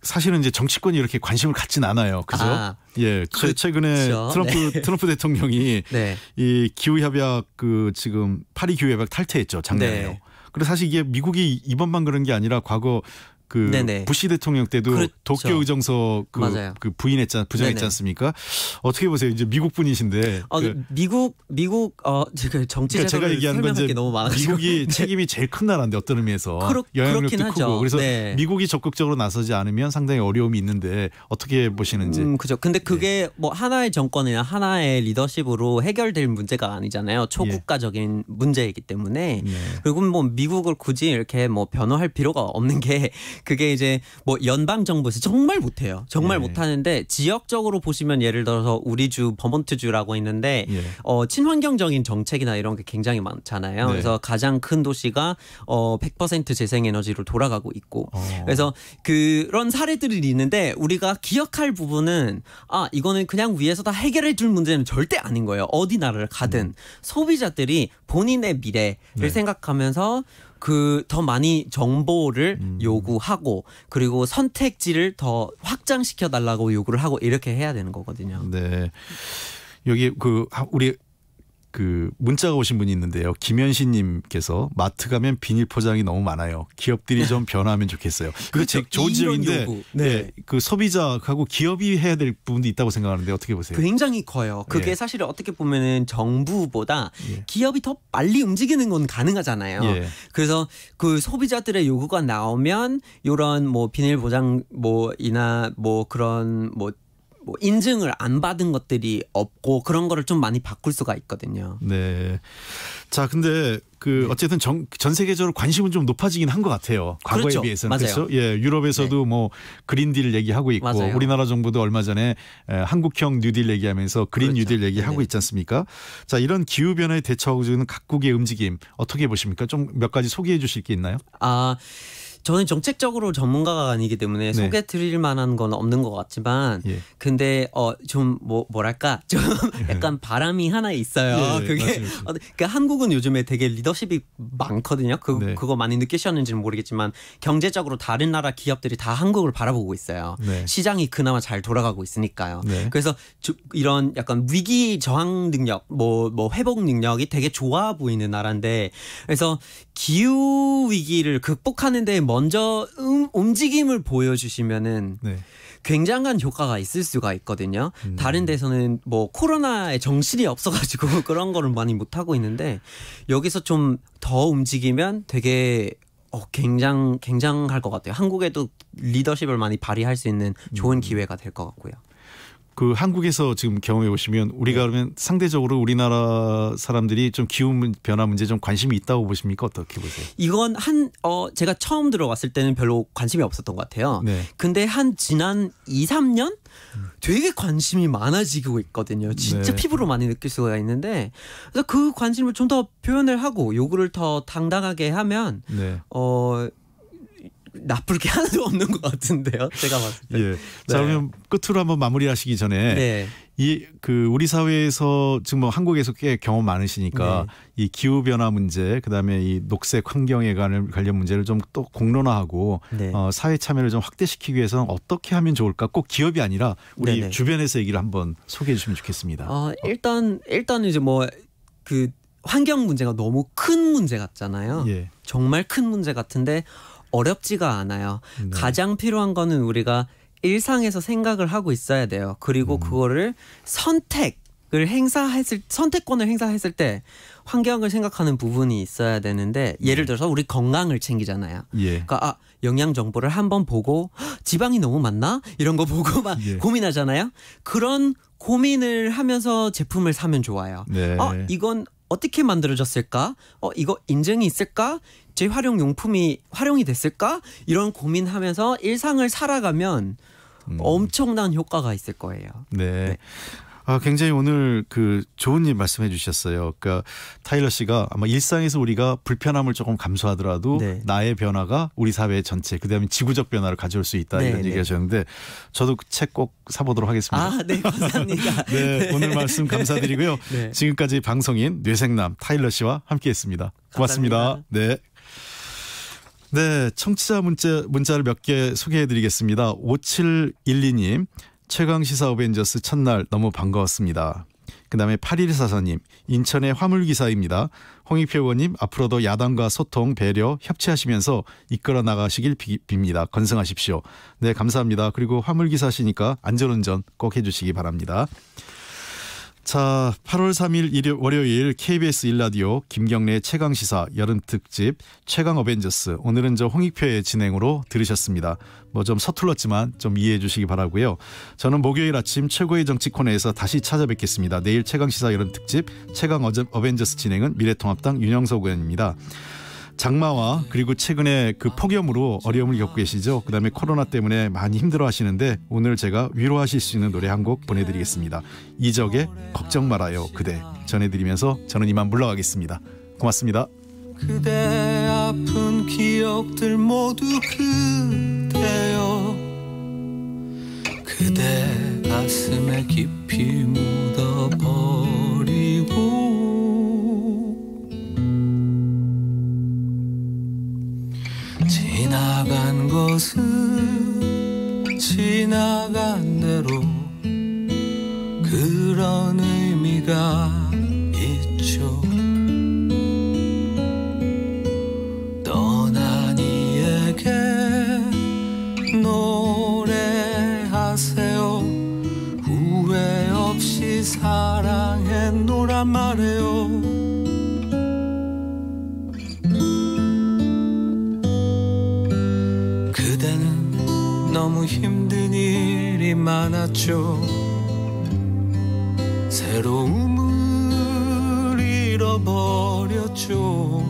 사실은 이제 정치권이 이렇게 관심을 갖진 않아요. 그죠? 아, 예. 그, 최근에 그렇죠? 트럼프 네. 트럼프 대통령이 네. 이 기후 협약 그 지금 파리 기후 협약 탈퇴했죠. 작년에요. 그리고 네. 사실 이게 미국이 이번만 그런 게 아니라 과거 그 네네. 부시 대통령 때도 그렇죠. 도쿄 의정서 그, 그 부인했잖 부정했지 네네. 않습니까? 어떻게 보세요? 이제 미국 분이신데 어, 그, 미국 미국 어 지금 정치 그러니까 제가 얘기한 하건 이제 너무 많아서 미국이 *laughs* 네. 책임이 제일 큰 나라인데 어떤 의미에서 그렇, 영향력도 크고 하죠. 그래서 네. 미국이 적극적으로 나서지 않으면 상당히 어려움이 있는데 어떻게 보시는지 음, 그죠. 근데 네. 그게 네. 뭐 하나의 정권이나 하나의 리더십으로 해결될 문제가 아니잖아요. 초국가적인 예. 문제이기 때문에 네. 그리고 뭐 미국을 굳이 이렇게 뭐 변호할 필요가 없는 게 그게 이제 뭐 연방 정부에서 정말 못해요. 정말 예. 못하는데 지역적으로 보시면 예를 들어서 우리 주 버몬트 주라고 있는데 예. 어, 친환경적인 정책이나 이런 게 굉장히 많잖아요. 네. 그래서 가장 큰 도시가 어, 100% 재생에너지로 돌아가고 있고 어. 그래서 그런 사례들이 있는데 우리가 기억할 부분은 아 이거는 그냥 위에서 다 해결해 줄 문제는 절대 아닌 거예요. 어디 나라를 가든 음. 소비자들이 본인의 미래를 네. 생각하면서 그더 많이 정보를 음. 요구하고 그리고 선택지를 더 확장시켜 달라고 요구를 하고 이렇게 해야 되는 거거든요. 네. 여기 그 우리 그 문자가 오신 분이 있는데요. 김현신 님께서 마트 가면 비닐 포장이 너무 많아요. 기업들이 좀 네. 변화하면 좋겠어요. 그렇죠 좋은 지역인데 네. 네. 그 소비자하고 기업이 해야 될 부분도 있다고 생각하는데 어떻게 보세요? 굉장히 커요. 그게 예. 사실 어떻게 보면은 정부보다 예. 기업이 더 빨리 움직이는 건 가능하잖아요. 예. 그래서 그 소비자들의 요구가 나오면 요런 뭐 비닐 포장 뭐이나 뭐 그런 뭐뭐 인증을 안 받은 것들이 없고 그런 거를 좀 많이 바꿀 수가 있거든요. 네. 자, 근데 그 네. 어쨌든 전, 전 세계적으로 관심은 좀 높아지긴 한 것 같아요. 과거에 그렇죠. 비해서는 맞아요. 그렇죠. 예, 유럽에서도 네. 뭐 그린딜 얘기하고 있고 맞아요. 우리나라 정부도 얼마 전에 에, 한국형 뉴딜 얘기하면서 그린 그렇죠. 뉴딜 얘기하고 네. 있지 않습니까? 자, 이런 기후 변화에 대처하고 있는 각국의 움직임 어떻게 보십니까? 좀 몇 가지 소개해 주실 게 있나요? 아, 저는 정책적으로 전문가가 아니기 때문에 네. 소개 드릴 만한 건 없는 것 같지만 예. 근데 어 좀뭐 뭐랄까 *laughs* 좀 예. 약간 바람이 하나 있어요. 예, 예 그게 *laughs* 어, 그 한국은 요즘에 되게 리더십이 많거든요. 그 네. 그거 많이 느끼셨는지는 모르겠지만 경제적으로 다른 나라 기업들이 다 한국을 바라보고 있어요. 네. 시장이 그나마 잘 돌아가고 있으니까요. 네. 그래서 저, 이런 약간 위기 저항 능력 뭐뭐 뭐 회복 능력이 되게 좋아 보이는 나라인데 그래서 기후 위기를 극복하는 데뭐 먼저 음, 움직임을 보여주시면은 네. 굉장한 효과가 있을 수가 있거든요. 음. 다른 데서는 뭐 코로나에 정신이 없어가지고 *laughs* 그런 거를 많이 못 하고 있는데 여기서 좀 더 움직이면 되게 어, 굉장 굉장할 것 같아요. 한국에도 리더십을 많이 발휘할 수 있는 좋은 음. 기회가 될 것 같고요. 그 한국에서 지금 경험해 보시면 우리가 네. 그러면 상대적으로 우리나라 사람들이 좀 기후 변화 문제 좀 관심이 있다고 보십니까 어떻게 보세요? 이건 한 어 제가 처음 들어왔을 때는 별로 관심이 없었던 것 같아요. 네. 근데 한 지난 2, 3년 되게 관심이 많아지고 있거든요. 진짜 네. 피부로 많이 느낄 수가 있는데 그래서 그 관심을 좀 더 표현을 하고 요구를 더 당당하게 하면 네. 어 나쁠 게 *laughs* 하나도 없는 것 같은데요. 제가 봤을 때. 예. 네. 자 그러면 끝으로 한번 마무리하시기 전에 네. 이 그 우리 사회에서 지금 뭐 한국에서 꽤 경험 많으시니까 네. 이 기후 변화 문제 그다음에 이 녹색 환경에 관한 관련 문제를 좀 또 공론화하고 네. 어, 사회 참여를 좀 확대시키기 위해서는 어떻게 하면 좋을까? 꼭 기업이 아니라 우리 네, 네. 주변에서 얘기를 한번 소개해 주시면 좋겠습니다. 어, 일단 일단 이제 뭐 그 환경 문제가 너무 큰 문제 같잖아요. 예. 정말 큰 문제 같은데 어렵지가 않아요. 네. 가장 필요한 거는 우리가 일상에서 생각을 하고 있어야 돼요. 그리고 음. 그거를 선택 을 행사했을 선택권을 행사했을 때 환경을 생각하는 부분이 있어야 되는데 예를 네. 들어서 우리 건강을 챙기잖아요. 예. 그러니까 아, 영양 정보를 한번 보고 지방이 너무 많나 이런 거 보고 막 예. 고민하잖아요. 그런 고민을 하면서 제품을 사면 좋아요. 네. 아 이건 어떻게 만들어졌을까? 어, 이거 인증이 있을까? 재활용 용품이 활용이 됐을까? 이런 고민하면서 일상을 살아가면 음. 엄청난 효과가 있을 거예요. 네. 네. 아, 굉장히 오늘 그 좋은 일 말씀해 주셨어요. 그러니까 타일러 씨가 아마 일상에서 우리가 불편함을 조금 감수하더라도 네. 나의 변화가 우리 사회 전체 그다음에 지구적 변화를 가져올 수 있다 네, 이런 얘기하셨는데 네. 저도 그 책꼭 사보도록 하겠습니다. 아, 네, 감사합니다. *laughs* 네, 네, 오늘 말씀 감사드리고요. *laughs* 네. 지금까지 방송인 뇌생남 타일러 씨와 함께했습니다. 고맙습니다. 감사합니다. 네. 네, 청취자 문자, 문자를 몇 개 소개해 드리겠습니다. 5712님, 최강시사 어벤져스 첫날 너무 반가웠습니다. 그 다음에 8144님 인천의 화물기사입니다. 홍익표 의원님 앞으로도 야당과 소통 배려 협치하시면서 이끌어 나가시길 빕니다. 건승하십시오. 네 감사합니다. 그리고 화물기사시니까 안전운전 꼭 해주시기 바랍니다. 자, 8월 3일 일요, 월요일 KBS 일라디오 김경래 최강 시사 여름 특집 최강 어벤져스 오늘은 저 홍익표의 진행으로 들으셨습니다. 뭐 좀 서툴렀지만 좀 이해해 주시기 바라고요. 저는 목요일 아침 최고의 정치 코너에서 다시 찾아뵙겠습니다. 내일 최강 시사 여름 특집 최강 어벤져스 진행은 미래통합당 윤영석 의원입니다. 장마와 그리고 최근에 그 폭염으로 어려움을 겪고 계시죠. 그다음에 코로나 때문에 많이 힘들어 하시는데 오늘 제가 위로하실 수 있는 노래 한 곡 보내드리겠습니다. 이적의 걱정 말아요 그대 전해드리면서 저는 이만 물러가겠습니다. 고맙습니다. 그대 아픈 기억들 모두 그대요 그대 가슴에 깊이 묻어버리고 지나간 것은 지나간 대로 그런 의미가 있죠. 떠난 이에게 노래하세요. 후회 없이 사랑했노란 말해요. 일이 많았죠 새로움을 잃어버렸죠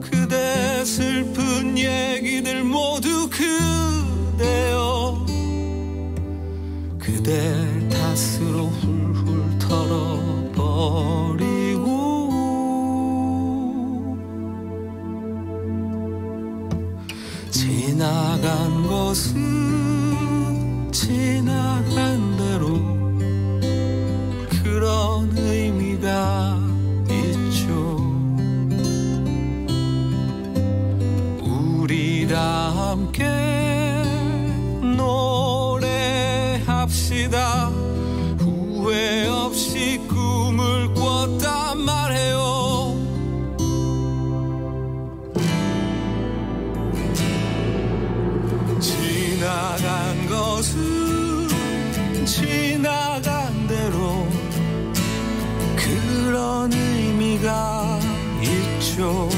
그대 슬픈 얘기들 모두 그대여 그대 탓으로 훌훌 털어버려 지나간 것은 지나간 대로 그런 의미가 있죠 우리 다 함께 shore